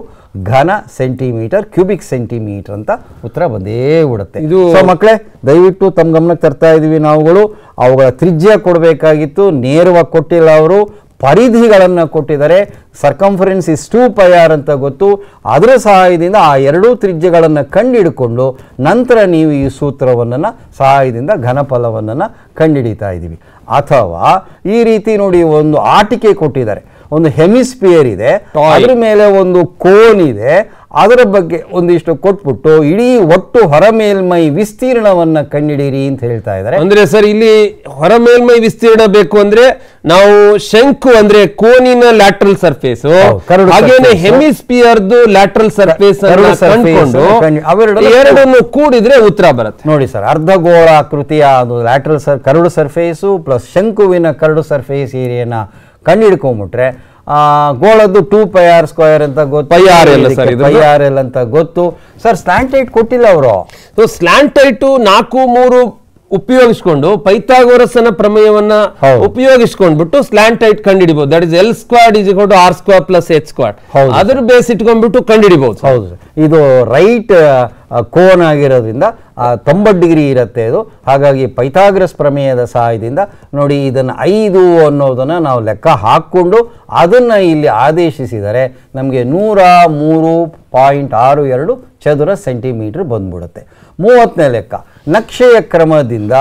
ಘನ ಸೆಂಟಿಮೀಟರ್ ಕ್ಯೂಬಿಕ್ ಸೆಂಟಿಮೀಟರ್ ಅಂತ ಉತ್ತರ ಬಂದೇ ಬಿಡುತ್ತೆ ಇದು ಮಕ್ಕಳೇ ದಯವಿಟ್ಟು ತಮ್ಮ ಗಮನಕ್ಕೆ ತರ್ತಾ ಇದ್ದೀವಿ ನಾವುಗಳು ಅವುಗಳ ತ್ರಿಜ್ಯ ಕೊಡಬೇಕಾಗಿತ್ತು ನೇರವಾಗಿ ಕೊಟ್ಟಿಲ್ಲ ಅವರು ಪರಿಧಿಗಳನ್ನು ಕೊಟ್ಟಿದ್ದಾರೆ ಸರ್ಕಂಫರೆನ್ಸ್ ಇಷ್ಟು ಪಯಾರ್ ಅಂತ ಗೊತ್ತು ಅದರ ಸಹಾಯದಿಂದ ಆ ಎರಡೂ ತ್ರಿಜ್ಯಗಳನ್ನು ಕಂಡಿಡ್ಕೊಂಡು ನಂತರ ನೀವು ಈ ಸೂತ್ರವನ್ನು ಸಹಾಯದಿಂದ ಘನಫಲವನ್ನು ಕಂಡುಹಿಡಿತಾ ಇದ್ದೀವಿ ಅಥವಾ ಈ ರೀತಿ ನೋಡಿ ಒಂದು ಆಟಿಕೆ ಕೊಟ್ಟಿದ್ದಾರೆ ಒಂದು ಹೆಮಿಸ್ಪಿಯರ್ ಇದೆ ಅದ್ರ ಮೇಲೆ ಒಂದು ಕೋನ್ ಇದೆ ಅದರ ಬಗ್ಗೆ ಒಂದಿಷ್ಟು ಕೊಟ್ಬಿಟ್ಟು ಇಡೀ ಒಟ್ಟು ಹೊರ ಮೇಲ್ಮೈ ವಿಸ್ತೀರ್ಣವನ್ನ ಕಂಡಿಡೀರಿ ಅಂತ ಹೇಳ್ತಾ ಇದ್ದಾರೆ ಅಂದ್ರೆ ಸರ್ ಇಲ್ಲಿ ಹೊರ ಮೇಲ್ಮೈ ವಿಸ್ತೀರ್ಣ ಬೇಕು ಅಂದ್ರೆ ನಾವು ಶಂಕು ಅಂದ್ರೆ ಕೋನಿನ ಲ್ಯಾಟ್ರಲ್ ಸರ್ಫೇಸ್ ಹಾಗೇನೆ ಹೆಮಿಸ್ಪಿಯರ್ ಲ್ಯಾಟ್ರಲ್ ಸರ್ಫೇಸ್ ಎರಡನ್ನು ಕೂಡಿದ್ರೆ ಉತ್ತರ ಬರುತ್ತೆ ನೋಡಿ ಸರ್ ಅರ್ಧ ಅರ್ಧಗೋಳಾಕೃತಿಯ ಅದು lateral sir curved surface plus ಶಂಕುವಿನ ಕರಡು ಸರ್ಫೇಸ್ ಏರಿಯಾನ ಕಣ್ಣಿಡ್ಕೊಂಬಿಟ್ರೆ ಆ ಗೋಳದ್ದು ಟೂ ಪೈ ಆರ್ ಸ್ಕ್ವಯರ್ ಅಂತ ಗೊತ್ತು pi R L sir pi R L ಅಂತ ಗೊತ್ತು ಸರ್ ಸ್ಲ್ಯಾಂಟೈಟ್ ಕೊಟ್ಟಿಲ್ಲ ಅವರು ಸ್ಲ್ಯಾಂಟೈಟು ನಾಲ್ಕು ಮೂರು ಉಪಯೋಗಿಸ್ಕೊಂಡು ಪೈಥಾಗೋರಸನ ಪ್ರಮೇಯವನ್ನ ಉಪಯೋಗಿಸ್ಕೊಂಡ್ಬಿಟ್ಟು ಸ್ಲಾಂಟ್ ಹೈಟ್ ಕಂಡಿಡಿಬಹುದು that is L squared is R squared plus H squared ಅದ್ರ ಬೇಸ್ ಇಟ್ಕೊಂಡ್ಬಿಟ್ಟು ಕಂಡಿಡಿಬಹುದು ಹೌದು ಇದು ರೈಟ್ ಕೋನ್ ಆಗಿರೋದ್ರಿಂದ ತೊಂಬತ್ತು ಡಿಗ್ರಿ ಇರುತ್ತೆ ಇದು ಹಾಗಾಗಿ ಪೈಥಾಗ್ರಸ್ ಪ್ರಮೇಯದ ಸಹಾಯದಿಂದ ನೋಡಿ ಇದನ್ನು ಐದು ಅನ್ನೋದನ್ನು ನಾವು ಲೆಕ್ಕ ಹಾಕ್ಕೊಂಡು ಅದನ್ನು ಇಲ್ಲಿ ಆದೇಶಿಸಿದರೆ ನಮಗೆ ನೂರ ಮೂರು ಪಾಯಿಂಟ್ ಆರು ಎರಡು ಚದುರ ಸೆಂಟಿಮೀಟ್ರ್ ಬಂದ್ಬಿಡುತ್ತೆ ಮೂವತ್ತನೇ ಲೆಕ್ಕ ನಕ್ಷೆಯ ಕ್ರಮದಿಂದ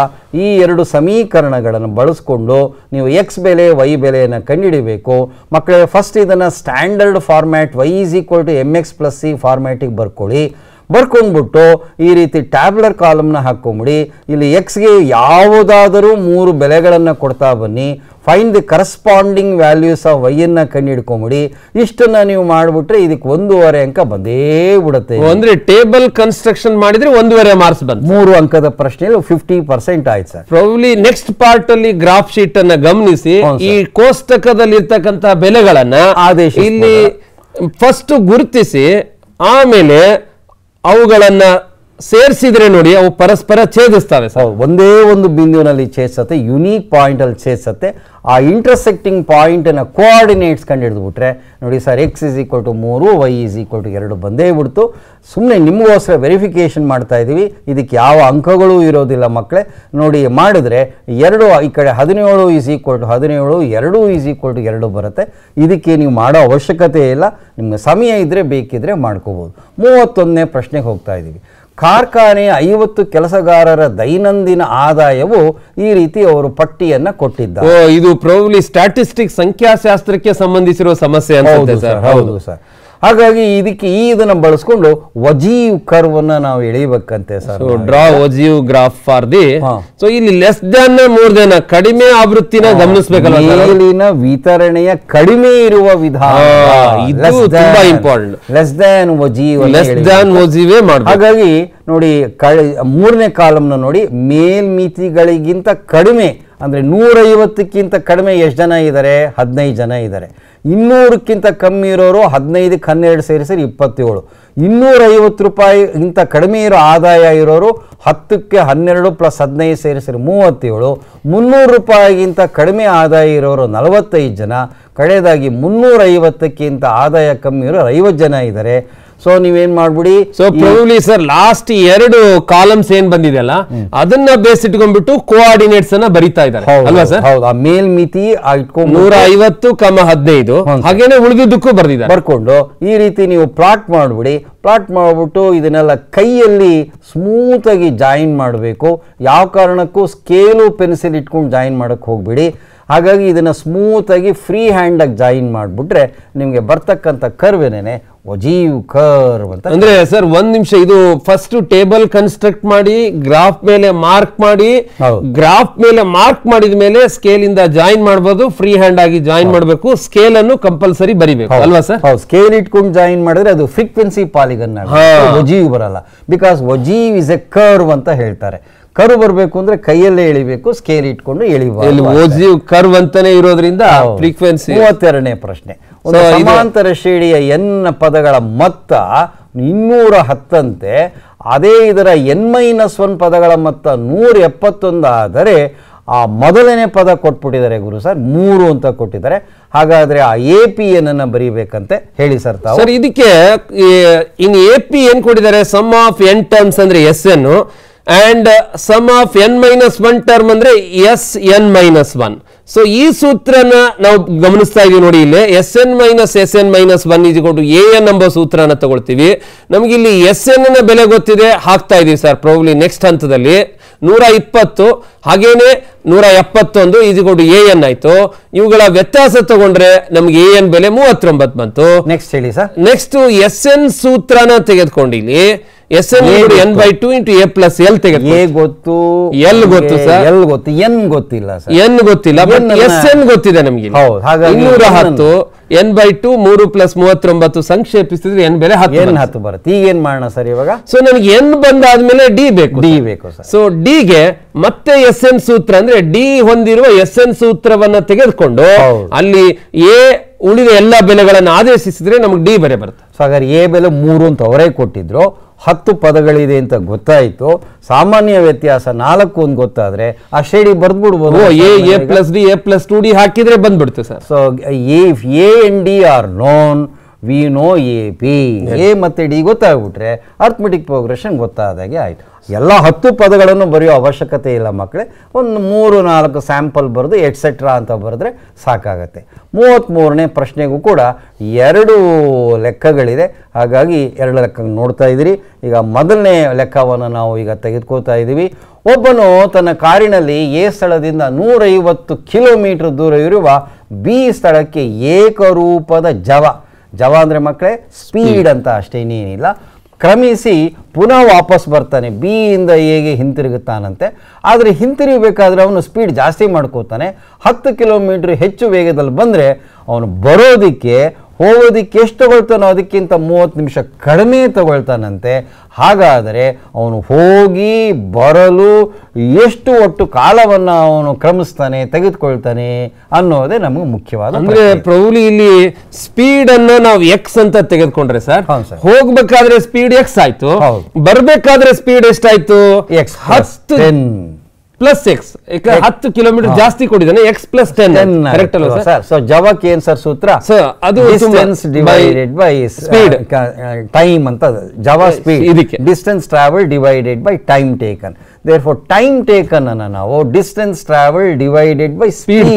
ಈ ಎರಡು ಸಮೀಕರಣಗಳನ್ನು ಬಳಸ್ಕೊಂಡು ನೀವು ಎಕ್ಸ್ ಬೆಲೆ ವೈ ಬೆಲೆಯನ್ನು ಕಂಡುಹಿಡಿಬೇಕು ಮಕ್ಕಳಿಗೆ ಫಸ್ಟ್ ಇದನ್ನು standard format Y is equal to M X plus C ಫಾರ್ಮ್ಯಾಟಿಗೆ ಬರ್ಕೊಳ್ಳಿ ಬರ್ಕೊಂಡ್ಬಿಟ್ಟು ಈ ರೀತಿ ಟ್ಯಾಬ್ಲರ್ ಕಾಲಮ್ನ ಹಾಕ್ಕೊಂಬಿಡಿ ಇಲ್ಲಿ ಎಕ್ಸ್ಗೆ ಯಾವುದಾದರೂ ಮೂರು ಬೆಲೆಗಳನ್ನು ಕೊಡ್ತಾ ಬನ್ನಿ find the corresponding values of ವೈಯನ್ನು ಕಂಡು ಹಿಡ್ಕೊಂಬಿಡಿ ಇಷ್ಟನ್ನ ನೀವು ಮಾಡಿಬಿಟ್ರೆ ಇದಕ್ಕೆ ಒಂದೂವರೆ ಅಂಕ ಬಂದೇ ಬಿಡುತ್ತೆ ಅಂದರೆ ಟೇಬಲ್ ಕನ್ಸ್ಟ್ರಕ್ಷನ್ ಮಾಡಿದ್ರೆ ಒಂದೂವರೆ ಮಾರ್ಕ್ಸ್ ಬಂತು ಮೂರು ಅಂಕದ ಪ್ರಶ್ನೆ ಫಿಫ್ಟಿ ಪರ್ಸೆಂಟ್ ಆಯ್ತು ಸರ್ ಪ್ರೊಬ್ಲಿ ನೆಕ್ಸ್ಟ್ ಪಾರ್ಟ್ ಅಲ್ಲಿ ಗ್ರಾಫ್ ಶೀಟ್ ಅನ್ನು ಗಮನಿಸಿ ಈ ಕೋಷ್ಟಕದಲ್ಲಿರ್ತಕ್ಕಂಥ ಬೆಲೆಗಳನ್ನು ಆದೇಶ ಇಲ್ಲಿ ಫಸ್ಟ್ ಗುರುತಿಸಿ ಆಮೇಲೆ ಅವುಗಳನ್ನು ಸೇರಿಸಿದ್ರೆ ನೋಡಿ ಅವು ಪರಸ್ಪರ ಛೇದಿಸ್ತವೆ ಸರ್ ಒಂದೇ ಒಂದು ಬಿಂದುವಿನಲ್ಲಿ ಛೇದಿಸುತ್ತೆ ಯುನೀಕ್ ಪಾಯಿಂಟಲ್ಲಿ ಛೇದಿಸುತ್ತೆ ಆ ಇಂಟರ್ಸೆಕ್ಟಿಂಗ್ ಪಾಯಿಂಟನ್ನು ಕೋಆರ್ಡಿನೇಟ್ಸ್ ಕಂಡು ಬಿಟ್ರೆ ನೋಡಿ sir X is equal to ಮೂರು ವೈ ಇಸ್ ಈಕ್ವಲ್ ಟು ಎರಡು ಬಂದೇ ಬಿಡ್ತು ಸುಮ್ಮನೆ ನಿಮಗೋಸ್ಕರ ವೆರಿಫಿಕೇಷನ್ ಮಾಡ್ತಾ ಇದ್ದೀವಿ ಇದಕ್ಕೆ ಯಾವ ಅಂಕಗಳು ಇರೋದಿಲ್ಲ ಮಕ್ಕಳೇ ನೋಡಿ ಮಾಡಿದ್ರೆ ಎರಡು ಈ ಕಡೆ ಹದಿನೇಳು ಇಸ್ ಈಕ್ವಲ್ ಟು ಹದಿನೇಳು ಎರಡು ಇಸ್ ಈಕ್ವಲ್ ಟು ಎರಡು ಬರುತ್ತೆ ಇದಕ್ಕೆ ನೀವು ಮಾಡೋ ಅವಶ್ಯಕತೆ ಇಲ್ಲ ನಿಮಗೆ ಸಮಯ ಇದ್ದರೆ ಬೇಕಿದ್ದರೆ ಮಾಡ್ಕೋಬೋದು ಮೂವತ್ತೊಂದನೇ ಪ್ರಶ್ನೆಗೆ ಹೋಗ್ತಾ ಇದ್ದೀವಿ ಕಾರ್ಖಾನೆಯ ಐವತ್ತು ಕೆಲಸಗಾರರ ದೈನಂದಿನ ಆದಾಯವು ಈ ರೀತಿ ಅವರು ಪಟ್ಟಿಯನ್ನ ಕೊಟ್ಟಿದ್ದಾರೆ ಇದು ಪ್ರೌಲಿ ಸ್ಟ್ಯಾಟಿಸ್ಟಿಕ್ ಸಂಖ್ಯಾಶಾಸ್ತ್ರಕ್ಕೆ ಸಂಬಂಧಿಸಿರುವ ಸಮಸ್ಯೆ ಸರ್ ಹೌದು ಸರ್ ಹಾಗಾಗಿ ಇದಕ್ಕೆ ಈ ಇದನ್ನ ಬಳಸ್ಕೊಂಡು ವಜೀವ್ ಕರ್ವ್ ಅನ್ನ ನಾವು ಎಳಿಬೇಕಂತೆ sir draw ogive graph for the so ಇಲ್ಲಿ ಲೆಸ್ ದನ್ ಮೋರ್ ದನ್ ಕಡಿಮೆ ಆವೃತ್ತಿನ ಗಮನಿಸಬೇಕಲ್ಲ ವಿತರಣೆಯ ಕಡಿಮೆ ಇರುವ ವಿಧಾನ important less than ogive less than ogive ಹಾಗಾಗಿ ನೋಡಿ ಮೂರನೇ ಕಾಲಮ್ನ ನೋಡಿ ಮೇಲ್ಮಿತಿಗಳಿಗಿಂತ ಕಡಿಮೆ ಅಂದ್ರೆ ನೂರೈವತ್ತಕ್ಕಿಂತ ಕಡಿಮೆ ಎಷ್ಟು ಜನ ಇದ್ದಾರೆ ಹದಿನೈದು ಜನ ಇದ್ದಾರೆ ಇನ್ನೂರಕ್ಕಿಂತ ಕಮ್ಮಿ ಇರೋರು ಹದಿನೈದಕ್ಕೆ ಹನ್ನೆರಡು ಸೇರಿಸಿದ್ರೆ ಇಪ್ಪತ್ತೇಳು ಇನ್ನೂರೈವತ್ತು ರೂಪಾಯಿ ಇಂಥ ಕಡಿಮೆ ಇರೋ ಆದಾಯ ಇರೋರು ಹತ್ತಕ್ಕೆ ಹನ್ನೆರಡು ಪ್ಲಸ್ ಹದಿನೈದು ಸೇರಿಸಿದ್ರೆ ಮೂವತ್ತೇಳು ಮುನ್ನೂರು ರೂಪಾಯಿಗಿಂತ ಕಡಿಮೆ ಆದಾಯ ಇರೋರು ನಲವತ್ತೈದು ಜನ ಕಡೆಯದಾಗಿ ಮುನ್ನೂರೈವತ್ತಕ್ಕಿಂತ ಆದಾಯ ಕಮ್ಮಿ ಇರೋರು ಐವತ್ತು ಜನ ಇದ್ದಾರೆ ಸೊ ನೀವೇನ್ ಮಾಡ್ಬಿಡಿ ಸೊ ಪ್ರೌಲಿ ಸರ್ ಲಾಸ್ಟ್ ಎರಡು ಕಾಲಮ್ಸ್ ಏನ್ ಬಂದಿದೆಯಲ್ಲ ಅದನ್ನ ಬೇಸ್ ಇಟ್ಕೊಂಡ್ಬಿಟ್ಟು ಕೋಆರ್ಡಿನೇಟ್ಸ್ ಅನ್ನ ಬರಿತಾ ಇದ್ದಾರೆ ಅಲ್ವಾ ಸರ್ ಹೌದು ಮೇಲ್ ಮಿತಿ ನೂರ ಐವತ್ತು ಕಮ ಹದಿನೈದು ಹಾಗೇನೆ ಉಳಿದಿದ್ದಕ್ಕೂ ಬರ್ದಿದ್ದಾರೆ ಬರ್ಕೊಂಡು ಈ ರೀತಿ ನೀವು ಪ್ಲಾಟ್ ಮಾಡ್ಬಿಡಿ ಪ್ಲಾಟ್ ಮಾಡ್ಬಿಟ್ಟು ಇದನ್ನೆಲ್ಲ ಕೈಯಲ್ಲಿ ಸ್ಮೂತ್ ಆಗಿ ಜಾಯಿನ್ ಮಾಡಬೇಕು ಯಾವ ಕಾರಣಕ್ಕೂ ಸ್ಕೇಲು ಪೆನ್ಸಿಲ್ ಇಟ್ಕೊಂಡು ಜಾಯಿನ್ ಮಾಡಕ್ ಹೋಗ್ಬಿಡಿ ಹಾಗಾಗಿ ಇದನ್ನು ಸ್ಮೂತಾಗಿ ಫ್ರೀ ಹ್ಯಾಂಡ್ ಆಗಿ ಜಾಯಿನ್ ಮಾಡಿಬಿಟ್ರೆ ನಿಮಗೆ ಬರ್ತಕ್ಕಂಥ ಕರ್ವೇನೇ ಒಜೀವ್ ಕರ್ ಅಂತ ಅಂದ್ರೆ ಸರ್ ಒಂದ್ ನಿಮಿಷ ಇದು ಫಸ್ಟ್ ಟೇಬಲ್ ಕನ್ಸ್ಟ್ರಕ್ಟ್ ಮಾಡಿ ಗ್ರಾಫ್ ಮೇಲೆ ಮಾರ್ಕ್ ಮಾಡಿ ಗ್ರಾಫ್ ಮೇಲೆ ಮಾರ್ಕ್ ಮಾಡಿದ ಮೇಲೆ ಸ್ಕೇಲ್ ಇಂದ ಜಾಯಿನ್ ಮಾಡಬಹುದು ಫ್ರೀ ಹ್ಯಾಂಡ್ ಆಗಿ ಜಾಯಿನ್ ಮಾಡಬೇಕು ಸ್ಕೇಲ್ ಅನ್ನು ಕಂಪಲ್ಸರಿ ಬರಿಬೇಕು ಅಲ್ವಾ ಸರ್ ಸ್ಕೇಲ್ ಇಟ್ಕೊಂಡು ಜಾಯಿನ್ ಮಾಡಿದ್ರೆ ಅದು ಫ್ರೀಕ್ವೆನ್ಸಿ ಪಾಲಿಗನ್ ಒಜೀವ್ ಬರಲ್ಲ because ogive is a curve ಅಂತ ಹೇಳ್ತಾರೆ ಕರ್ವ್ ಬರಬೇಕು ಅಂದ್ರೆ ಕೈಯಲ್ಲೇ ಎಳಿಬೇಕು ಸ್ಕೇಲ್ ಇಟ್ಕೊಂಡು ಎಳಿಬಹುದು ಕರ್ವ್ ಅಂತಾನೆ ಇರೋದ್ರಿಂದ ಫ್ರೀಕ್ವೆನ್ಸಿ ಮೂವತ್ತೆರಡನೇ ಪ್ರಶ್ನೆ ಒಂದು ಸಮಾಂತರ ಶ್ರೇಣಿಯ ಎನ್ ಪದಗಳ ಮೊತ್ತ ಇನ್ನೂರ ಹತ್ತಂತೆ ಅದೇ ಇದರ ಎನ್ ಮೈನಸ್ ಒನ್ ಪದಗಳ ಮೊತ್ತ ನೂರ ಆದರೆ ಆ ಮೊದಲನೇ ಪದ ಕೊಟ್ಬಿಟ್ಟಿದ್ದಾರೆ ಗುರು ಸರ್ ಮೂರು ಅಂತ ಕೊಟ್ಟಿದ್ದಾರೆ ಹಾಗಾದರೆ ಆ ಎ ಪಿ ಎನ್ ಬರೀಬೇಕಂತೆ ಹೇಳಿ ಸರ್ ಸರ್ ಇದಕ್ಕೆ ಇನ್ನು ಎ ಪಿ ಎನ್ ಕೊಟ್ಟಿದ್ದಾರೆ ಸಮ್ ಆಫ್ ಎನ್ ಟರ್ಮ್ಸ್ ಅಂದರೆ S N and sum of N minus one term ಅಂದರೆ S N minus one so ಈ ಸೂತ್ರನ ನಾವು ಗಮನಿಸ್ತಾ ಇದೀವಿ ನೋಡಿ ಇಲ್ಲಿ S N minus S N minus one ಕೊಟ್ಟು ಎ ಎನ್ ಎಂಬ ಸೂತ್ರನ ತಗೊಳ್ತೀವಿ ನಮ್ಗೆ ಇಲ್ಲಿ ಎಸ್ ಎನ್ ನ ಬೆಲೆ ಗೊತ್ತಿದೆ ಹಾಕ್ತಾ ಇದೀವಿ ಸರ್ ಪ್ರಾಬ್ಲಿ ನೆಕ್ಸ್ಟ್ ಹಂತದಲ್ಲಿ ನೂರ ಇಪ್ಪತ್ತು ಹಾಗೇನೆ ನೂರ ಎಪ್ಪತ್ತೊಂದು ಕೊಟ್ಟು ಎ ಎನ್ ಆಯ್ತು ಇವುಗಳ ವ್ಯತ್ಯಾಸ ತಗೊಂಡ್ರೆ ನಮ್ಗೆ ಎ ಎನ್ ಬೆಲೆ ಮೂವತ್ತೊಂಬತ್ತು ಬಂತು ನೆಕ್ಸ್ಟ್ ಹೇಳಿ ಸರ್ ನೆಕ್ಸ್ಟ್ ಎಸ್ ಎನ್ ಸೂತ್ರನ ತೆಗೆದುಕೊಂಡಿಲ್ಲಿ S N N by two into A plus L ತೆಗೆದು ಎ ಗೊತ್ತು ಎಲ್ ಗೊತ್ತು ಸರ್ ಎಲ್ ಗೊತ್ತು ಎನ್ ಗೊತ್ತಿಲ್ಲ ಎನ್ ಗೊತ್ತಿಲ್ಲ ಎಸ್ ಎನ್ ಗೊತ್ತಿದೆ ನಮಗೆ ಇನ್ನೂರ ಹತ್ತು ಎನ್ ಬೈ ಟು ಮೂರು ಪ್ಲಸ್ ಮೂವತ್ತೊಂಬತ್ತು ಸಂಕ್ಷೇಪಿಸಿದ್ರೆ ಎನ್ ಬೇರೆ ಹತ್ತು ಎನ್ ಹತ್ತು ಬರುತ್ತೆ ಈಗ ಏನ್ ಮಾಡೋಣ ಸರ್ ಇವಾಗ ಸೊ ನನಗೆ ಎನ್ ಬಂದಾದ್ಮೇಲೆ ಡಿ ಬೇಕು ಡಿ ಬೇಕು ಸೊ ಡಿಗೆ ಮತ್ತೆ ಎಸ್ ಎನ್ ಸೂತ್ರ ಅಂದ್ರೆ ಡಿ ಹೊಂದಿರುವ ಎಸ್ ಎನ್ ಸೂತ್ರವನ್ನ ತೆಗೆದುಕೊಂಡು ಅಲ್ಲಿ ಎ ಉಳಿದ ಎಲ್ಲಾ ಬೆಲೆಗಳನ್ನು ಆದೇಶಿಸಿದ್ರೆ ನಮಗೆ ಡಿ ಬೆಲೆ ಬರುತ್ತೆ ಸೊ ಹಾಗಾದ್ರೆ ಎ ಬೆಲೆ ಮೂರು ಅಂತ ಅವರೇ ಕೊಟ್ಟಿದ್ರು ಹತ್ತು ಪದಗಳಿದೆ ಅಂತ ಗೊತ್ತಾಯಿತು ಸಾಮಾನ್ಯ ವ್ಯತ್ಯಾಸ ನಾಲ್ಕು ಒಂದು ಗೊತ್ತಾದರೆ ಆ ಶ್ರೇಣಿ ಬರೆದ್ಬಿಡ್ಬೋದು A A plus D A plus two D ಹಾಕಿದರೆ ಬಂದ್ಬಿಡ್ತು sir so A if A N D are known we know A P A ಮತ್ತು ಡಿ ಗೊತ್ತಾಗ್ಬಿಟ್ರೆ ಅರ್ಥಮೆಟಿಕ್ ಪ್ರೋಗ್ರೆಷನ್ ಗೊತ್ತಾದಾಗೆ ಆಯಿತು ಎಲ್ಲ ಹತ್ತು ಪದಗಳನ್ನು ಬರೆಯೋ ಅವಶ್ಯಕತೆ ಇಲ್ಲ ಮಕ್ಕಳೇ ಒಂದು ಮೂರು ನಾಲ್ಕು ಸ್ಯಾಂಪಲ್ ಬರೆದು ಎಟ್ಸೆಟ್ರಾ ಅಂತ ಬರೆದ್ರೆ ಸಾಕಾಗತ್ತೆ ಮೂವತ್ತ್ಮೂರನೇ ಪ್ರಶ್ನೆಗೂ ಕೂಡ ಎರಡು ಲೆಕ್ಕಗಳಿದೆ ಹಾಗಾಗಿ ಎರಡು ಲೆಕ್ಕ ನೋಡ್ತಾ ಇದ್ದೀರಿ ಈಗ ಮೊದಲನೇ ಲೆಕ್ಕವನ್ನು ನಾವು ಈಗ ತೆಗೆದುಕೋತಾ ಇದ್ದೀವಿ ಒಬ್ಬನು ತನ್ನ ಕಾರಿನಲ್ಲಿ ಎ ಸ್ಥಳದಿಂದ ನೂರೈವತ್ತು ಕಿಲೋಮೀಟ್ರ್ ದೂರ ಇರುವ ಬಿ ಸ್ಥಳಕ್ಕೆ ಏಕರೂಪದ ಜವ ಜವ ಅಂದರೆ ಮಕ್ಕಳೇ ಸ್ಪೀಡ್ ಅಂತ ಅಷ್ಟೇನೇನಿಲ್ಲ ಕ್ರಮಿಸಿ ಪುನಃ ವಾಪಸ್ ಬರ್ತಾನೆ ಬಿ ಇಂದ ಎಗೆ ಹಿಂತಿರುಗುತ್ತಾನಂತೆ ಆದರೆ ಹಿಂತಿರುಗಬೇಕಾದ್ರೆ ಅವನು ಸ್ಪೀಡ್ ಜಾಸ್ತಿ ಮಾಡ್ಕೋತಾನೆ ಹತ್ತು ಕಿಲೋಮೀಟ್ರ್ ಹೆಚ್ಚು ವೇಗದಲ್ಲಿ ಬಂದರೆ ಅವನು ಬರೋದಕ್ಕೆ ಹೋಗೋದಕ್ಕೆ ಎಷ್ಟು ತಗೊಳ್ತಾನೋ ಅದಕ್ಕಿಂತ ಮೂವತ್ತು ನಿಮಿಷ ಕಡಿಮೆ ತಗೊಳ್ತಾನಂತೆ ಹಾಗಾದರೆ ಅವನು ಹೋಗಿ ಬರಲು ಎಷ್ಟು ಒಟ್ಟು ಕಾಲವನ್ನು ಅವನು ಕ್ರಮಿಸ್ತಾನೆ ತೆಗೆದುಕೊಳ್ತಾನೆ ಅನ್ನೋದೇ ನಮಗೆ ಮುಖ್ಯವಾದ ಅಂದರೆ ಪ್ರೌಲಿ ಇಲ್ಲಿ ಸ್ಪೀಡನ್ನು ನಾವು ಎಕ್ಸ್ ಅಂತ ತೆಗೆದುಕೊಂಡ್ರೆ ಸರ್ ಹೋಗ್ಬೇಕಾದ್ರೆ ಸ್ಪೀಡ್ ಎಕ್ಸ್ ಆಯ್ತು ಬರಬೇಕಾದ್ರೆ ಸ್ಪೀಡ್ ಎಷ್ಟಾಯ್ತು ಎಕ್ಸ್ ಹತ್ತು ಪ್ಲಸ್ ಎಕ್ಸ್ ಹತ್ತು ಕಿಲೋಮೀಟರ್ ಜಾಸ್ತಿ ಕೊಟ್ಟಿದ್ದಾನೆ ಎಕ್ಸ್ ಪ್ಲಸ್ ಟೆನ್ ಕರೆಕ್ಟ್ ಅಲ್ವಾ ಸರ್ ಸೊ ಜವಾಕ್ ಏನ್ ಸರ್ ಸೂತ್ರ ಅದು ಡಿವೈಡೆಡ್ ಬೈ ಸ್ಪೀಡ್ ಟೈಮ್ ಅಂತ ಜವಾ ಸ್ಪೀಡ್ ಇದಕ್ಕೆ distance travel divided by time taken therefore ಫೋರ್ ಟೈಮ್ ಟೇಕನ್ ಅನ್ನ ನಾವು distance travel divided by speed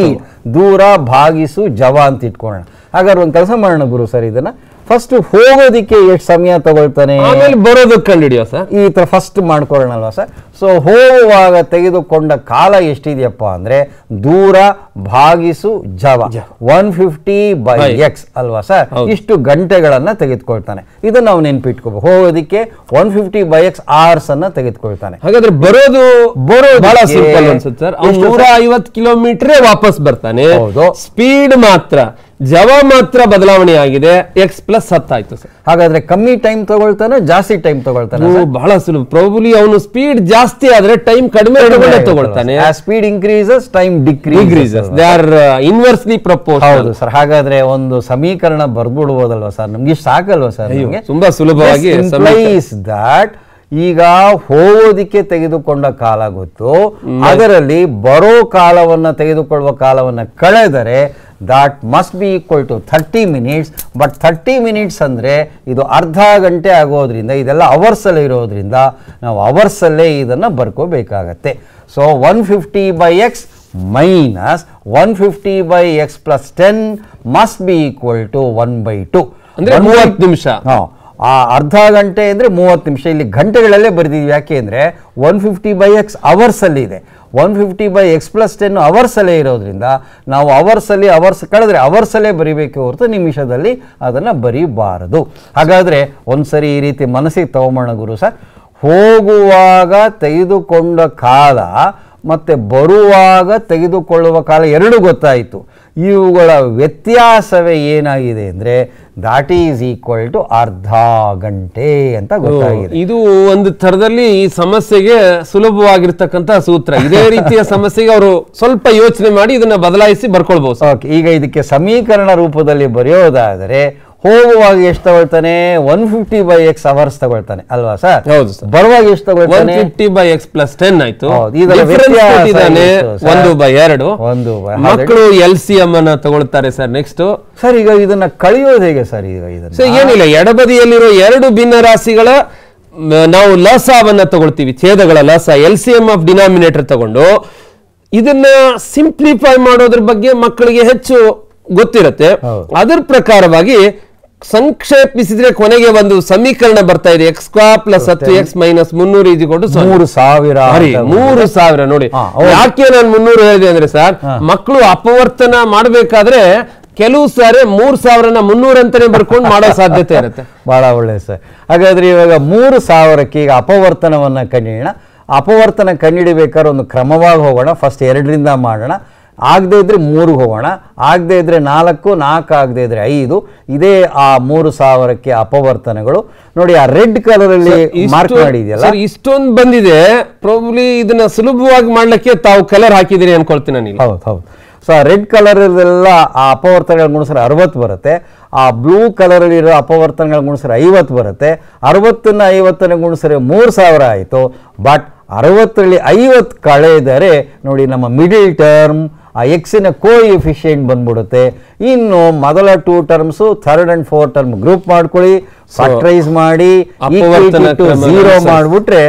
ದೂರ ಭಾಗಿಸು ಜವಾ ಅಂತ ಇಟ್ಕೊಳ್ಳೋಣ ಹಾಗಾದ್ರೆ ಒಂದು ಕೆಲಸ ಮಾಡೋಣ ಗುರು ಸರ್ ಇದನ್ನ ಫಸ್ಟ್ ಹೋಗೋದಕ್ಕೆ ಎಷ್ಟು ಸಮಯ ತಗೊಳ್ತಾನೆ ಆಮೇಲೆ ಬರೋದು ಕಂಡುಹಿಡಿಯೋ ಸರ್ ಈ ತರ ಫಸ್ಟ್ ಅಲ್ವಾ ಸರ್ ಸೊ ಹೋಗುವಾಗ ತೆಗೆದುಕೊಂಡ ಕಾಲ ಎಷ್ಟಿದೆಯಪ್ಪ ಅಂದ್ರೆ ದೂರ ಭಾಗಿಸು ಜವ ಒನ್ ಫಿಫ್ಟಿ ಬೈ ಎಕ್ಸ್ ಅಲ್ವಾ ಸರ್ ಇಷ್ಟು ಗಂಟೆಗಳನ್ನು ತೆಗೆದುಕೊಳ್ತಾನೆ ಇದನ್ನ ನಾವು ನೆನ್ಪಿಟ್ಕೋಬೇಕು ಹೋಗೋದಕ್ಕೆ one fifty by X hours ಅನ್ನ ತೆಗೆದುಕೊಳ್ತಾನೆ ಹಾಗಾದ್ರೆ ಬರೋದು ಬರೋದು ಬಹಳ ಸಿಂಪಲ್ ಅನ್ಸುತ್ತೆ ಸರ್ ನೂರ ಐವತ್ತು ಕಿಲೋಮೀಟ್ರೇ ವಾಪಸ್ ಬರ್ತಾನೆ ಸ್ಪೀಡ್ ಮಾತ್ರ ಜವ ಮಾತ್ರ ಬದಲಾವಣೆ ಆಗಿದೆ ಎಕ್ಸ್ ಪ್ಲಸ್ ಹತ್ತು ಆಯ್ತು ಸರ್ ಹಾಗಾದ್ರೆ ಕಮ್ಮಿ ಟೈಮ್ ತಗೊಳ್ತಾನೆ ಜಾಸ್ತಿ ಟೈಮ್ ತಗೊಳ್ತಾನೆ ಬಹಳ ಸುಲಭ ಪ್ರಾಬಲಿ ಅವನು ಸ್ಪೀಡ್ ಜಾಸ್ತಿ ಆದ್ರೆ ಟೈಮ್ ಕಡಿಮೆ ತಗೊಳ್ತಾನೆ speed increases time decreases they are inversely proportional ಹೌದು ಸರ್ ಹಾಗಾದ್ರೆ ಒಂದು ಸಮೀಕರಣ ಬರ್ಬಿಡ್ಬೋದಲ್ವಾ ಸರ್ ನಮ್ಗೆ ಸಾಕಲ್ವಾ ಸರ್ ತುಂಬಾ ಸುಲಭವಾಗಿ ದಟ್ ಈಗ ಹೋಗೋದಿಕ್ಕೆ ತೆಗೆದುಕೊಂಡ ಕಾಲ ಗೊತ್ತು ಅದರಲ್ಲಿ ಬರೋ ಕಾಲವನ್ನ ತೆಗೆದುಕೊಳ್ಳುವ ಕಾಲವನ್ನ ಕಳೆದರೆ that must be equal to thirty minutes but thirty minutes ಅಂದರೆ ಇದು ಅರ್ಧ ಗಂಟೆ ಆಗೋದ್ರಿಂದ ಇದೆಲ್ಲ ಅವರ್ಸಲ್ಲಿ ಇರೋದ್ರಿಂದ ನಾವು ಅವರ್ಸಲ್ಲೇ ಇದನ್ನು ಬರ್ಕೋಬೇಕಾಗತ್ತೆ so one fifty by X minus one fifty by X plus ten must be equal to one by two ಅಂದರೆ ಮೂವತ್ತು ನಿಮಿಷ ಹಾಂ ಆ ಅರ್ಧ ಗಂಟೆ ಅಂದರೆ ಮೂವತ್ತು ನಿಮಿಷ ಇಲ್ಲಿ ಗಂಟೆಗಳಲ್ಲೇ ಬರೆದಿದ್ವಿ ಯಾಕೆ ಅಂದರೆ ಒನ್ ಫಿಫ್ಟಿ ಬೈ ಎಕ್ಸ್ ಅವರ್ಸಲ್ಲಿ ಇದೆ one fifty by X plus ten ಅವರ್ಸಲ್ಲೇ ಇರೋದ್ರಿಂದ ನಾವು ಅವರ್ಸಲ್ಲಿ ಅವರ್ಸ್ ಕಳೆದ್ರೆ ಅವರ್ಸಲ್ಲೇ ಬರೀಬೇಕು ಹೊರತು ನಿಮಿಷದಲ್ಲಿ ಅದನ್ನು ಬರೀಬಾರದು ಹಾಗಾದರೆ ಒಂದು ಸರಿ ಈ ರೀತಿ ಮನಸ್ಸಿಗೆ ತಗೊಂಬೋಣ ಗುರು ಸರ್ ಹೋಗುವಾಗ ತೆಗೆದುಕೊಂಡ ಕಾಲ ಮತ್ತು ಬರುವಾಗ ತೆಗೆದುಕೊಳ್ಳುವ ಕಾಲ ಎರಡೂ ಗೊತ್ತಾಯಿತು ಇವುಗಳ ವ್ಯತ್ಯಾಸವೇ ಏನಾಗಿದೆ ಅಂದರೆ ದಾಟ್ ಈಸ್ ಈಕ್ವಲ್ ಟು ಅರ್ಧ ಗಂಟೆ ಅಂತ ಗೊತ್ತಾಗಿದೆ ಇದು ಒಂದು ಥರದಲ್ಲಿ ಈ ಸಮಸ್ಯೆಗೆ ಸುಲಭವಾಗಿರ್ತಕ್ಕಂಥ ಸೂತ್ರ ಇದೇ ರೀತಿಯ ಸಮಸ್ಯೆಗೆ ಅವರು ಸ್ವಲ್ಪ ಯೋಚನೆ ಮಾಡಿ ಇದನ್ನ ಬದಲಾಯಿಸಿ ಬರ್ಕೊಳ್ಬೋದು ಓಕೆ ಈಗ ಇದಕ್ಕೆ ಸಮೀಕರಣ ರೂಪದಲ್ಲಿ ಬರೆಯೋದಾದರೆ ಹೋಗುವಾಗ ಎಷ್ಟು ತಗೊಳ್ತಾನೆ one fifty by X hours ತಗೊಳ್ತಾನೆ ಅಲ್ವಾ ಸರ್ ಹೌದು ಸರ್ ಬರುವಾಗ ಎಷ್ಟು ತಗೊಳ್ತಾನೆ fifty by X plus ten ಆಯ್ತು ಒಂದು ಬೈ ಎರಡು ಒಂದು ಮಕ್ಕಳು ಎಲ್ ಸಿ ಎಂ ಅನ್ನ ತಗೊಳ್ತಾರೆ ಸರ್ ನೆಕ್ಸ್ಟ್ ಸರ್ ಈಗ ಇದನ್ನ ಕಳೆಯೋದು ಹೇಗೆ ಸರ್ ಈಗ ಇದನ್ನ ಏನಿಲ್ಲ ಎಡಬದಿಯಲ್ಲಿರೋ ಎರಡು ಭಿನ್ನ ರಾಶಿಗಳ ನಾವು ಲಸಾವನ್ನ ತಗೊಳ್ತೀವಿ ಛೇದಗಳ ಲಸ L C M of denominator ತಗೊಂಡು ಇದನ್ನ ಸಿಂಪ್ಲಿಫೈ ಮಾಡೋದ್ರ ಬಗ್ಗೆ ಮಕ್ಕಳಿಗೆ ಹೆಚ್ಚು ಗೊತ್ತಿರುತ್ತೆ ಅದರ ಪ್ರಕಾರವಾಗಿ ಸಂಕ್ಷೇಪಿಸಿದ್ರೆ ಕೊನೆಗೆ ಒಂದು ಸಮೀಕರಣ ಬರ್ತಾ ಇದೆ ಎಕ್ಸ್ ಕ್ವಾ ಪ್ಲಸ್ ಹತ್ತು ಎಕ್ಸ್ ಮೈನಸ್ ಮುನ್ನೂರು ಕೊಟ್ಟು ಮೂರು ಸಾವಿರ ಮೂರು ಸಾವಿರ ನೋಡಿ ಯಾಕೆ ನಾನು ಮುನ್ನೂರು ಹೇಳಿದೆ ಅಂದ್ರೆ ಸರ್ ಮಕ್ಕಳು ಅಪವರ್ತನ ಮಾಡಬೇಕಾದ್ರೆ ಕೆಲವು ಸಾರಿ ಮೂರ್ ಸಾವಿರನ ಮುನ್ನೂರ ಅಂತಾನೆ ಬರ್ಕೊಂಡು ಮಾಡೋ ಸಾಧ್ಯತೆ ಇರುತ್ತೆ ಬಹಳ ಒಳ್ಳೆ ಸರ್ ಹಾಗಾದ್ರೆ ಇವಾಗ ಮೂರು ಸಾವಿರಕ್ಕೆ ಈಗ ಅಪವರ್ತನವನ್ನ ಕಂಡಿಡೋಣ ಅಪವರ್ತನ ಕಂಡಿಡಬೇಕಾದ್ರೆ ಒಂದು ಕ್ರಮವಾಗಿ ಹೋಗೋಣ ಫಸ್ಟ್ ಎರಡರಿಂದ ಮಾಡೋಣ ಆಗದೆ ಇದ್ದರೆ ಮೂರು ಹೋಗೋಣ ಆಗದೆ ಇದ್ದರೆ ನಾಲ್ಕು ನಾಲ್ಕು ಆಗದೆ ಇದ್ದರೆ ಐದು ಇದೇ ಆ ಮೂರು ಸಾವಿರಕ್ಕೆ ಅಪವರ್ತನಗಳು ನೋಡಿ ಆ ರೆಡ್ ಕಲರಲ್ಲಿ ಮಾರ್ಕ್ ಮಾಡಿದೆಯಲ್ಲ ಇಷ್ಟೊಂದು ಬಂದಿದೆ ಪ್ರಾಬ್ಲಿ ಇದನ್ನ ಸುಲಭವಾಗಿ ಮಾಡಲಿಕ್ಕೆ ತಾವು ಕಲರ್ ಹಾಕಿದ್ದೀನಿ ಅನ್ಕೊಳ್ತೀನಿ ನಾನು ಹೌದು ಹೌದು ಸೊ ಆ ರೆಡ್ ಕಲರಲ್ಲೆಲ್ಲ ಆ ಅಪವರ್ತನಗಳ ಗುಣಸರ ಅರವತ್ತು ಬರುತ್ತೆ ಆ ಬ್ಲೂ ಕಲರಲ್ಲಿರೋ ಅಪವರ್ತನಗಳ ಗುಣಸರ ಐವತ್ತು ಬರುತ್ತೆ ಅರವತ್ತನ್ನು ಐವತ್ತನ್ನು ಗುಣಸರಿ ಮೂರು ಸಾವಿರ ಆಯಿತು ಬಟ್ ಅರವತ್ತರಲ್ಲಿ ಐವತ್ತು ಕಳೆದರೆ ನೋಡಿ ನಮ್ಮ ಮಿಡಿಲ್ ಟರ್ಮ್ ಆ ಎಕ್ಸಿನ ಕೋ ಎಫಿಷಿಯೆಂಟ್ ಬಂದ್ಬಿಡುತ್ತೆ ಇನ್ನು ಮೊದಲ two terms third and four term group ಮಾಡ್ಕೊಳ್ಳಿ ಸರ್ಪ್ರೈಸ್ ಮಾಡಿ ಮಾಡ್ಬಿಟ್ರೆ ಮಾಡಿಬಿಟ್ರೆ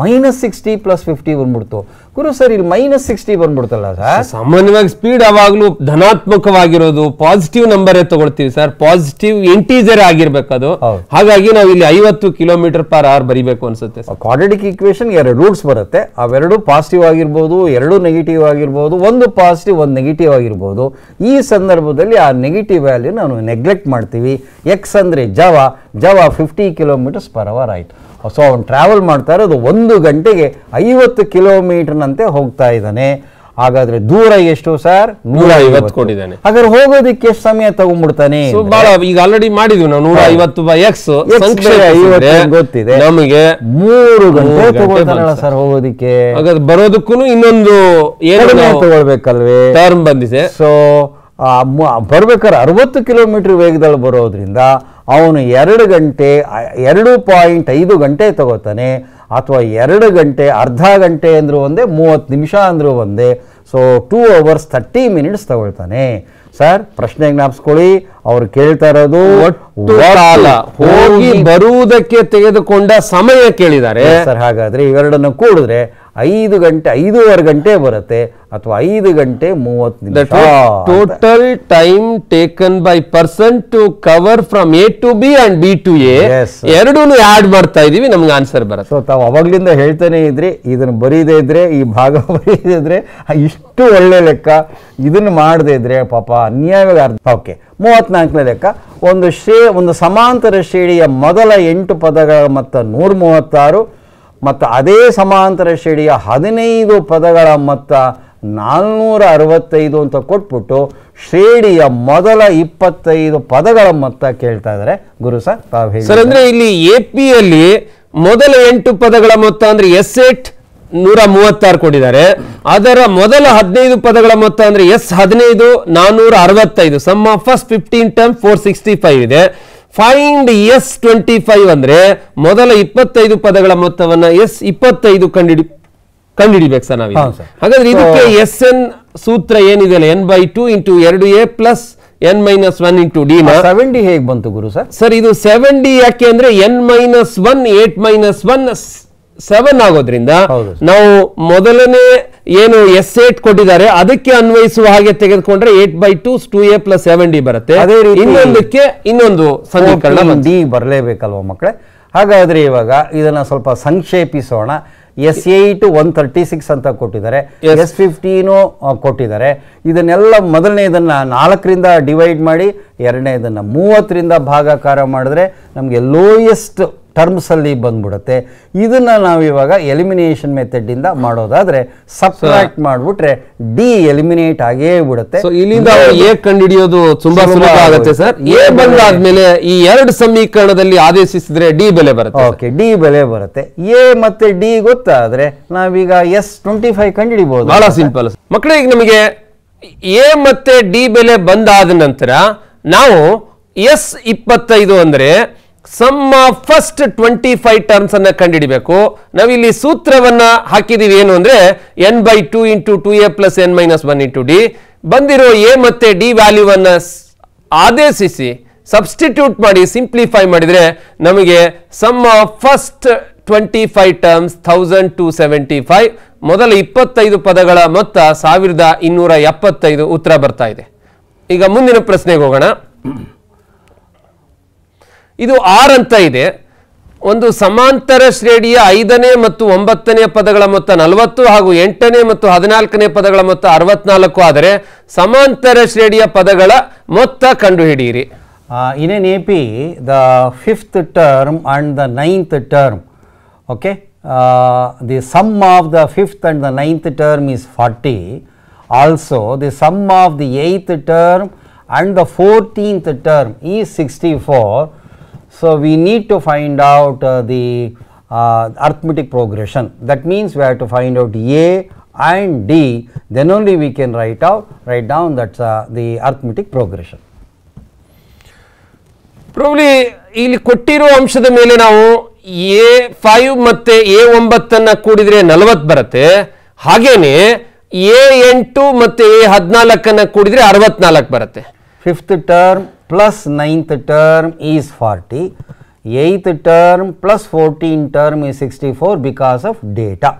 ಮೈನಸ್ ಸಿಕ್ಸ್ಟಿ ಪ್ಲಸ್ ಫಿಫ್ಟಿ ಬಂದ್ಬಿಡ್ತು ಗುರು ಸರ್ ಇಲ್ಲಿ ಮೈನಸ್ ಸಿಕ್ಸ್ಟಿ ಬಂದ್ಬಿಡ್ತಲ್ಲ ಸರ್ ಸಾಮಾನ್ಯವಾಗಿ ಸ್ಪೀಡ್ ಯಾವಾಗಲೂ ಧನಾತ್ಮಕವಾಗಿರೋದು ಪಾಸಿಟಿವ್ ನಂಬರೇ ತಗೊಳ್ತೀವಿ ಸರ್ ಪಾಸಿಟಿವ್ ಆಗಿರ್ಬೇಕು ಅದು ಹಾಗಾಗಿ ನಾವು ಇಲ್ಲಿ ಐವತ್ತು ಕಿಲೋಮೀಟರ್ ಪರ್ ಅವರ್ ಬರಿಬೇಕು ಅನ್ಸುತ್ತೆ ಕ್ವಾಡ್ರಟಿಕ್ ಇಕ್ವೇಶನ್ ಎರಡು ರೂಟ್ಸ್ ಬರುತ್ತೆ ಅವೆರಡು ಪಾಸಿಟಿವ್ ಆಗಿರ್ಬೋದು ಎರಡು ನೆಗೆಟಿವ್ ಆಗಿರ್ಬೋದು ಒಂದು ಪಾಸಿಟಿವ್ ಒಂದು ನೆಗೆಟಿವ್ ಆಗಿರ್ಬೋದು ಈ ಸಂದರ್ಭದಲ್ಲಿ ಆ ನೆಗೆಟಿವ್ ವ್ಯಾಲ್ಯೂ ನಾವು ನೆಗ್ಲೆಕ್ಟ್ ಮಾಡ್ತೀವಿ ಎಕ್ಸ್ ಅಂದರೆ ಜವ ಜವ ಫಿಫ್ಟಿ ಕಿಲೋಮೀಟರ್ಸ್ ಪರ್ ಅವರ್ ಆಯಿತು ಸೊ ಅವನು ಟ್ರಾವೆಲ್ ಮಾಡ್ತಾ ಇರೋದು ಒಂದು ಗಂಟೆಗೆ ಐವತ್ತು ಕಿಲೋಮೀಟರ್ನಂತೆ ಹೋಗ್ತಾ ಇದ್ದಾನೆ ಹಾಗಾದ್ರೆ ದೂರ ಎಷ್ಟು ಸರ್ ನೂರ ಐವತ್ತು ಕೊಟ್ಟಿದ್ದಾನೆ ಹಾಗಾದ್ರೆ ಹೋಗೋದಕ್ಕೆ ಎಷ್ಟು ಸಮಯ ತಗೊಂಡ್ಬಿಡ್ತಾನೆ ಬಹಳ ಈಗ ಆಲ್ರೆಡಿ ಮಾಡಿದ್ವಿ ನಾವು ನೂರ ಐವತ್ತು ಬೈ ಎಕ್ಸ್ ಗೊತ್ತಿದೆ ನಮಗೆ ಮೂರು ಗಂಟೆ ತಗೊಳ್ತಾರಲ್ಲ ಸರ್ ಹೋಗೋದಕ್ಕೆ ಹಾಗಾದ್ರೆ ಬರೋದಕ್ಕೂ ಇನ್ನೊಂದು ಎರಡನೇ ತಗೊಳ್ಬೇಕಲ್ವೇ ಟರ್ಮ್ ಬಂದಿದೆ ಸೊ ಬರ್ಬೇಕಾದ್ರೆ ಅರವತ್ತು ಕಿಲೋಮೀಟರ್ ವೇಗದಲ್ಲಿ ಬರೋದ್ರಿಂದ ಅವನು ಎರಡು ಗಂಟೆ ಎರಡು ಪಾಯಿಂಟ್ ಐದು ಗಂಟೆ ತಗೋತಾನೆ ಅಥವಾ ಎರಡು ಗಂಟೆ ಅರ್ಧ ಗಂಟೆ ಅಂದರೂ ಒಂದೇ ಮೂವತ್ತು ನಿಮಿಷ ಅಂದರೂ ಒಂದೇ so two hours thirty minutes ತಗೊಳ್ತಾನೆ ಸರ್ ಪ್ರಶ್ನೆ ಜ್ಞಾಪಿಸ್ಕೊಳ್ಳಿ ಅವ್ರು ಕೇಳ್ತಾ ಇರೋದು ಹೋಗಿ ಬರುವುದಕ್ಕೆ ತೆಗೆದುಕೊಂಡ ಸಮಯ ಕೇಳಿದ್ದಾರೆ ಸರ್ ಹಾಗಾದರೆ ಇವೆರಡನ್ನು ಕೂಡಿದ್ರೆ ಐದು ಗಂಟೆ ಐದೂವರೆ ಗಂಟೆ ಬರುತ್ತೆ ಅಥವಾ ಐದು ಗಂಟೆ ಮೂವತ್ತು ನಿಮಿಷ total time taken by person to cover from A to B and B to A ಎರಡೂ ಆಡ್ ಮಾಡ್ತಾ ಇದೀವಿ ನಮ್ಗೆ ಆನ್ಸರ್ ಬರುತ್ತೆ ಸೊ ತಾವು ಅವಾಗ್ಲಿಂದ ಹೇಳ್ತಾನೆ ಇದ್ರೆ ಇದನ್ನು ಬರೀದೇ ಇದ್ರೆ ಈ ಭಾಗ ಬರೀದೇ ಇದ್ರೆ ಇಷ್ಟು ಒಳ್ಳೆ ಲೆಕ್ಕ ಇದನ್ನು ಮಾಡದೆ ಇದ್ರೆ ಪಾಪ ಅನ್ಯಾಯವಾಗಿ ಅರ್ಧ ಓಕೆ ಮೂವತ್ನಾಲ್ಕನೇ ಲೆಕ್ಕ ಒಂದು ಶ್ರೇ ಒಂದು ಸಮಾಂತರ ಶ್ರೇಣಿಯ ಮೊದಲ ಎಂಟು ಪದಗಳ ಮತ್ತು ನೂರ ಮೂವತ್ತಾರು ಮತ್ತು ಅದೇ ಸಮಾಂತರ ಶ್ರೇಣಿಯ ಹದಿನೈದು ಪದಗಳ ಮೊತ್ತ ನಾಲ್ನೂರ ಅರವತ್ತೈದು ಅಂತ ಕೊಟ್ಬಿಟ್ಟು ಶ್ರೇಣಿಯ ಮೊದಲ ಇಪ್ಪತ್ತೈದು ಪದಗಳ ಮೊತ್ತ ಕೇಳ್ತಾ ಇದ್ದಾರೆ ಗುರು ಸರ್ ತಾವ್ ಸರ್ ಅಂದರೆ ಇಲ್ಲಿ ಎ ಪಿಯಲ್ಲಿ ಮೊದಲ ಎಂಟು ಪದಗಳ ಮೊತ್ತ ಅಂದ್ರೆ ಎಸ್ ಎಟ್ ನೂರ ಮೂವತ್ತಾರು ಕೊಟ್ಟಿದ್ದಾರೆ ಅದರ ಮೊದಲ ಹದಿನೈದು ಪದಗಳ ಮೊತ್ತ ಅಂದ್ರೆ ಎಸ್ ಹದಿನೈದು ನಾನ್ನೂರ ಅರವತ್ತೈದು sum first fifteen term four sixty five ಇದೆ ಫೈಂಡ್ ಎಸ್ ಟ್ವೆಂಟಿ ಫೈವ್ ಅಂದ್ರೆ ಮೊದಲ ಇಪ್ಪತ್ತೈದು ಪದಗಳ ಮೊತ್ತವನ್ನು ಎಸ್ ಇಪ್ಪತ್ತೈದು ಕಂಡು ಕಂಡು ಹಿಡಿಬೇಕು ಸರ್ ನಾವು ಹಾಗಾದ್ರೆ ಇದಕ್ಕೆ ಎಸ್ ಎನ್ ಸೂತ್ರ ಏನಿದೆ ಎನ್ ಬೈ ಟು ಇಂಟು ಎರಡು A plus N minus one into D seven D ಹೇಗೆ ಬಂತು ಗುರು ಸರ್ ಸರ್ ಇದು ಸೆವೆನ್ ಡಿ ಯಾಕೆ ಅಂದ್ರೆ N minus one eight minus one seven ಆಗೋದ್ರಿಂದ ನಾವು ಮೊದಲನೇ ಏನು ಎಸ್ ಏಟ್ ಕೊಟ್ಟಿದ್ದಾರೆ ಅದಕ್ಕೆ ಅನ್ವಯಿಸುವ ಹಾಗೆ ತೆಗೆದುಕೊಂಡ್ರೆ eight by two two A plus seven D ಬರುತ್ತೆ ಅದೇ ರೀತಿ ಇನ್ನೊಂದಕ್ಕೆ ಇನ್ನೊಂದು ಸಮೀಕರಣ ಡಿ ಬರಲೇಬೇಕಲ್ವ ಮಕ್ಕಳೇ ಹಾಗಾದ್ರೆ ಇವಾಗ ಇದನ್ನ ಸ್ವಲ್ಪ ಸಂಕ್ಷೇಪಿಸೋಣ S eight one thirty six ಅಂತ ಕೊಟ್ಟಿದ್ದಾರೆ ಎಸ್ ಫಿಫ್ಟೀನು ಕೊಟ್ಟಿದ್ದಾರೆ ಇದನ್ನೆಲ್ಲ ಮೊದಲನೇದನ್ನು ನಾಲ್ಕರಿಂದ ಡಿವೈಡ್ ಮಾಡಿ ಎರಡನೇದನ್ನು ಮೂವತ್ತರಿಂದ ಭಾಗಾಕಾರ ಮಾಡಿದ್ರೆ ನಮಗೆ ಲೋಯೆಸ್ಟ್ ಟರ್ಮ್ಸಲ್ಲಿ ಬಂದ್ಬಿಡುತ್ತೆ ಇದನ್ನು ನಾವು ಇವಾಗ ಎಲಿಮಿನೇಷನ್ ಮೆಥಡಿಂದ ಮಾಡೋದಾದರೆ ಸಪ್ರಾಕ್ಟ್ ಮಾಡಿಬಿಟ್ರೆ ಡಿ ಎಲಿಮಿನೇಟ್ ಆಗೇ ಬಿಡುತ್ತೆ ಸೊ ಇಲ್ಲಿಂದ ಎ ಕಂಡುಹಿಡಿಯೋದು ತುಂಬಾ ಸುಲಭ ಆಗುತ್ತೆ ಸರ್ ಎ e ಬಂದಾದ್ಮೇಲೆ ಈ ಎರಡು ಸಮೀಕರಣದಲ್ಲಿ ಆದೇಶಿಸಿದ್ರೆ ಡಿ ಬೆಲೆ ಬರುತ್ತೆ ಓಕೆ ಡಿ ಬೆಲೆ ಬರುತ್ತೆ ಎ ಮತ್ತೆ ಡಿ ಗೊತ್ತಾದ್ರೆ ನಾವೀಗ ಎಸ್ ಟ್ವೆಂಟಿ ಫೈವ್ ಕಂಡುಹಿಡಿಬಹುದು ಬಹಳ ಸಿಂಪಲ್ ಮಕ್ಕಳೇ ಈಗ ನಮಗೆ ಎ ಮತ್ತೆ ಡಿ ಬೆಲೆ ಬಂದಾದ ನಂತರ ನಾವು ಎಸ್ ಇಪ್ಪತ್ತೈದು ಅಂದ್ರೆ sum first twenty five terms ಅನ್ನ ಕಂಡುಹಿಡಬೇಕು ನಾವಿಲ್ಲಿ ಸೂತ್ರವನ್ನ ಹಾಕಿದೀವಿ ಏನು ಅಂದ್ರೆ N by two into two A plus N minus one into D ಬಂದಿರೋ ಎ ಮತ್ತೆ ಡಿ ವ್ಯಾಲ್ಯೂ ಅನ್ನ ಆದೇಶಿಸಿ ಸಬ್ಸ್ಟಿಟ್ಯೂಟ್ ಮಾಡಿ ಸಿಂಪ್ಲಿಫೈ ಮಾಡಿದ್ರೆ ನಮಗೆ sum first twenty five terms thousand two seventy five ಮೊದಲ ಇಪ್ಪತ್ತೈದು ಪದಗಳ ಮೊತ್ತ ಸಾವಿರದ ಇನ್ನೂರ ಎಪ್ಪತ್ತೈದು ಉತ್ತರ ಬರ್ತಾ ಇದೆ ಈಗ ಮುಂದಿನ ಪ್ರಶ್ನೆಗೆ ಹೋಗೋಣ ಇದು ಆರ್ ಅಂತ ಇದೆ ಒಂದು ಸಮಾಂತರ ಶ್ರೇಣಿಯ ಐದನೇ ಮತ್ತು ಒಂಬತ್ತನೇ ಪದಗಳ ಮೊತ್ತ ನಲವತ್ತು ಹಾಗೂ ಎಂಟನೇ ಮತ್ತು ಹದಿನಾಲ್ಕನೇ ಪದಗಳ ಮೊತ್ತ ಅರವತ್ನಾಲ್ಕು ಆದರೆ ಸಮಾಂತರ ಶ್ರೇಣಿಯ ಪದಗಳ ಮೊತ್ತ ಕಂಡುಹಿಡಿಯಿರಿ in an A P the fifth term and the ninth term okay the sum of the fifth and the ninth term is forty also the sum of the eighth term and the fourteenth term is sixty four So, we need to find out the arithmetic progression. That means we have to find out A and D, then only we can write out, write down that uh, the arithmetic progression. Probably, ili kottiru amshada mele naavu A5 matte A9 anna kudidre 40 barathe, hagene A8 matte A14 anna kudidre 64 barathe. Fifth term plus term term is 40, term term plus 14 term is 64 because of data.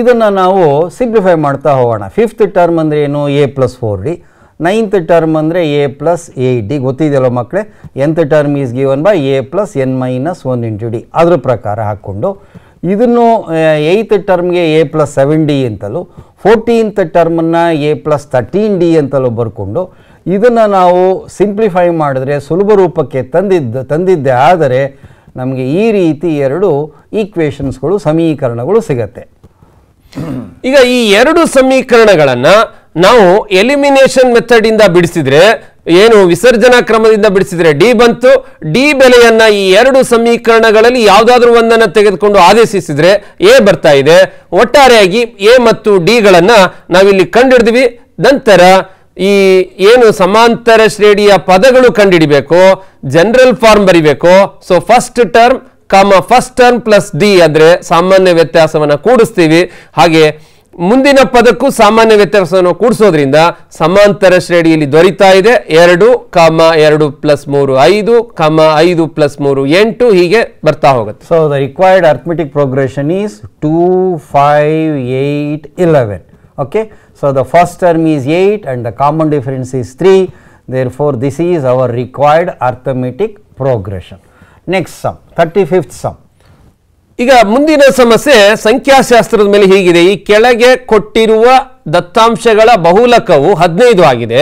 ಇದನ್ನು ನಾವು ಸಿಂಪ್ಲಿಫೈ ಮಾಡ್ತಾ ಹೋಗೋಣ ಫಿಫ್ತ್ ಟರ್ಮ್ ಅಂದರೆ ಏನು A plus four D ninth term ಅಂದರೆ ಎ ಪ್ಲಸ್ ಏಯ್ಟ್ ಡಿ ಗೊತ್ತಿದೆಯಲ್ಲ ಮಕ್ಕಳೇ nth term is given by A plus N minus one into D ಅದ್ರ ಪ್ರಕಾರ ಹಾಕ್ಕೊಂಡು ಇದನ್ನು ಏಯ್ತ್ ಟರ್ಮ್ಗೆ ಎ ಪ್ಲಸ್ ಸೆವೆನ್ ಡಿ ಅಂತಲೂ ಫೋರ್ಟೀನ್ತ್ ಟರ್ಮನ್ನು ಎ ಪ್ಲಸ್ ತರ್ಟೀನ್ ಡಿ ಅಂತಲೂ ಬರ್ಕೊಂಡು ಇದನ್ನು ನಾವು ಸಿಂಪ್ಲಿಫೈ ಮಾಡಿದ್ರೆ ಸುಲಭ ರೂಪಕ್ಕೆ ತಂದಿದ್ದ ತಂದಿದ್ದೆ ಆದರೆ ನಮಗೆ ಈ ರೀತಿ ಎರಡು ಈಕ್ವೇಷನ್ಸ್ಗಳು ಸಮೀಕರಣಗಳು ಸಿಗತ್ತೆ ಈಗ ಈ ಎರಡು ಸಮೀಕರಣಗಳನ್ನು ನಾವು ಎಲಿಮಿನೇಷನ್ ಮೆಥಡಿಂದ ಬಿಡಿಸಿದರೆ ಬಿಡಿಸಿದ್ರೆ ಏನು ವಿಸರ್ಜನಾ ಕ್ರಮದಿಂದ ಬಿಡಿಸಿದ್ರೆ ಡಿ ಬಂತು ಡಿ ಬೆಲೆಯನ್ನ ಈ ಎರಡು ಸಮೀಕರಣಗಳಲ್ಲಿ ಯಾವುದಾದ್ರೂ ಒಂದನ್ನು ತೆಗೆದುಕೊಂಡು ಆದೇಶಿಸಿದ್ರೆ ಎ ಬರ್ತಾ ಇದೆ ಒಟ್ಟಾರೆಯಾಗಿ ಎ ಮತ್ತು ಡಿಗಳನ್ನು ನಾವಿಲ್ಲಿ ಕಂಡಿಡಿದ್ವಿ ನಂತರ ಈ ಏನು ಸಮಾಂತರ ಶ್ರೇಣಿಯ ಪದಗಳು ಕಂಡುಹಿಡಿಬೇಕು ಜನರಲ್ ಫಾರ್ಮ್ ಬರಿಬೇಕು so first term comma first term plus D ಅಂದರೆ ಸಾಮಾನ್ಯ ವ್ಯತ್ಯಾಸವನ್ನು ಕೂಡಿಸ್ತೀವಿ ಹಾಗೆ ಮುಂದಿನ ಪದಕ್ಕೂ ಸಾಮಾನ್ಯ ವ್ಯತ್ಯಾಸವನ್ನು ಕೂಡಿಸೋದ್ರಿಂದ ಸಮಾಂತರ ಶ್ರೇಣಿಯಲ್ಲಿ ದೊರೀತಾ ಇದೆ ಎರಡು ಕಾಮ ಎರಡು ಪ್ಲಸ್ ಮೂರು ಐದು ಕಾಮ ಐದು ಪ್ಲಸ್ ಮೂರು ಎಂಟು ಹೀಗೆ ಬರ್ತಾ ಹೋಗುತ್ತೆ so the required arithmetic progression is two five eight eleven okay So, the first term is 8 and the common difference is 3 therefore, this is our required arithmetic progression. Next sum 35th sum. ಈಗ ಮುಂದಿನ ಸಮಸ್ಯೆ ಸಂಖ್ಯಾಶಾಸ್ತ್ರದ ಮೇಲೆ ಹೀಗಿದೆ ಈ ಕೆಳಗೆ ಕೊಟ್ಟಿರುವ ದತ್ತಾಂಶಗಳ ಬಹುಲಕವು ಹದಿನೈದು ಆಗಿದೆ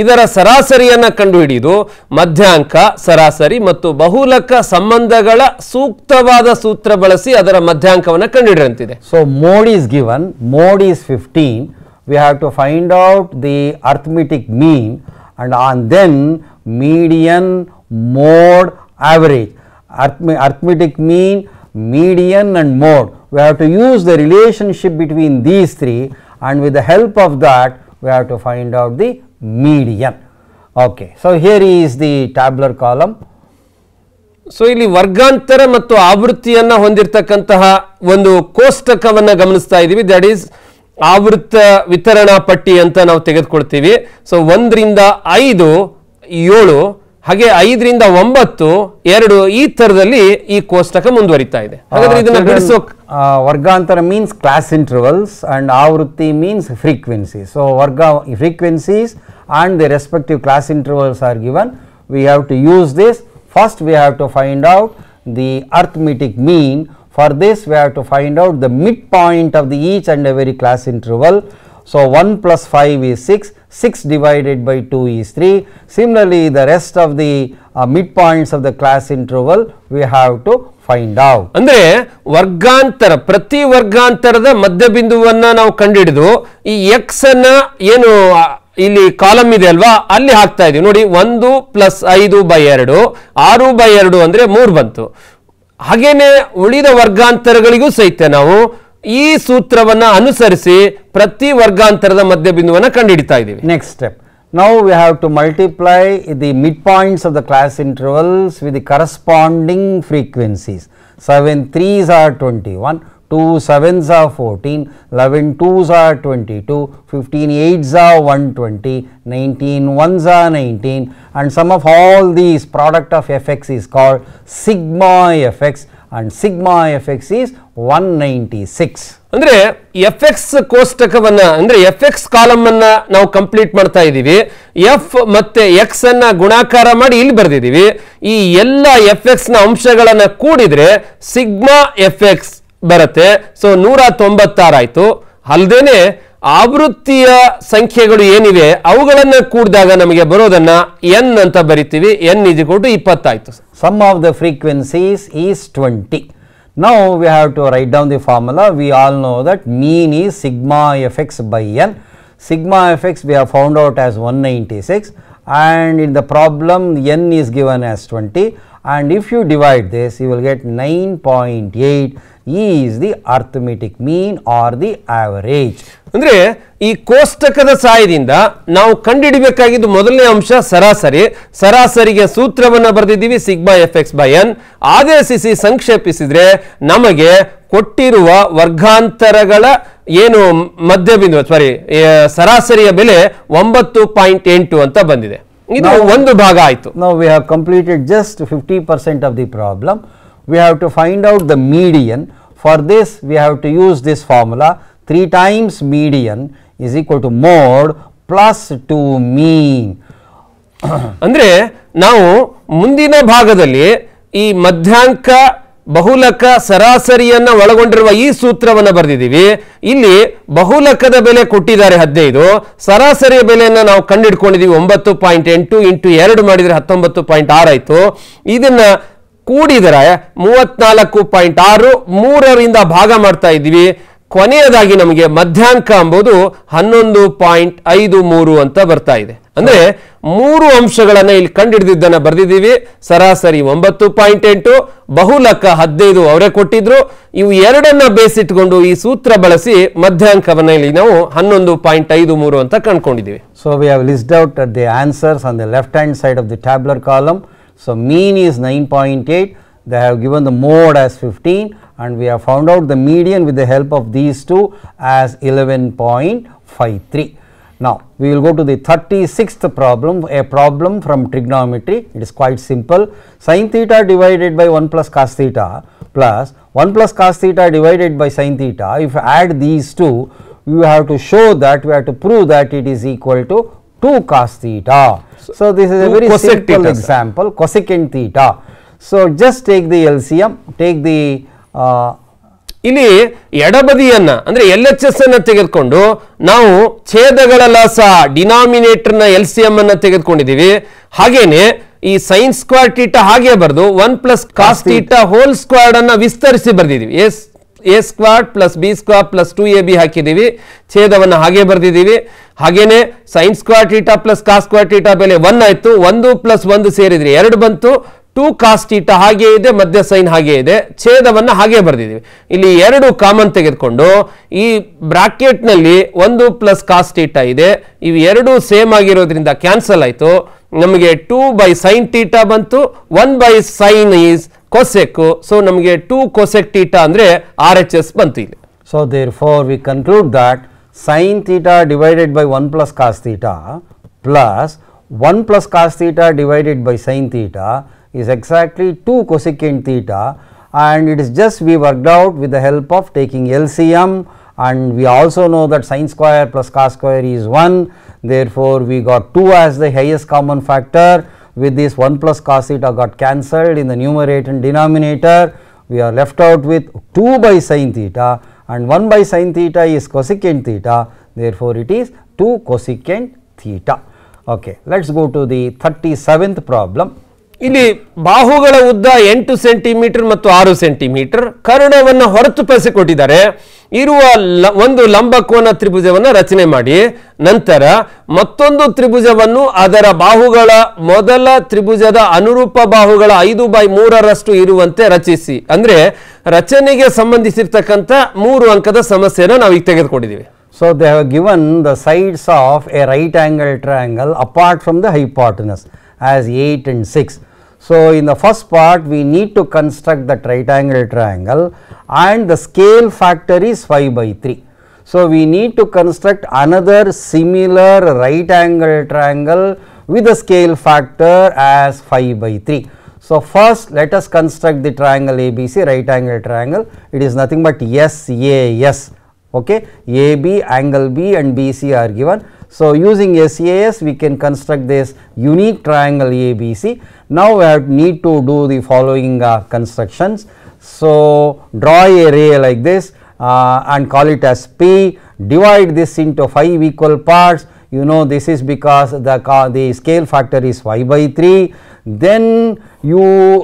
ಇದರ ಸರಾಸರಿಯನ್ನು ಕಂಡುಹಿಡಿದು ಮಧ್ಯಾಂಕ ಸರಾಸರಿ ಮತ್ತು ಬಹುಲಕ ಸಂಬಂಧಗಳ ಸೂಕ್ತವಾದ ಸೂತ್ರ ಬಳಸಿ ಅದರ ಮಧ್ಯಾಂಕವನ್ನು ಕಂಡುಹಿಡಿಯಂತಿದೆ so mode is given mode is fifteen we have to find out the arithmetic mean and on then median, mode, average. Arithmetic mean, median and mode. We have to use the relationship between these three and with the help of that we have to find out the median. Okay. So, here is the tabular column. So ಇಲ್ಲಿ ವರ್ಗಾಂತರ ಮತ್ತು ಆವೃತ್ತಿಯನ್ನ ಹೊಂದಿರತಕ್ಕಂತಹ ಒಂದು ಕೋಷ್ಟಕವನ್ನ ಗಮನಿಸ್ತಾ ಇದ್ದೀವಿ ದಟ್ ಈಸ್ ಆವೃತ್ತ ವಿತರಣಾ ಪಟ್ಟಿ ಅಂತ ನಾವು ತೆಗೆದುಕೊಳ್ತೀವಿ ಸೊ ಒಂದರಿಂದ ಐದು ಏಳು ಹಾಗೆ ಐದರಿಂದ ಒಂಬತ್ತು ಎರಡು ಈ ತರದಲ್ಲಿ ಈ ಕೋಷ್ಟಕ ಮುಂದುವರಿತಾ ಇದೆ ಹಾಗಾದ್ರೆ ವರ್ಗಾಂತರ ಮೀನ್ಸ್ ಕ್ಲಾಸ್ ಇಂಟರ್ವಲ್ಸ್ ಅಂಡ್ ಆವೃತ್ತಿ ಮೀನ್ಸ್ ಫ್ರೀಕ್ವೆನ್ಸಿ ಸೊ ವರ್ಗ frequencies and the respective class intervals are given we have to use this first we have to find out the arithmetic mean For this we have to find out the midpoint of the each and every class interval. So, 1 plus 5 is 6, 6 divided by 2 is 3. Similarly, the rest of the uh, midpoints of the class interval we have to find find out ಅಂದ್ರೆ ವರ್ಗಾಂತರ ಪ್ರತಿ ವರ್ಗಾಂತರದ ಮಧ್ಯ ಬಿಂದುವನ್ನ ನಾವು X ಈ ಎಕ್ಸ್ ಅನ್ನ ಏನು ಇಲ್ಲಿ ಕಾಲಮ್ ಇದೆ ಅಲ್ವಾ ಅಲ್ಲಿ ಹಾಕ್ತಾ ಇದೀವಿ ನೋಡಿ ಒಂದು ಪ್ಲಸ್ ಐದು ಬೈ ಎರಡು ಆರು ಬೈ ಎರಡು ಅಂದ್ರೆ ಮೂರು ಬಂತು ಹಾಗೇನೆ ಉಳಿದ ವರ್ಗಾಂತರಗಳಿಗೂ ಸಹಿತ ನಾವು ಈ ಸೂತ್ರವನ್ನ ಅನುಸರಿಸಿ ಪ್ರತಿ ವರ್ಗಾಂತರದ ಬಿಂದುವನ್ನು ಕಂಡುಹಿಡಿತಾ ಇದ್ದೀವಿ next step now we have to multiply the mid points of the class intervals with the corresponding frequencies seven threes are twenty one 2 sevens are 14, 11 twos are 22, 15 eights are 120, 19 ones are 19 and sum of all these product of fx is called sigma fx and sigma fx is 196. ಅಂದ್ರೆ ಎಫ್ ಎಕ್ಸ್ ಕೋಷ್ಟಕವನ್ನ ಅಂದರೆ ಎಫ್ ಎಕ್ಸ್ ಕಾಲಮ್ ಅನ್ನ ನಾವು ಕಂಪ್ಲೀಟ್ ಮಾಡ್ತಾ ಇದ್ದೀವಿ ಎಫ್ ಮತ್ತೆ ಎಕ್ಸ್ ಅನ್ನ ಗುಣಾಕಾರ ಮಾಡಿ ಇಲ್ಲಿ ಬರೆದಿದ್ದೀವಿ ಈ ಎಲ್ಲ ಎಫ್ ಎಕ್ಸ್ನ ಅಂಶಗಳನ್ನು ಕೂಡಿದರೆ ಕೂಡಿದ್ರೆ ಸಿಗ್ಮಾ ಎಫ್ ಎಕ್ಸ್ ಬರುತ್ತೆ ಸೊ ನೂರ ತೊಂಬತ್ತಾರಾಯ್ತು ಅಲ್ಲದೇನೆ ಆವೃತ್ತಿಯ ಸಂಖ್ಯೆಗಳು ಏನಿವೆ ಅವುಗಳನ್ನು ಕೂಡಿದಾಗ ನಮಗೆ ಬರೋದನ್ನ ಎನ್ ಅಂತ ಬರಿತೀವಿ ಎನ್ ಇದು ಕೊಟ್ಟು ಇಪ್ಪತ್ತಾಯ್ತು sum of the frequencies is twenty now we have to write down the formula we all know that mean is sigma F X by N sigma F X we have found out as one ninety six and in the problem N is given as twenty and if you divide this you will get 9.8 is the arithmetic mean or the average. ಅಂದರೆ ಈ ಕೋಷ್ಟಕದ ಸಹಾಯದಿಂದ ನಾವು ಕಂಡುಹಿಡಬೇಕಾಗಿದ್ದು ಮೊದಲನೇ ಅಂಶ ಸರಾಸರಿ ಸರಾಸರಿಗೆ ಸೂತ್ರವನ್ನು ಬರೆದಿದ್ದೀವಿ by F X by N ಆದೇಶಿಸಿ ಸಂಕ್ಷೇಪಿಸಿದರೆ ನಮಗೆ ಕೊಟ್ಟಿರುವ ವರ್ಗಾಂತರಗಳ ಏನು ಮಧ್ಯಬಿಂದು ಸಾರಿ ಸರಾಸರಿಯ ಬೆಲೆ ಒಂಬತ್ತು ಪಾಯಿಂಟ್ ಎಂಟು ಅಂತ ಬಂದಿದೆ ಇದು ಒಂದು ಭಾಗ ಆಯಿತು ನಾವು we have completed just fifty percent of the problem we have to find out the median for this we have to use this formula three times median is equal to mode plus two mean ಅಂದರೆ ನಾವು ಮುಂದಿನ ಭಾಗದಲ್ಲಿ ಈ ಮಧ್ಯಾಹ್ನ ಬಹುಲಕ ಸರಾಸರಿಯನ್ನ ಒಳಗೊಂಡಿರುವ ಈ ಸೂತ್ರವನ್ನು ಬರೆದಿದ್ದೀವಿ ಇಲ್ಲಿ ಬಹುಲಕದ ಬೆಲೆ ಕೊಟ್ಟಿದ್ದಾರೆ ಹದಿನೈದು ಸರಾಸರಿಯ ಬೆಲೆಯನ್ನು ನಾವು ಕಂಡುಹಿಡ್ಕೊಂಡಿದ್ದೀವಿ ಒಂಬತ್ತು ಪಾಯಿಂಟ್ ಎಂಟು ಇಂಟು ಎರಡು ಮಾಡಿದರೆ ಹತ್ತೊಂಬತ್ತು ಪಾಯಿಂಟ್ ಆರು ಆಯಿತು ಇದನ್ನು ಕೂಡಿದರೆ ಮೂವತ್ನಾಲ್ಕು ಪಾಯಿಂಟ್ ಆರು ಮೂರರಿಂದ ಭಾಗ ಮಾಡ್ತಾ ಇದ್ದೀವಿ ಕೊನೆಯದಾಗಿ ನಮಗೆ ಮಧ್ಯಾಂಕ ಎಂಬುದು ಹನ್ನೊಂದು ಪಾಯಿಂಟ್ ಐದು ಮೂರು ಅಂತ ಬರ್ತಾ ಇದೆ ಅಂದರೆ ಮೂರು ಅಂಶಗಳನ್ನು ಇಲ್ಲಿ ಹಿಡಿದಿದ್ದನ್ನು ಬರೆದಿದ್ದೀವಿ ಸರಾಸರಿ ಒಂಬತ್ತು ಪಾಯಿಂಟ್ ಎಂಟು ಬಹುಲಕ್ಕ ಹದಿನೈದು ಅವರೇ ಕೊಟ್ಟಿದ್ರು ಇವು ಎರಡನ್ನ ಬೇಸಿಟ್ಕೊಂಡು ಈ ಸೂತ್ರ ಬಳಸಿ ಮಧ್ಯಾಂಕವನ್ನು ಇಲ್ಲಿ ನಾವು ಹನ್ನೊಂದು ಪಾಯಿಂಟ್ ಐದು ಮೂರು ಅಂತ ಕಂಡುಕೊಂಡಿದ್ದೀವಿ so we have list out the answers on the left hand side of the tabular column so mean is nine point eight the mode as fifteen mode we 15 found out the median with the help of these two as eleven point five three Now, we will go to the 36th problem, a problem from trigonometry. It is quite simple. Sin theta divided by 1 plus cos theta plus 1 plus cos theta divided by sin theta. If you add these two, you have to show that, we have to prove that it is equal to 2 cos theta. So, so this is a very simple theta, example, sir. cosecant theta. So, just take the LCM, take the uh, ಇಲ್ಲಿ ಎಡಬದಿಯನ್ನ ಅಂದ್ರೆ ಎಲ್ ಎಚ್ ಎಸ್ ಅನ್ನ ತೆಗೆದುಕೊಂಡು ನಾವು ಛೇದಗಳಲ್ಲ ಸಹ ಡಿನಾಮಿನೇಟರ್ನ ಎಲ್ ಸಿ ಎಂ ಅನ್ನ ತೆಗೆದುಕೊಂಡಿದ್ದೀವಿ ಹಾಗೇನೆ ಈ ಸೈನ್ ಸ್ಕ್ವಾರ್ ಟೀಟ ಹಾಗೆ ಬರೆದು one plus cos theta whole squared ಅನ್ನ ವಿಸ್ತರಿಸಿ ಬರೆದಿದ್ದೀವಿ as A squared plus B squared plus two A B ಹಾಕಿದ್ದೀವಿ ಛೇದವನ್ನು ಹಾಗೆ ಬರೆದಿದ್ದೀವಿ ಹಾಗೇನೆ sine squared theta plus cos square theta ಬೆಲೆ ಒನ್ ಆಯಿತು ಒಂದು ಪ್ಲಸ್ ಒಂದು ಸೇರಿದ್ರಿ ಎರಡು ಬಂತು ಟೂ ಕಾಸ್ಟೀಟ ಹಾಗೆ ಇದೆ ಮಧ್ಯ ಸೈನ್ ಹಾಗೆ ಇದೆ ಛೇದವನ್ನು ಹಾಗೆ ಬರೆದಿದ್ದೀವಿ ಇಲ್ಲಿ ಎರಡು ಕಾಮನ್ ತೆಗೆದುಕೊಂಡು ಈ ಬ್ರಾಕೆಟ್ನಲ್ಲಿ ಒಂದು ಪ್ಲಸ್ ಕಾಸ್ಟೀಟ ಇದೆ ಇವು ಎರಡು ಸೇಮ್ ಆಗಿರೋದ್ರಿಂದ ಕ್ಯಾನ್ಸಲ್ ಆಯಿತು ನಮಗೆ ಟೂ ಬೈ ಸೈನ್ ಟೀಟಾ ಬಂತು one by sine is cosec so ನಮಗೆ ಟೂ ಕೊಸೆಕ್ ಟೀಟಾ ಅಂದರೆ ಆರ್ ಎಚ್ ಎಸ್ ಬಂತು ಇಲ್ಲಿ so therefore we conclude that sine theta divided by one plus cos theta plus one plus cos theta divided by sine theta is exactly 2 cosecant theta and it is just we worked out with the help of taking LCM and we also know that sine square plus cos square is 1 therefore, we got 2 as the highest common factor with this 1 plus cos theta got cancelled in the numerator and denominator we are left out with 2 by sine theta and 1 by sine theta is cosecant theta therefore, it is 2 cosecant theta. Okay. Let us go to the 37th problem. ಇಲ್ಲಿ ಬಾಹುಗಳ ಉದ್ದ ಎಂಟು ಸೆಂಟಿಮೀಟರ್ ಮತ್ತು ಆರು ಸೆಂಟಿಮೀಟರ್ ಕರ್ಣವನ್ನು ಹೊರತುಪಡಿಸಿ ಕೊಟ್ಟಿದ್ದಾರೆ ಇರುವ ಒಂದು ಲಂಬಕೋನ ತ್ರಿಭುಜವನ್ನು ರಚನೆ ಮಾಡಿ ನಂತರ ಮತ್ತೊಂದು ತ್ರಿಭುಜವನ್ನು ಅದರ ಬಾಹುಗಳ ಮೊದಲ ತ್ರಿಭುಜದ ಅನುರೂಪ ಬಾಹುಗಳ ಐದು ಬೈ ಮೂರರಷ್ಟು ಇರುವಂತೆ ರಚಿಸಿ ಅಂದ್ರೆ ರಚನೆಗೆ ಸಂಬಂಧಿಸಿರ್ತಕ್ಕಂಥ ಮೂರು ಅಂಕದ ಸಮಸ್ಯೆಯನ್ನು ನಾವು ಈಗ ತೆಗೆದುಕೊಂಡಿದ್ದೀವಿ so they have given the sides of a right angle triangle apart from the hypotenuse. as 8 and 6. So, in the first part we need to construct the right angle triangle and the scale factor is 5 by 3. So, we need to construct another similar right angle triangle with a scale factor as 5 by 3. So, first let us construct the triangle ABC right angle triangle it is nothing but S A S okay AB angle B and BC are given so, using SAS we can construct this unique triangle ABC. Now, we have need to do the following uh, constructions. So, draw a ray like this uh, and call it as P, divide this into 5 equal parts. You know this is because the, the scale factor is y by 3 then you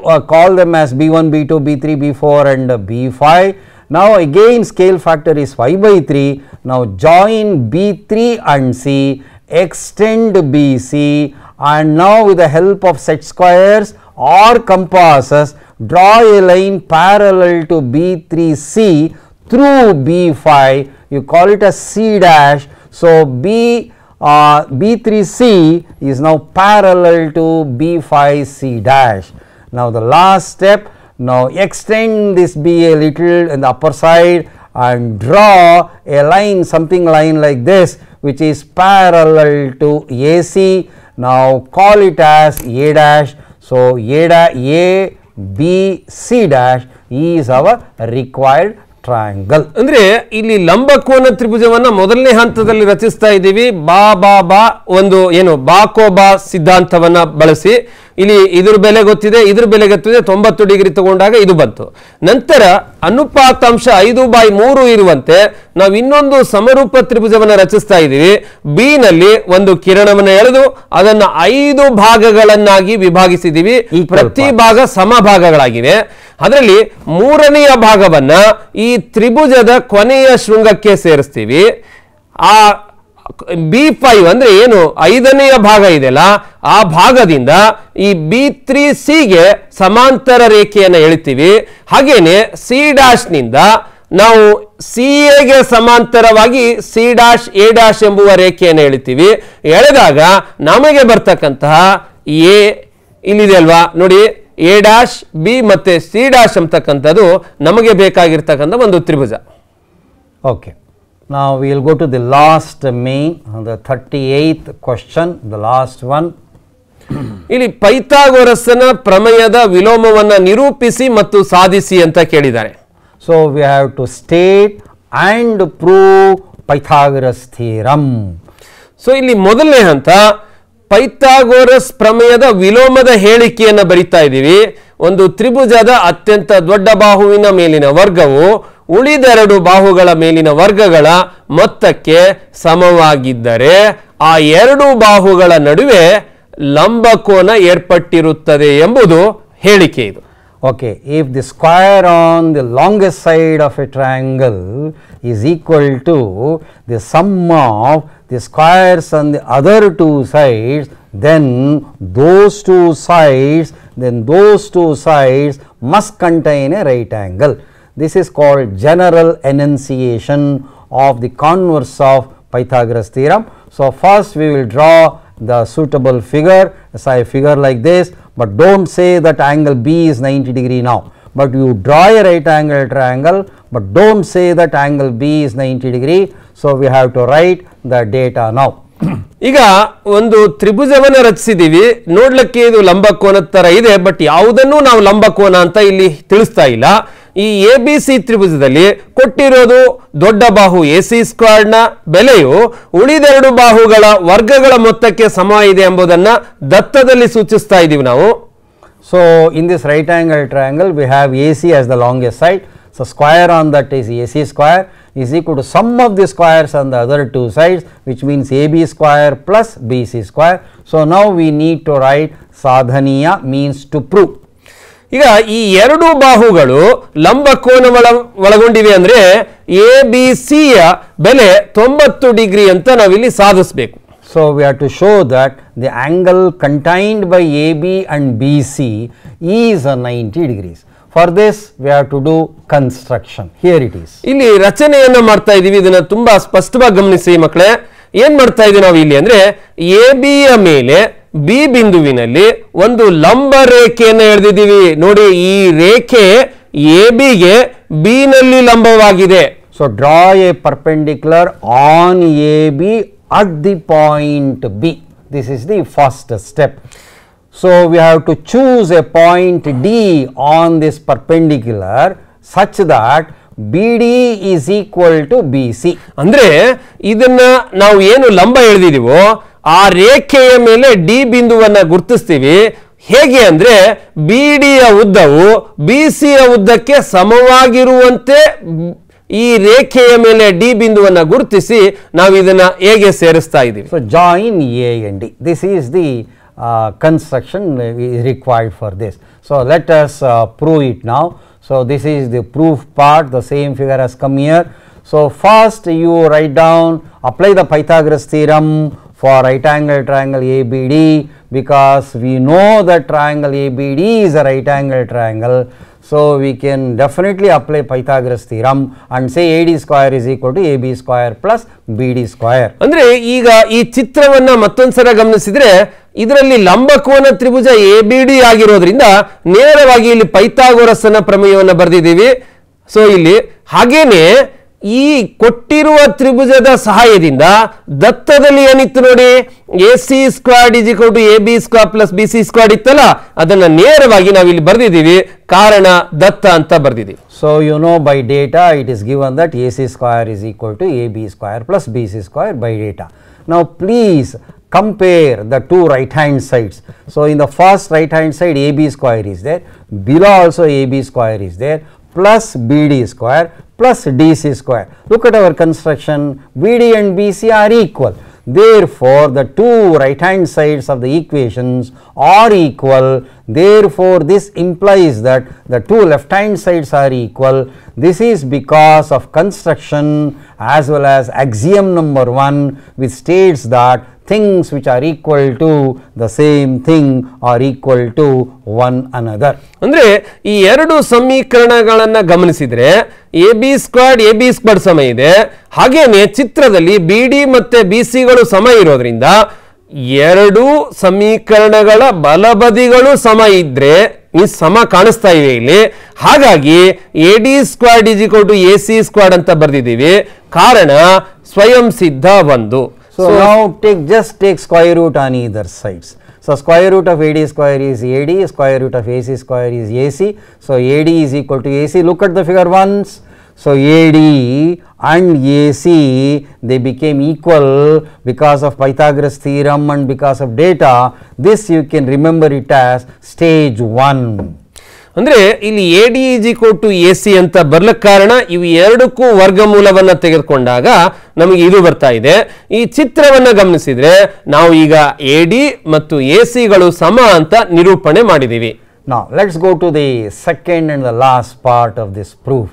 uh, call them as b1, b2, b3, b4 and b5 now again scale factor is 5 by 3. Now join B3 and C, extend BC and now with the help of set squares or compasses draw a line parallel to B3C through B5 you call it a C dash. So, B uh, B3C is now parallel to B5C dash. Now, the last step now, extend this B a little in the upper side and draw a line something line like this which is parallel to AC. Now, call it as A dash. So, A, da A B C dash is our required triangle ಅಂದ್ರೆ ಇಲ್ಲಿ ಲಂಬಕೋನ ತ್ರಿಭುಜವನ್ನ ಮೊದಲನೇ ಹಂತದಲ್ಲಿ ರಚಿಸ್ತಾ ಇದ್ದೀವಿ ಬಾ ಬಾ ಬಾ ಒಂದು ಏನು ಬಾಕೋ ಬಾ ಸಿದ್ಧಾಂತವನ್ನು ಬಳಸಿ ಇಲ್ಲಿ ಇದ್ರ ಬೆಲೆ ಗೊತ್ತಿದೆ ಇದ್ರ ಬೆಲೆ ಗೊತ್ತಿದೆ ತೊಂಬತ್ತು ಡಿಗ್ರಿ ತಗೊಂಡಾಗ ಇದು ಬಂತು ನಂತರ ಅನುಪಾತಾಂಶ ಐದು ಬಾಯಿ ಮೂರು ಇರುವಂತೆ ನಾವು ಇನ್ನೊಂದು ಸಮರೂಪ ತ್ರಿಭುಜವನ್ನು ರಚಿಸ್ತಾ ಇದ್ದೀವಿ ಬಿ ನಲ್ಲಿ ಒಂದು ಕಿರಣವನ್ನು ಎಳೆದು ಅದನ್ನು ಐದು ಭಾಗಗಳನ್ನಾಗಿ ವಿಭಾಗಿಸಿದ್ದೀವಿ ಪ್ರತಿ ಭಾಗ ಸಮಭಾಗಗಳಾಗಿವೆ ಅದರಲ್ಲಿ ಮೂರನೆಯ ಭಾಗವನ್ನು ಈ ತ್ರಿಭುಜದ ಕೊನೆಯ ಶೃಂಗಕ್ಕೆ ಸೇರಿಸ್ತೀವಿ ಆ ಬಿ ಫೈವ್ ಅಂದ್ರೆ ಏನು ಐದನೆಯ ಭಾಗ ಇದೆಯಲ್ಲ ಆ ಭಾಗದಿಂದ ಈ ಬಿ ತ್ರೀ ಸಿಗೆ ಸಮಾಂತರ ರೇಖೆಯನ್ನು ಎಳಿತೀವಿ ಹಾಗೇನೆ ಸಿ ಡ್ಯಾಶ್ನಿಂದ ನಾವು ಸಿ ಎಗೆ ಸಮಾಂತರವಾಗಿ ಸಿ ಡ್ಯಾಶ್ ಎ ಡ್ಯಾಶ್ ಎಂಬುವ ರೇಖೆಯನ್ನು ಎಳಿತೀವಿ ಎಳೆದಾಗ ನಮಗೆ ಬರ್ತಕ್ಕಂತಹ ಎ ಇಲ್ಲಿದೆ ಅಲ್ವಾ ನೋಡಿ ಎ ಡ್ಯಾಶ್ ಬಿ ಮತ್ತು ಸಿ ಡ್ಯಾಶ್ ಅಂತಕ್ಕಂಥದ್ದು ನಮಗೆ ಬೇಕಾಗಿರ್ತಕ್ಕಂಥ ಒಂದು ತ್ರಿಭುಜ ಓಕೆ ನಾವು will go to the last may the thirty eighth question the last one ಇಲ್ಲಿ ಪೈಥಾಗೋರಸ್ನ ಪ್ರಮೇಯದ ವಿಲೋಮವನ್ನು ನಿರೂಪಿಸಿ ಮತ್ತು ಸಾಧಿಸಿ ಅಂತ ಕೇಳಿದ್ದಾರೆ so we have to state and prove Pythagoras theorem so ಇಲ್ಲಿ ಮೊದಲನೇ ಹಂತ ಪೈಥಾಗೋರಸ್ ಪ್ರಮೇಯದ ವಿಲೋಮದ ಹೇಳಿಕೆಯನ್ನು ಬರಿತಾ ಇದ್ದೀವಿ ಒಂದು ತ್ರಿಭುಜದ ಅತ್ಯಂತ ದೊಡ್ಡ ಬಾಹುವಿನ ಮೇಲಿನ ವರ್ಗವು ಉಳಿದೆರಡು ಬಾಹುಗಳ ಮೇಲಿನ ವರ್ಗಗಳ ಮೊತ್ತಕ್ಕೆ ಸಮವಾಗಿದ್ದರೆ ಆ ಎರಡು ಬಾಹುಗಳ ನಡುವೆ ಲಂಬಕೋನ ಏರ್ಪಟ್ಟಿರುತ್ತದೆ ಎಂಬುದು ಹೇಳಿಕೆ ಇದು okay if the square on the longest side of a triangle is equal to the sum of the squares on the other two sides then those two sides then those two sides must contain a right angle. This is called general enunciation of the converse of Pythagoras theorem. So, first we will draw the suitable figure as I figure like this, but do not say that angle B is 90 degree now, but you draw a right angle triangle but do not say that angle B is 90 degree. So, we have to write the data now. ಈಗ ಒಂದು ತ್ರಿಭುಜವನ್ನು ರಚಿಸಿದೀವಿ ನೋಡ್ಲಿಕ್ಕೆ ಇದು ಲಂಬಕೋನದ ತರ ಇದೆ ಬಟ್ ಯಾವುದನ್ನು ನಾವು ಲಂಬಕೋನ ಅಂತ ಇಲ್ಲಿ ತಿಳಿಸ್ತಾ ಇಲ್ಲ ಈ ಎ ಬಿ ಸಿ ತ್ರಿಭುಜದಲ್ಲಿ ಕೊಟ್ಟಿರೋದು ದೊಡ್ಡ ಬಾಹು ಎ ಸಿ ಸ್ಕ್ವಾಡ್ನ ಬೆಲೆಯು ಉಳಿದೆರಡು ಬಾಹುಗಳ ವರ್ಗಗಳ ಮೊತ್ತಕ್ಕೆ ಸಮ ಇದೆ ಎಂಬುದನ್ನು ದತ್ತದಲ್ಲಿ ಸೂಚಿಸ್ತಾ ಇದ್ದೀವಿ ನಾವು so in this right angle triangle we have A C as the longest side So, square on that is AC square is equal to sum of the squares on the other two sides which means AB square plus BC square. So, now we need to write sadhaniya means to prove. ಈಗ ಈ ಎರಡು ಬಾಹುಗಳು ಲಂಬಕೋನಗಳ ಒಳಗೊಂಡಿವೆ ಅಂದರೆ ಎ ಬಿ bele ಬೆಲೆ degree ಡಿಗ್ರಿ ಅಂತ ನಾವಿಲ್ಲಿ ಸಾಧಿಸಬೇಕು so we have to show that the contained contained by A B and B C is ninety degrees for this we have to do construction here it is ಇಲ್ಲಿ ರಚನೆಯನ್ನ ಮಾಡ್ತಾ ಇದೀವಿ ಇದನ್ನ ತುಂಬಾ ಸ್ಪಷ್ಟವಾಗಿ ಗಮನಿಸಿ ಮಕ್ಕಳೇ ಏನ್ ಮಾಡ್ತಾ ಇದೀವಿ ನಾವು ಇಲ್ಲಿ ಅಂದ್ರೆ ಎ ಬಿಯ ಮೇಲೆ ಬಿ ಬಿಂದುವಿನಲ್ಲಿ ಒಂದು ಲಂಬ ರೇಖೆಯನ್ನು ಎಳೆದಿದ್ದೀವಿ ನೋಡಿ ಈ ರೇಖೆ ಎ ಬಿಗೆ ಬಿ ನಲ್ಲಿ ಲಂಬವಾಗಿದೆ so draw a perpendicular on A B at the point B this is the first step so So, we have to choose a point D on this perpendicular B D is is to B C ಅಂದರೆ ಇದನ್ನ ನಾವು ಏನು ಲಂಬ ಎಳೆದಿದೀವೋ ಆ ರೇಖೆಯ ಮೇಲೆ ಡಿ ಬಿಂದುವನ್ನು ಗುರುತಿಸ್ತೀವಿ ಹೇಗೆ ಅಂದ್ರೆ ಡಿಯ ಉದ್ದವು ಬಿ ಬಿಸಿಯ ಉದ್ದಕ್ಕೆ ಸಮವಾಗಿರುವಂತೆ ಈ ರೇಖೆಯ ಮೇಲೆ ಡಿ ಬಿಂದುವನ್ನು ಗುರುತಿಸಿ ನಾವು ಇದನ್ನ ಹೇಗೆ ಸೇರಿಸ್ತಾ ಇದ್ದೀವಿ so join A N D this is the Uh, construction is required for this. So, let us uh, prove it now. So, this is the proof part the same figure has come here. So, first you write down apply the Pythagoras theorem for right angle triangle ABD because we know that triangle ABD is a right angle triangle. So, we can definitely apply Pythagoras theorem and say AD square is equal to AB square plus BD square. ಅಂದರೆ ಈಗ ಈ ಚಿತ್ರವನ್ನು ಮತ್ತೊಂದು ಸಲ ಗಮನಿಸಿದರೆ ಇದರಲ್ಲಿ ಲಂಬಕೋನ ತ್ರಿಭುಜ ಎ ಬಿ ಡಿ ಆಗಿರೋದ್ರಿಂದ ನೇರವಾಗಿ ಇಲ್ಲಿ ಪೈಥಾಗೋರಸ್ನ ಪ್ರಮೇಯವನ್ನು ಬರೆದಿದ್ದೀವಿ ಸೊ ಇಲ್ಲಿ ಹಾಗೇನೆ ಈ ಕೊಟ್ಟಿರುವ ತ್ರಿಭುಜದ ಸಹಾಯದಿಂದ ದತ್ತದಲ್ಲಿ ಏನಿತ್ತು ನೋಡಿ A C squared is equal to A B squared plus B C squared ಇತ್ತಲ್ಲ ಅದನ್ನ ನೇರವಾಗಿ ನಾವು ಇಲ್ಲಿ ಬರೆದಿದ್ದೀವಿ ಕಾರಣ ದತ್ತ ಅಂತ ಬರ್ದಿದ್ದೀವಿ so you know by data it is given that A C square is equal to A B square plus B C square by data ನಾವು please compare the two right hand sides. So, in the first right hand side AB square is there, below also AB square is there plus BD square plus DC square. Look at our construction BD and BC are equal. Therefore, the two right hand sides of the equations are equal Therefore, this implies that the two left hand sides are equal. This is because of construction as well as axiom number 1 which states that things which are equal to the same thing are equal to one another. andre ee eradu samikaranagalanna gamanisidre ab B ab A B ide ಸಮ chitradalli bd matte bc galu ಮತ್ತು irodrinda ಎರಡೂ ಸಮೀಕರಣಗಳ ಬಲಬದಿಗಳು ಸಮ ಇದ್ರೆ ಈ ಸಮ ಕಾಣಿಸ್ತಾ ಇವೆ ಇಲ್ಲಿ ಹಾಗಾಗಿ A D squared is equal to A C squared ಅಂತ ಬರೆದಿದ್ದೀವಿ ಕಾರಣ ಸ್ವಯಂ ಸಿದ್ಧ ಒಂದು ಸೊ ನಾವು take just take square root on either sides So square root of AD square is AD, square root of AC square is AC. So AD is equal to AC. Look at the figure once. So, AD and AC they became equal because of Pythagoras theorem and because of data. This you can remember it as stage 1. ಅಂದರೆ ಇಲ್ಲಿ A D is equal to A C ಅಂತ ಬರ್ಲಿಕ್ಕೆ ಕಾರಣ ಇವು ಎರಡಕ್ಕೂ ವರ್ಗಮೂಲವನ್ನು ತೆಗೆದುಕೊಂಡಾಗ ನಮಗೆ ಇದು ಬರ್ತಾ ಇದೆ ಈ ಚಿತ್ರವನ್ನು ಗಮನಿಸಿದರೆ ನಾವು ಈಗ ಎ ಡಿ ಮತ್ತು ಎ ಸಿಗಳು ಸಮ ಅಂತ ನಿರೂಪಣೆ ಮಾಡಿದ್ದೀವಿ ನಾವು let's go to the second and the last part of this proof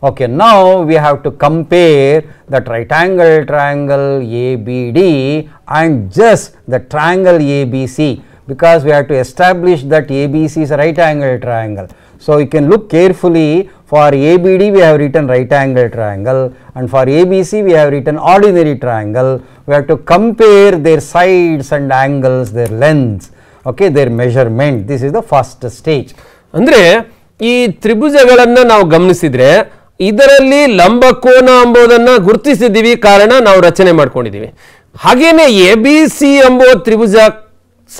Okay, now we have to compare the right angle triangle ABD and just the triangle ABC because we have to establish that ABC is a right angle triangle. So, you can look carefully for ABD we have written right angle triangle and for ABC we have written ordinary triangle. We have to compare their sides and angles, their lengths, okay, their measurement. This is the first stage. ಅಂದರೆ ಈ ತ್ರಿಭುಜಗಳನ್ನು now ಗಮನಿಸಿದರೆ ಇದರಲ್ಲಿ ಲಂಬಕೋನ ಎಂಬುದನ್ನು ಗುರುತಿಸಿದ್ದೀವಿ ಕಾರಣ ನಾವು ರಚನೆ ಮಾಡ್ಕೊಂಡಿದ್ದೀವಿ ಹಾಗೇನೆ ಎ ಬಿ ಸಿ ಎಂಬುವ ತ್ರಿಭುಜ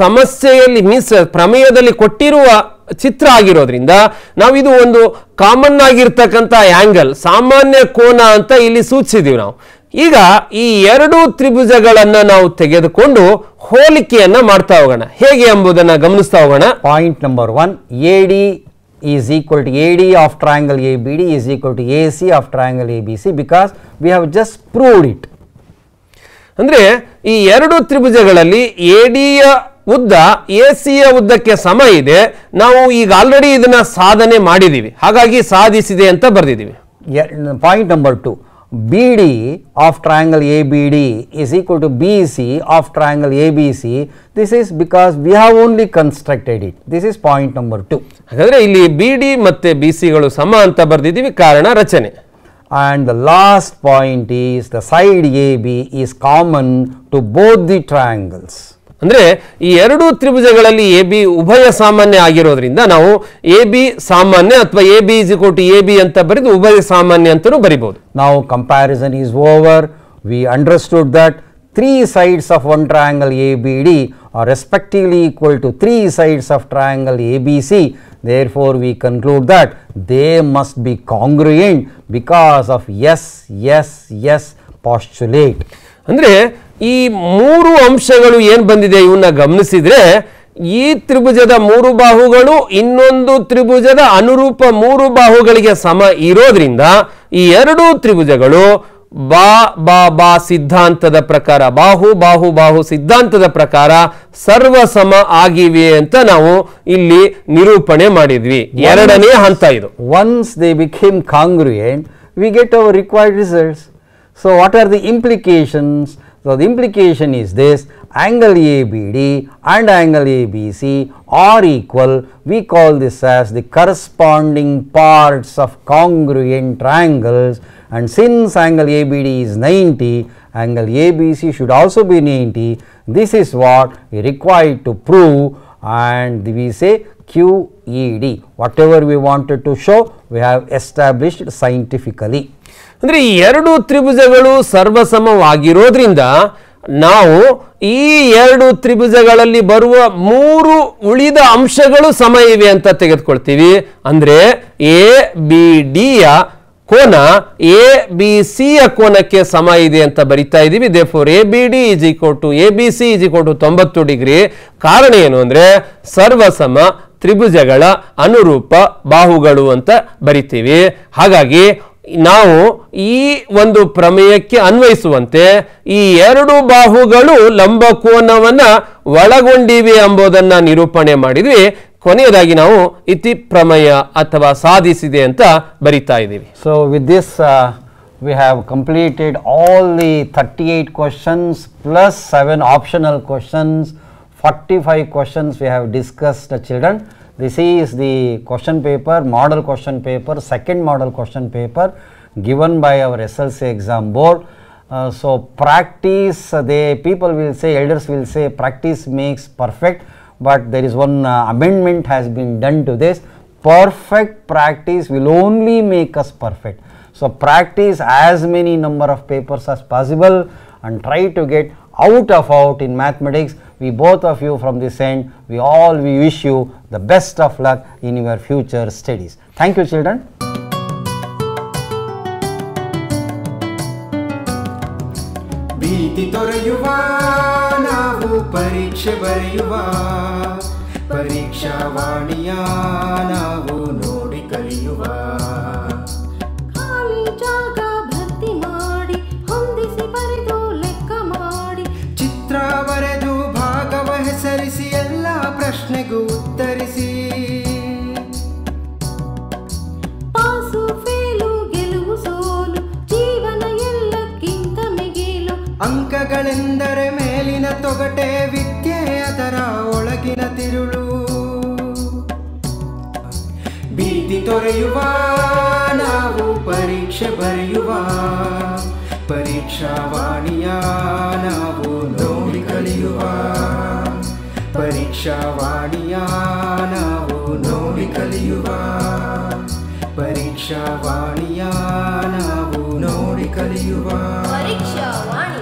ಸಮಸ್ಯೆಯಲ್ಲಿ ಮೀನ್ಸ್ ಪ್ರಮೇಯದಲ್ಲಿ ಕೊಟ್ಟಿರುವ ಚಿತ್ರ ಆಗಿರೋದ್ರಿಂದ ನಾವು ಇದು ಒಂದು ಕಾಮನ್ ಆಗಿರ್ತಕ್ಕಂಥ ಆ್ಯಂಗಲ್ ಸಾಮಾನ್ಯ ಕೋನ ಅಂತ ಇಲ್ಲಿ ಸೂಚಿಸಿದ್ದೀವಿ ನಾವು ಈಗ ಈ ಎರಡು ತ್ರಿಭುಜಗಳನ್ನು ನಾವು ತೆಗೆದುಕೊಂಡು ಹೋಲಿಕೆಯನ್ನು ಮಾಡ್ತಾ ಹೋಗೋಣ ಹೇಗೆ ಎಂಬುದನ್ನು ಗಮನಿಸ್ತಾ ಹೋಗೋಣ point number one A D is equal to AD of triangle ABD is equal to AC of triangle ABC because we have just proved it. ಅಂದರೆ ಈ ಎರಡು ತ್ರಿಭುಜಗಳಲ್ಲಿ ಎ ಡಿಯ ಉದ್ದ ಎ ಸಿಯ ಉದ್ದಕ್ಕೆ ಸಮ ಇದೆ ನಾವು ಈಗ ಆಲ್ರೆಡಿ ಇದನ್ನ ಸಾಧನೆ ಮಾಡಿದ್ದೀವಿ ಹಾಗಾಗಿ ಸಾಧಿಸಿದೆ ಅಂತ ಬರೆದಿದ್ದೀವಿ point number two BD of triangle ABD is equal to BC of triangle ABC. This is because we have only constructed it. This is point number 2. ಹಾಗಾದರೆ ಇಲ್ಲಿ BD ಮತ್ತೆ BC ಗಳು ಸಮ ಅಂತ ಬರ್ದಿದ್ದೀವಿ ಕಾರಣ ರಚನೆ and the last point is the side AB is common to both the triangles. ಅಂದರೆ ಈ ಎರಡು ತ್ರಿಭುಜಗಳಲ್ಲಿ ಎ ಬಿ ಉಭಯ ಸಾಮಾನ್ಯ ಆಗಿರೋದ್ರಿಂದ ನಾವು ಎ ಬಿ ಸಾಮಾನ್ಯ ಅಥವಾ A B is equal A B ಅಂತ ಬರೆದು ಉಭಯ ಸಾಮಾನ್ಯ ಅಂತಲೂ ಬರಿಬೋದು ನಾವು comparison is over we understood that three sides of one triangle A B D are respectively equal to three sides of triangle A B C therefore we conclude that they must be congruent because of S S S postulate ಅಂದರೆ ಈ ಮೂರು ಅಂಶಗಳು ಏನು ಬಂದಿದೆ ಇವನ್ನ ಗಮನಿಸಿದ್ರೆ ಈ ತ್ರಿಭುಜದ ಮೂರು ಬಾಹುಗಳು ಇನ್ನೊಂದು ತ್ರಿಭುಜದ ಅನುರೂಪ ಮೂರು ಬಾಹುಗಳಿಗೆ ಸಮ ಇರೋದ್ರಿಂದ ಈ ಎರಡೂ ತ್ರಿಭುಜಗಳು ಬಾ ಬಾ ಬಾ ಸಿದ್ಧಾಂತದ ಪ್ರಕಾರ ಬಾಹು ಬಾಹು ಬಾಹು ಸಿದ್ಧಾಂತದ ಪ್ರಕಾರ ಸರ್ವ ಸಮ ಆಗಿವೆ ಅಂತ ನಾವು ಇಲ್ಲಿ ನಿರೂಪಣೆ ಮಾಡಿದ್ವಿ ಎರಡನೇ ಹಂತ ಇದು once they became congruent we get our required results so what are the implications So, the implication is this angle ABD and angle ABC are equal we call this as the corresponding parts of congruent triangles and since angle ABD is 90 angle ABC should also be 90 this is what we required to prove and we say QED whatever we wanted to show we have established scientifically. ಅಂದ್ರೆ ಈ ಎರಡು ತ್ರಿಭುಜಗಳು ಸರ್ವಸಮವಾಗಿರೋದ್ರಿಂದ ನಾವು ಈ ಎರಡು ತ್ರಿಭುಜಗಳಲ್ಲಿ ಬರುವ ಮೂರು ಉಳಿದ ಅಂಶಗಳು ಸಮ ಇವೆ ಅಂತ ತೆಗೆದುಕೊಳ್ತೀವಿ ಅಂದರೆ ಎ ಬಿ ಡಿಯ ಕೋನ ಎ ಬಿ ಸಿಯ ಕೋನಕ್ಕೆ ಸಮ ಇದೆ ಅಂತ ಬರಿತಾ ಇದ್ದೀವಿ therefore A B D is equal to A B C is equal to ತೊಂಬತ್ತು ಡಿಗ್ರಿ ಕಾರಣ ಏನು ಅಂದರೆ ಸರ್ವಸಮ ತ್ರಿಭುಜಗಳ ಅನುರೂಪ ಬಾಹುಗಳು ಅಂತ ಬರಿತೀವಿ ಹಾಗಾಗಿ ನಾವು ಈ ಒಂದು ಪ್ರಮೇಯಕ್ಕೆ ಅನ್ವಯಿಸುವಂತೆ ಈ ಎರಡು ಬಾಹುಗಳು ಲಂಬಕೋನವನ್ನ ಒಳಗೊಂಡಿವೆ ಎಂಬುದನ್ನ ನಿರೂಪಣೆ ಮಾಡಿದ್ವಿ ಕೊನೆಯದಾಗಿ ನಾವು ಇತಿ ಪ್ರಮೇಯ ಅಥವಾ ಸಾಧಿಸಿದೆ ಅಂತ ಬರಿತಾ ಇದ್ದೀವಿ so with this have completed all all the 38 questions plus 7 optional questions 45 five questions we have discussed children This is the question paper, model question paper, second model question paper given by our SLC exam board. Uh, so, practice uh, The people will say elders will say practice makes perfect, but there is one uh, amendment has been done to this perfect practice will only make us perfect. So, practice as many number of papers as possible and try to get out of out in mathematics. We both of you from this end, we all we wish you the best of luck in your future studies. Thank you children. ಧರ್ಮಗಳೆಂದರೆ ಮೇಲಿನ ತೊಗಟೆ ವಿದ್ಯೆ ಅದರ ಒಳಗಿನ ತಿರುಳು ಭೀತಿ ತೊರೆಯುವ ನಾವು ಪರೀಕ್ಷೆ ಬರೆಯುವ ಪರೀಕ್ಷಾವಾಣಿಯ ನಾವು ನೋಡಿ ಕಲಿಯುವ ಪರೀಕ್ಷಾ ವಾಣಿಯ ನಾವು ನೋಡಿ ಕಲಿಯುವ ಪರೀಕ್ಷಾ ವಾಣಿಯ ನಾವು ನೋಡಿ ಕಲಿಯುವ ಪರೀಕ್ಷಾವಾಣಿ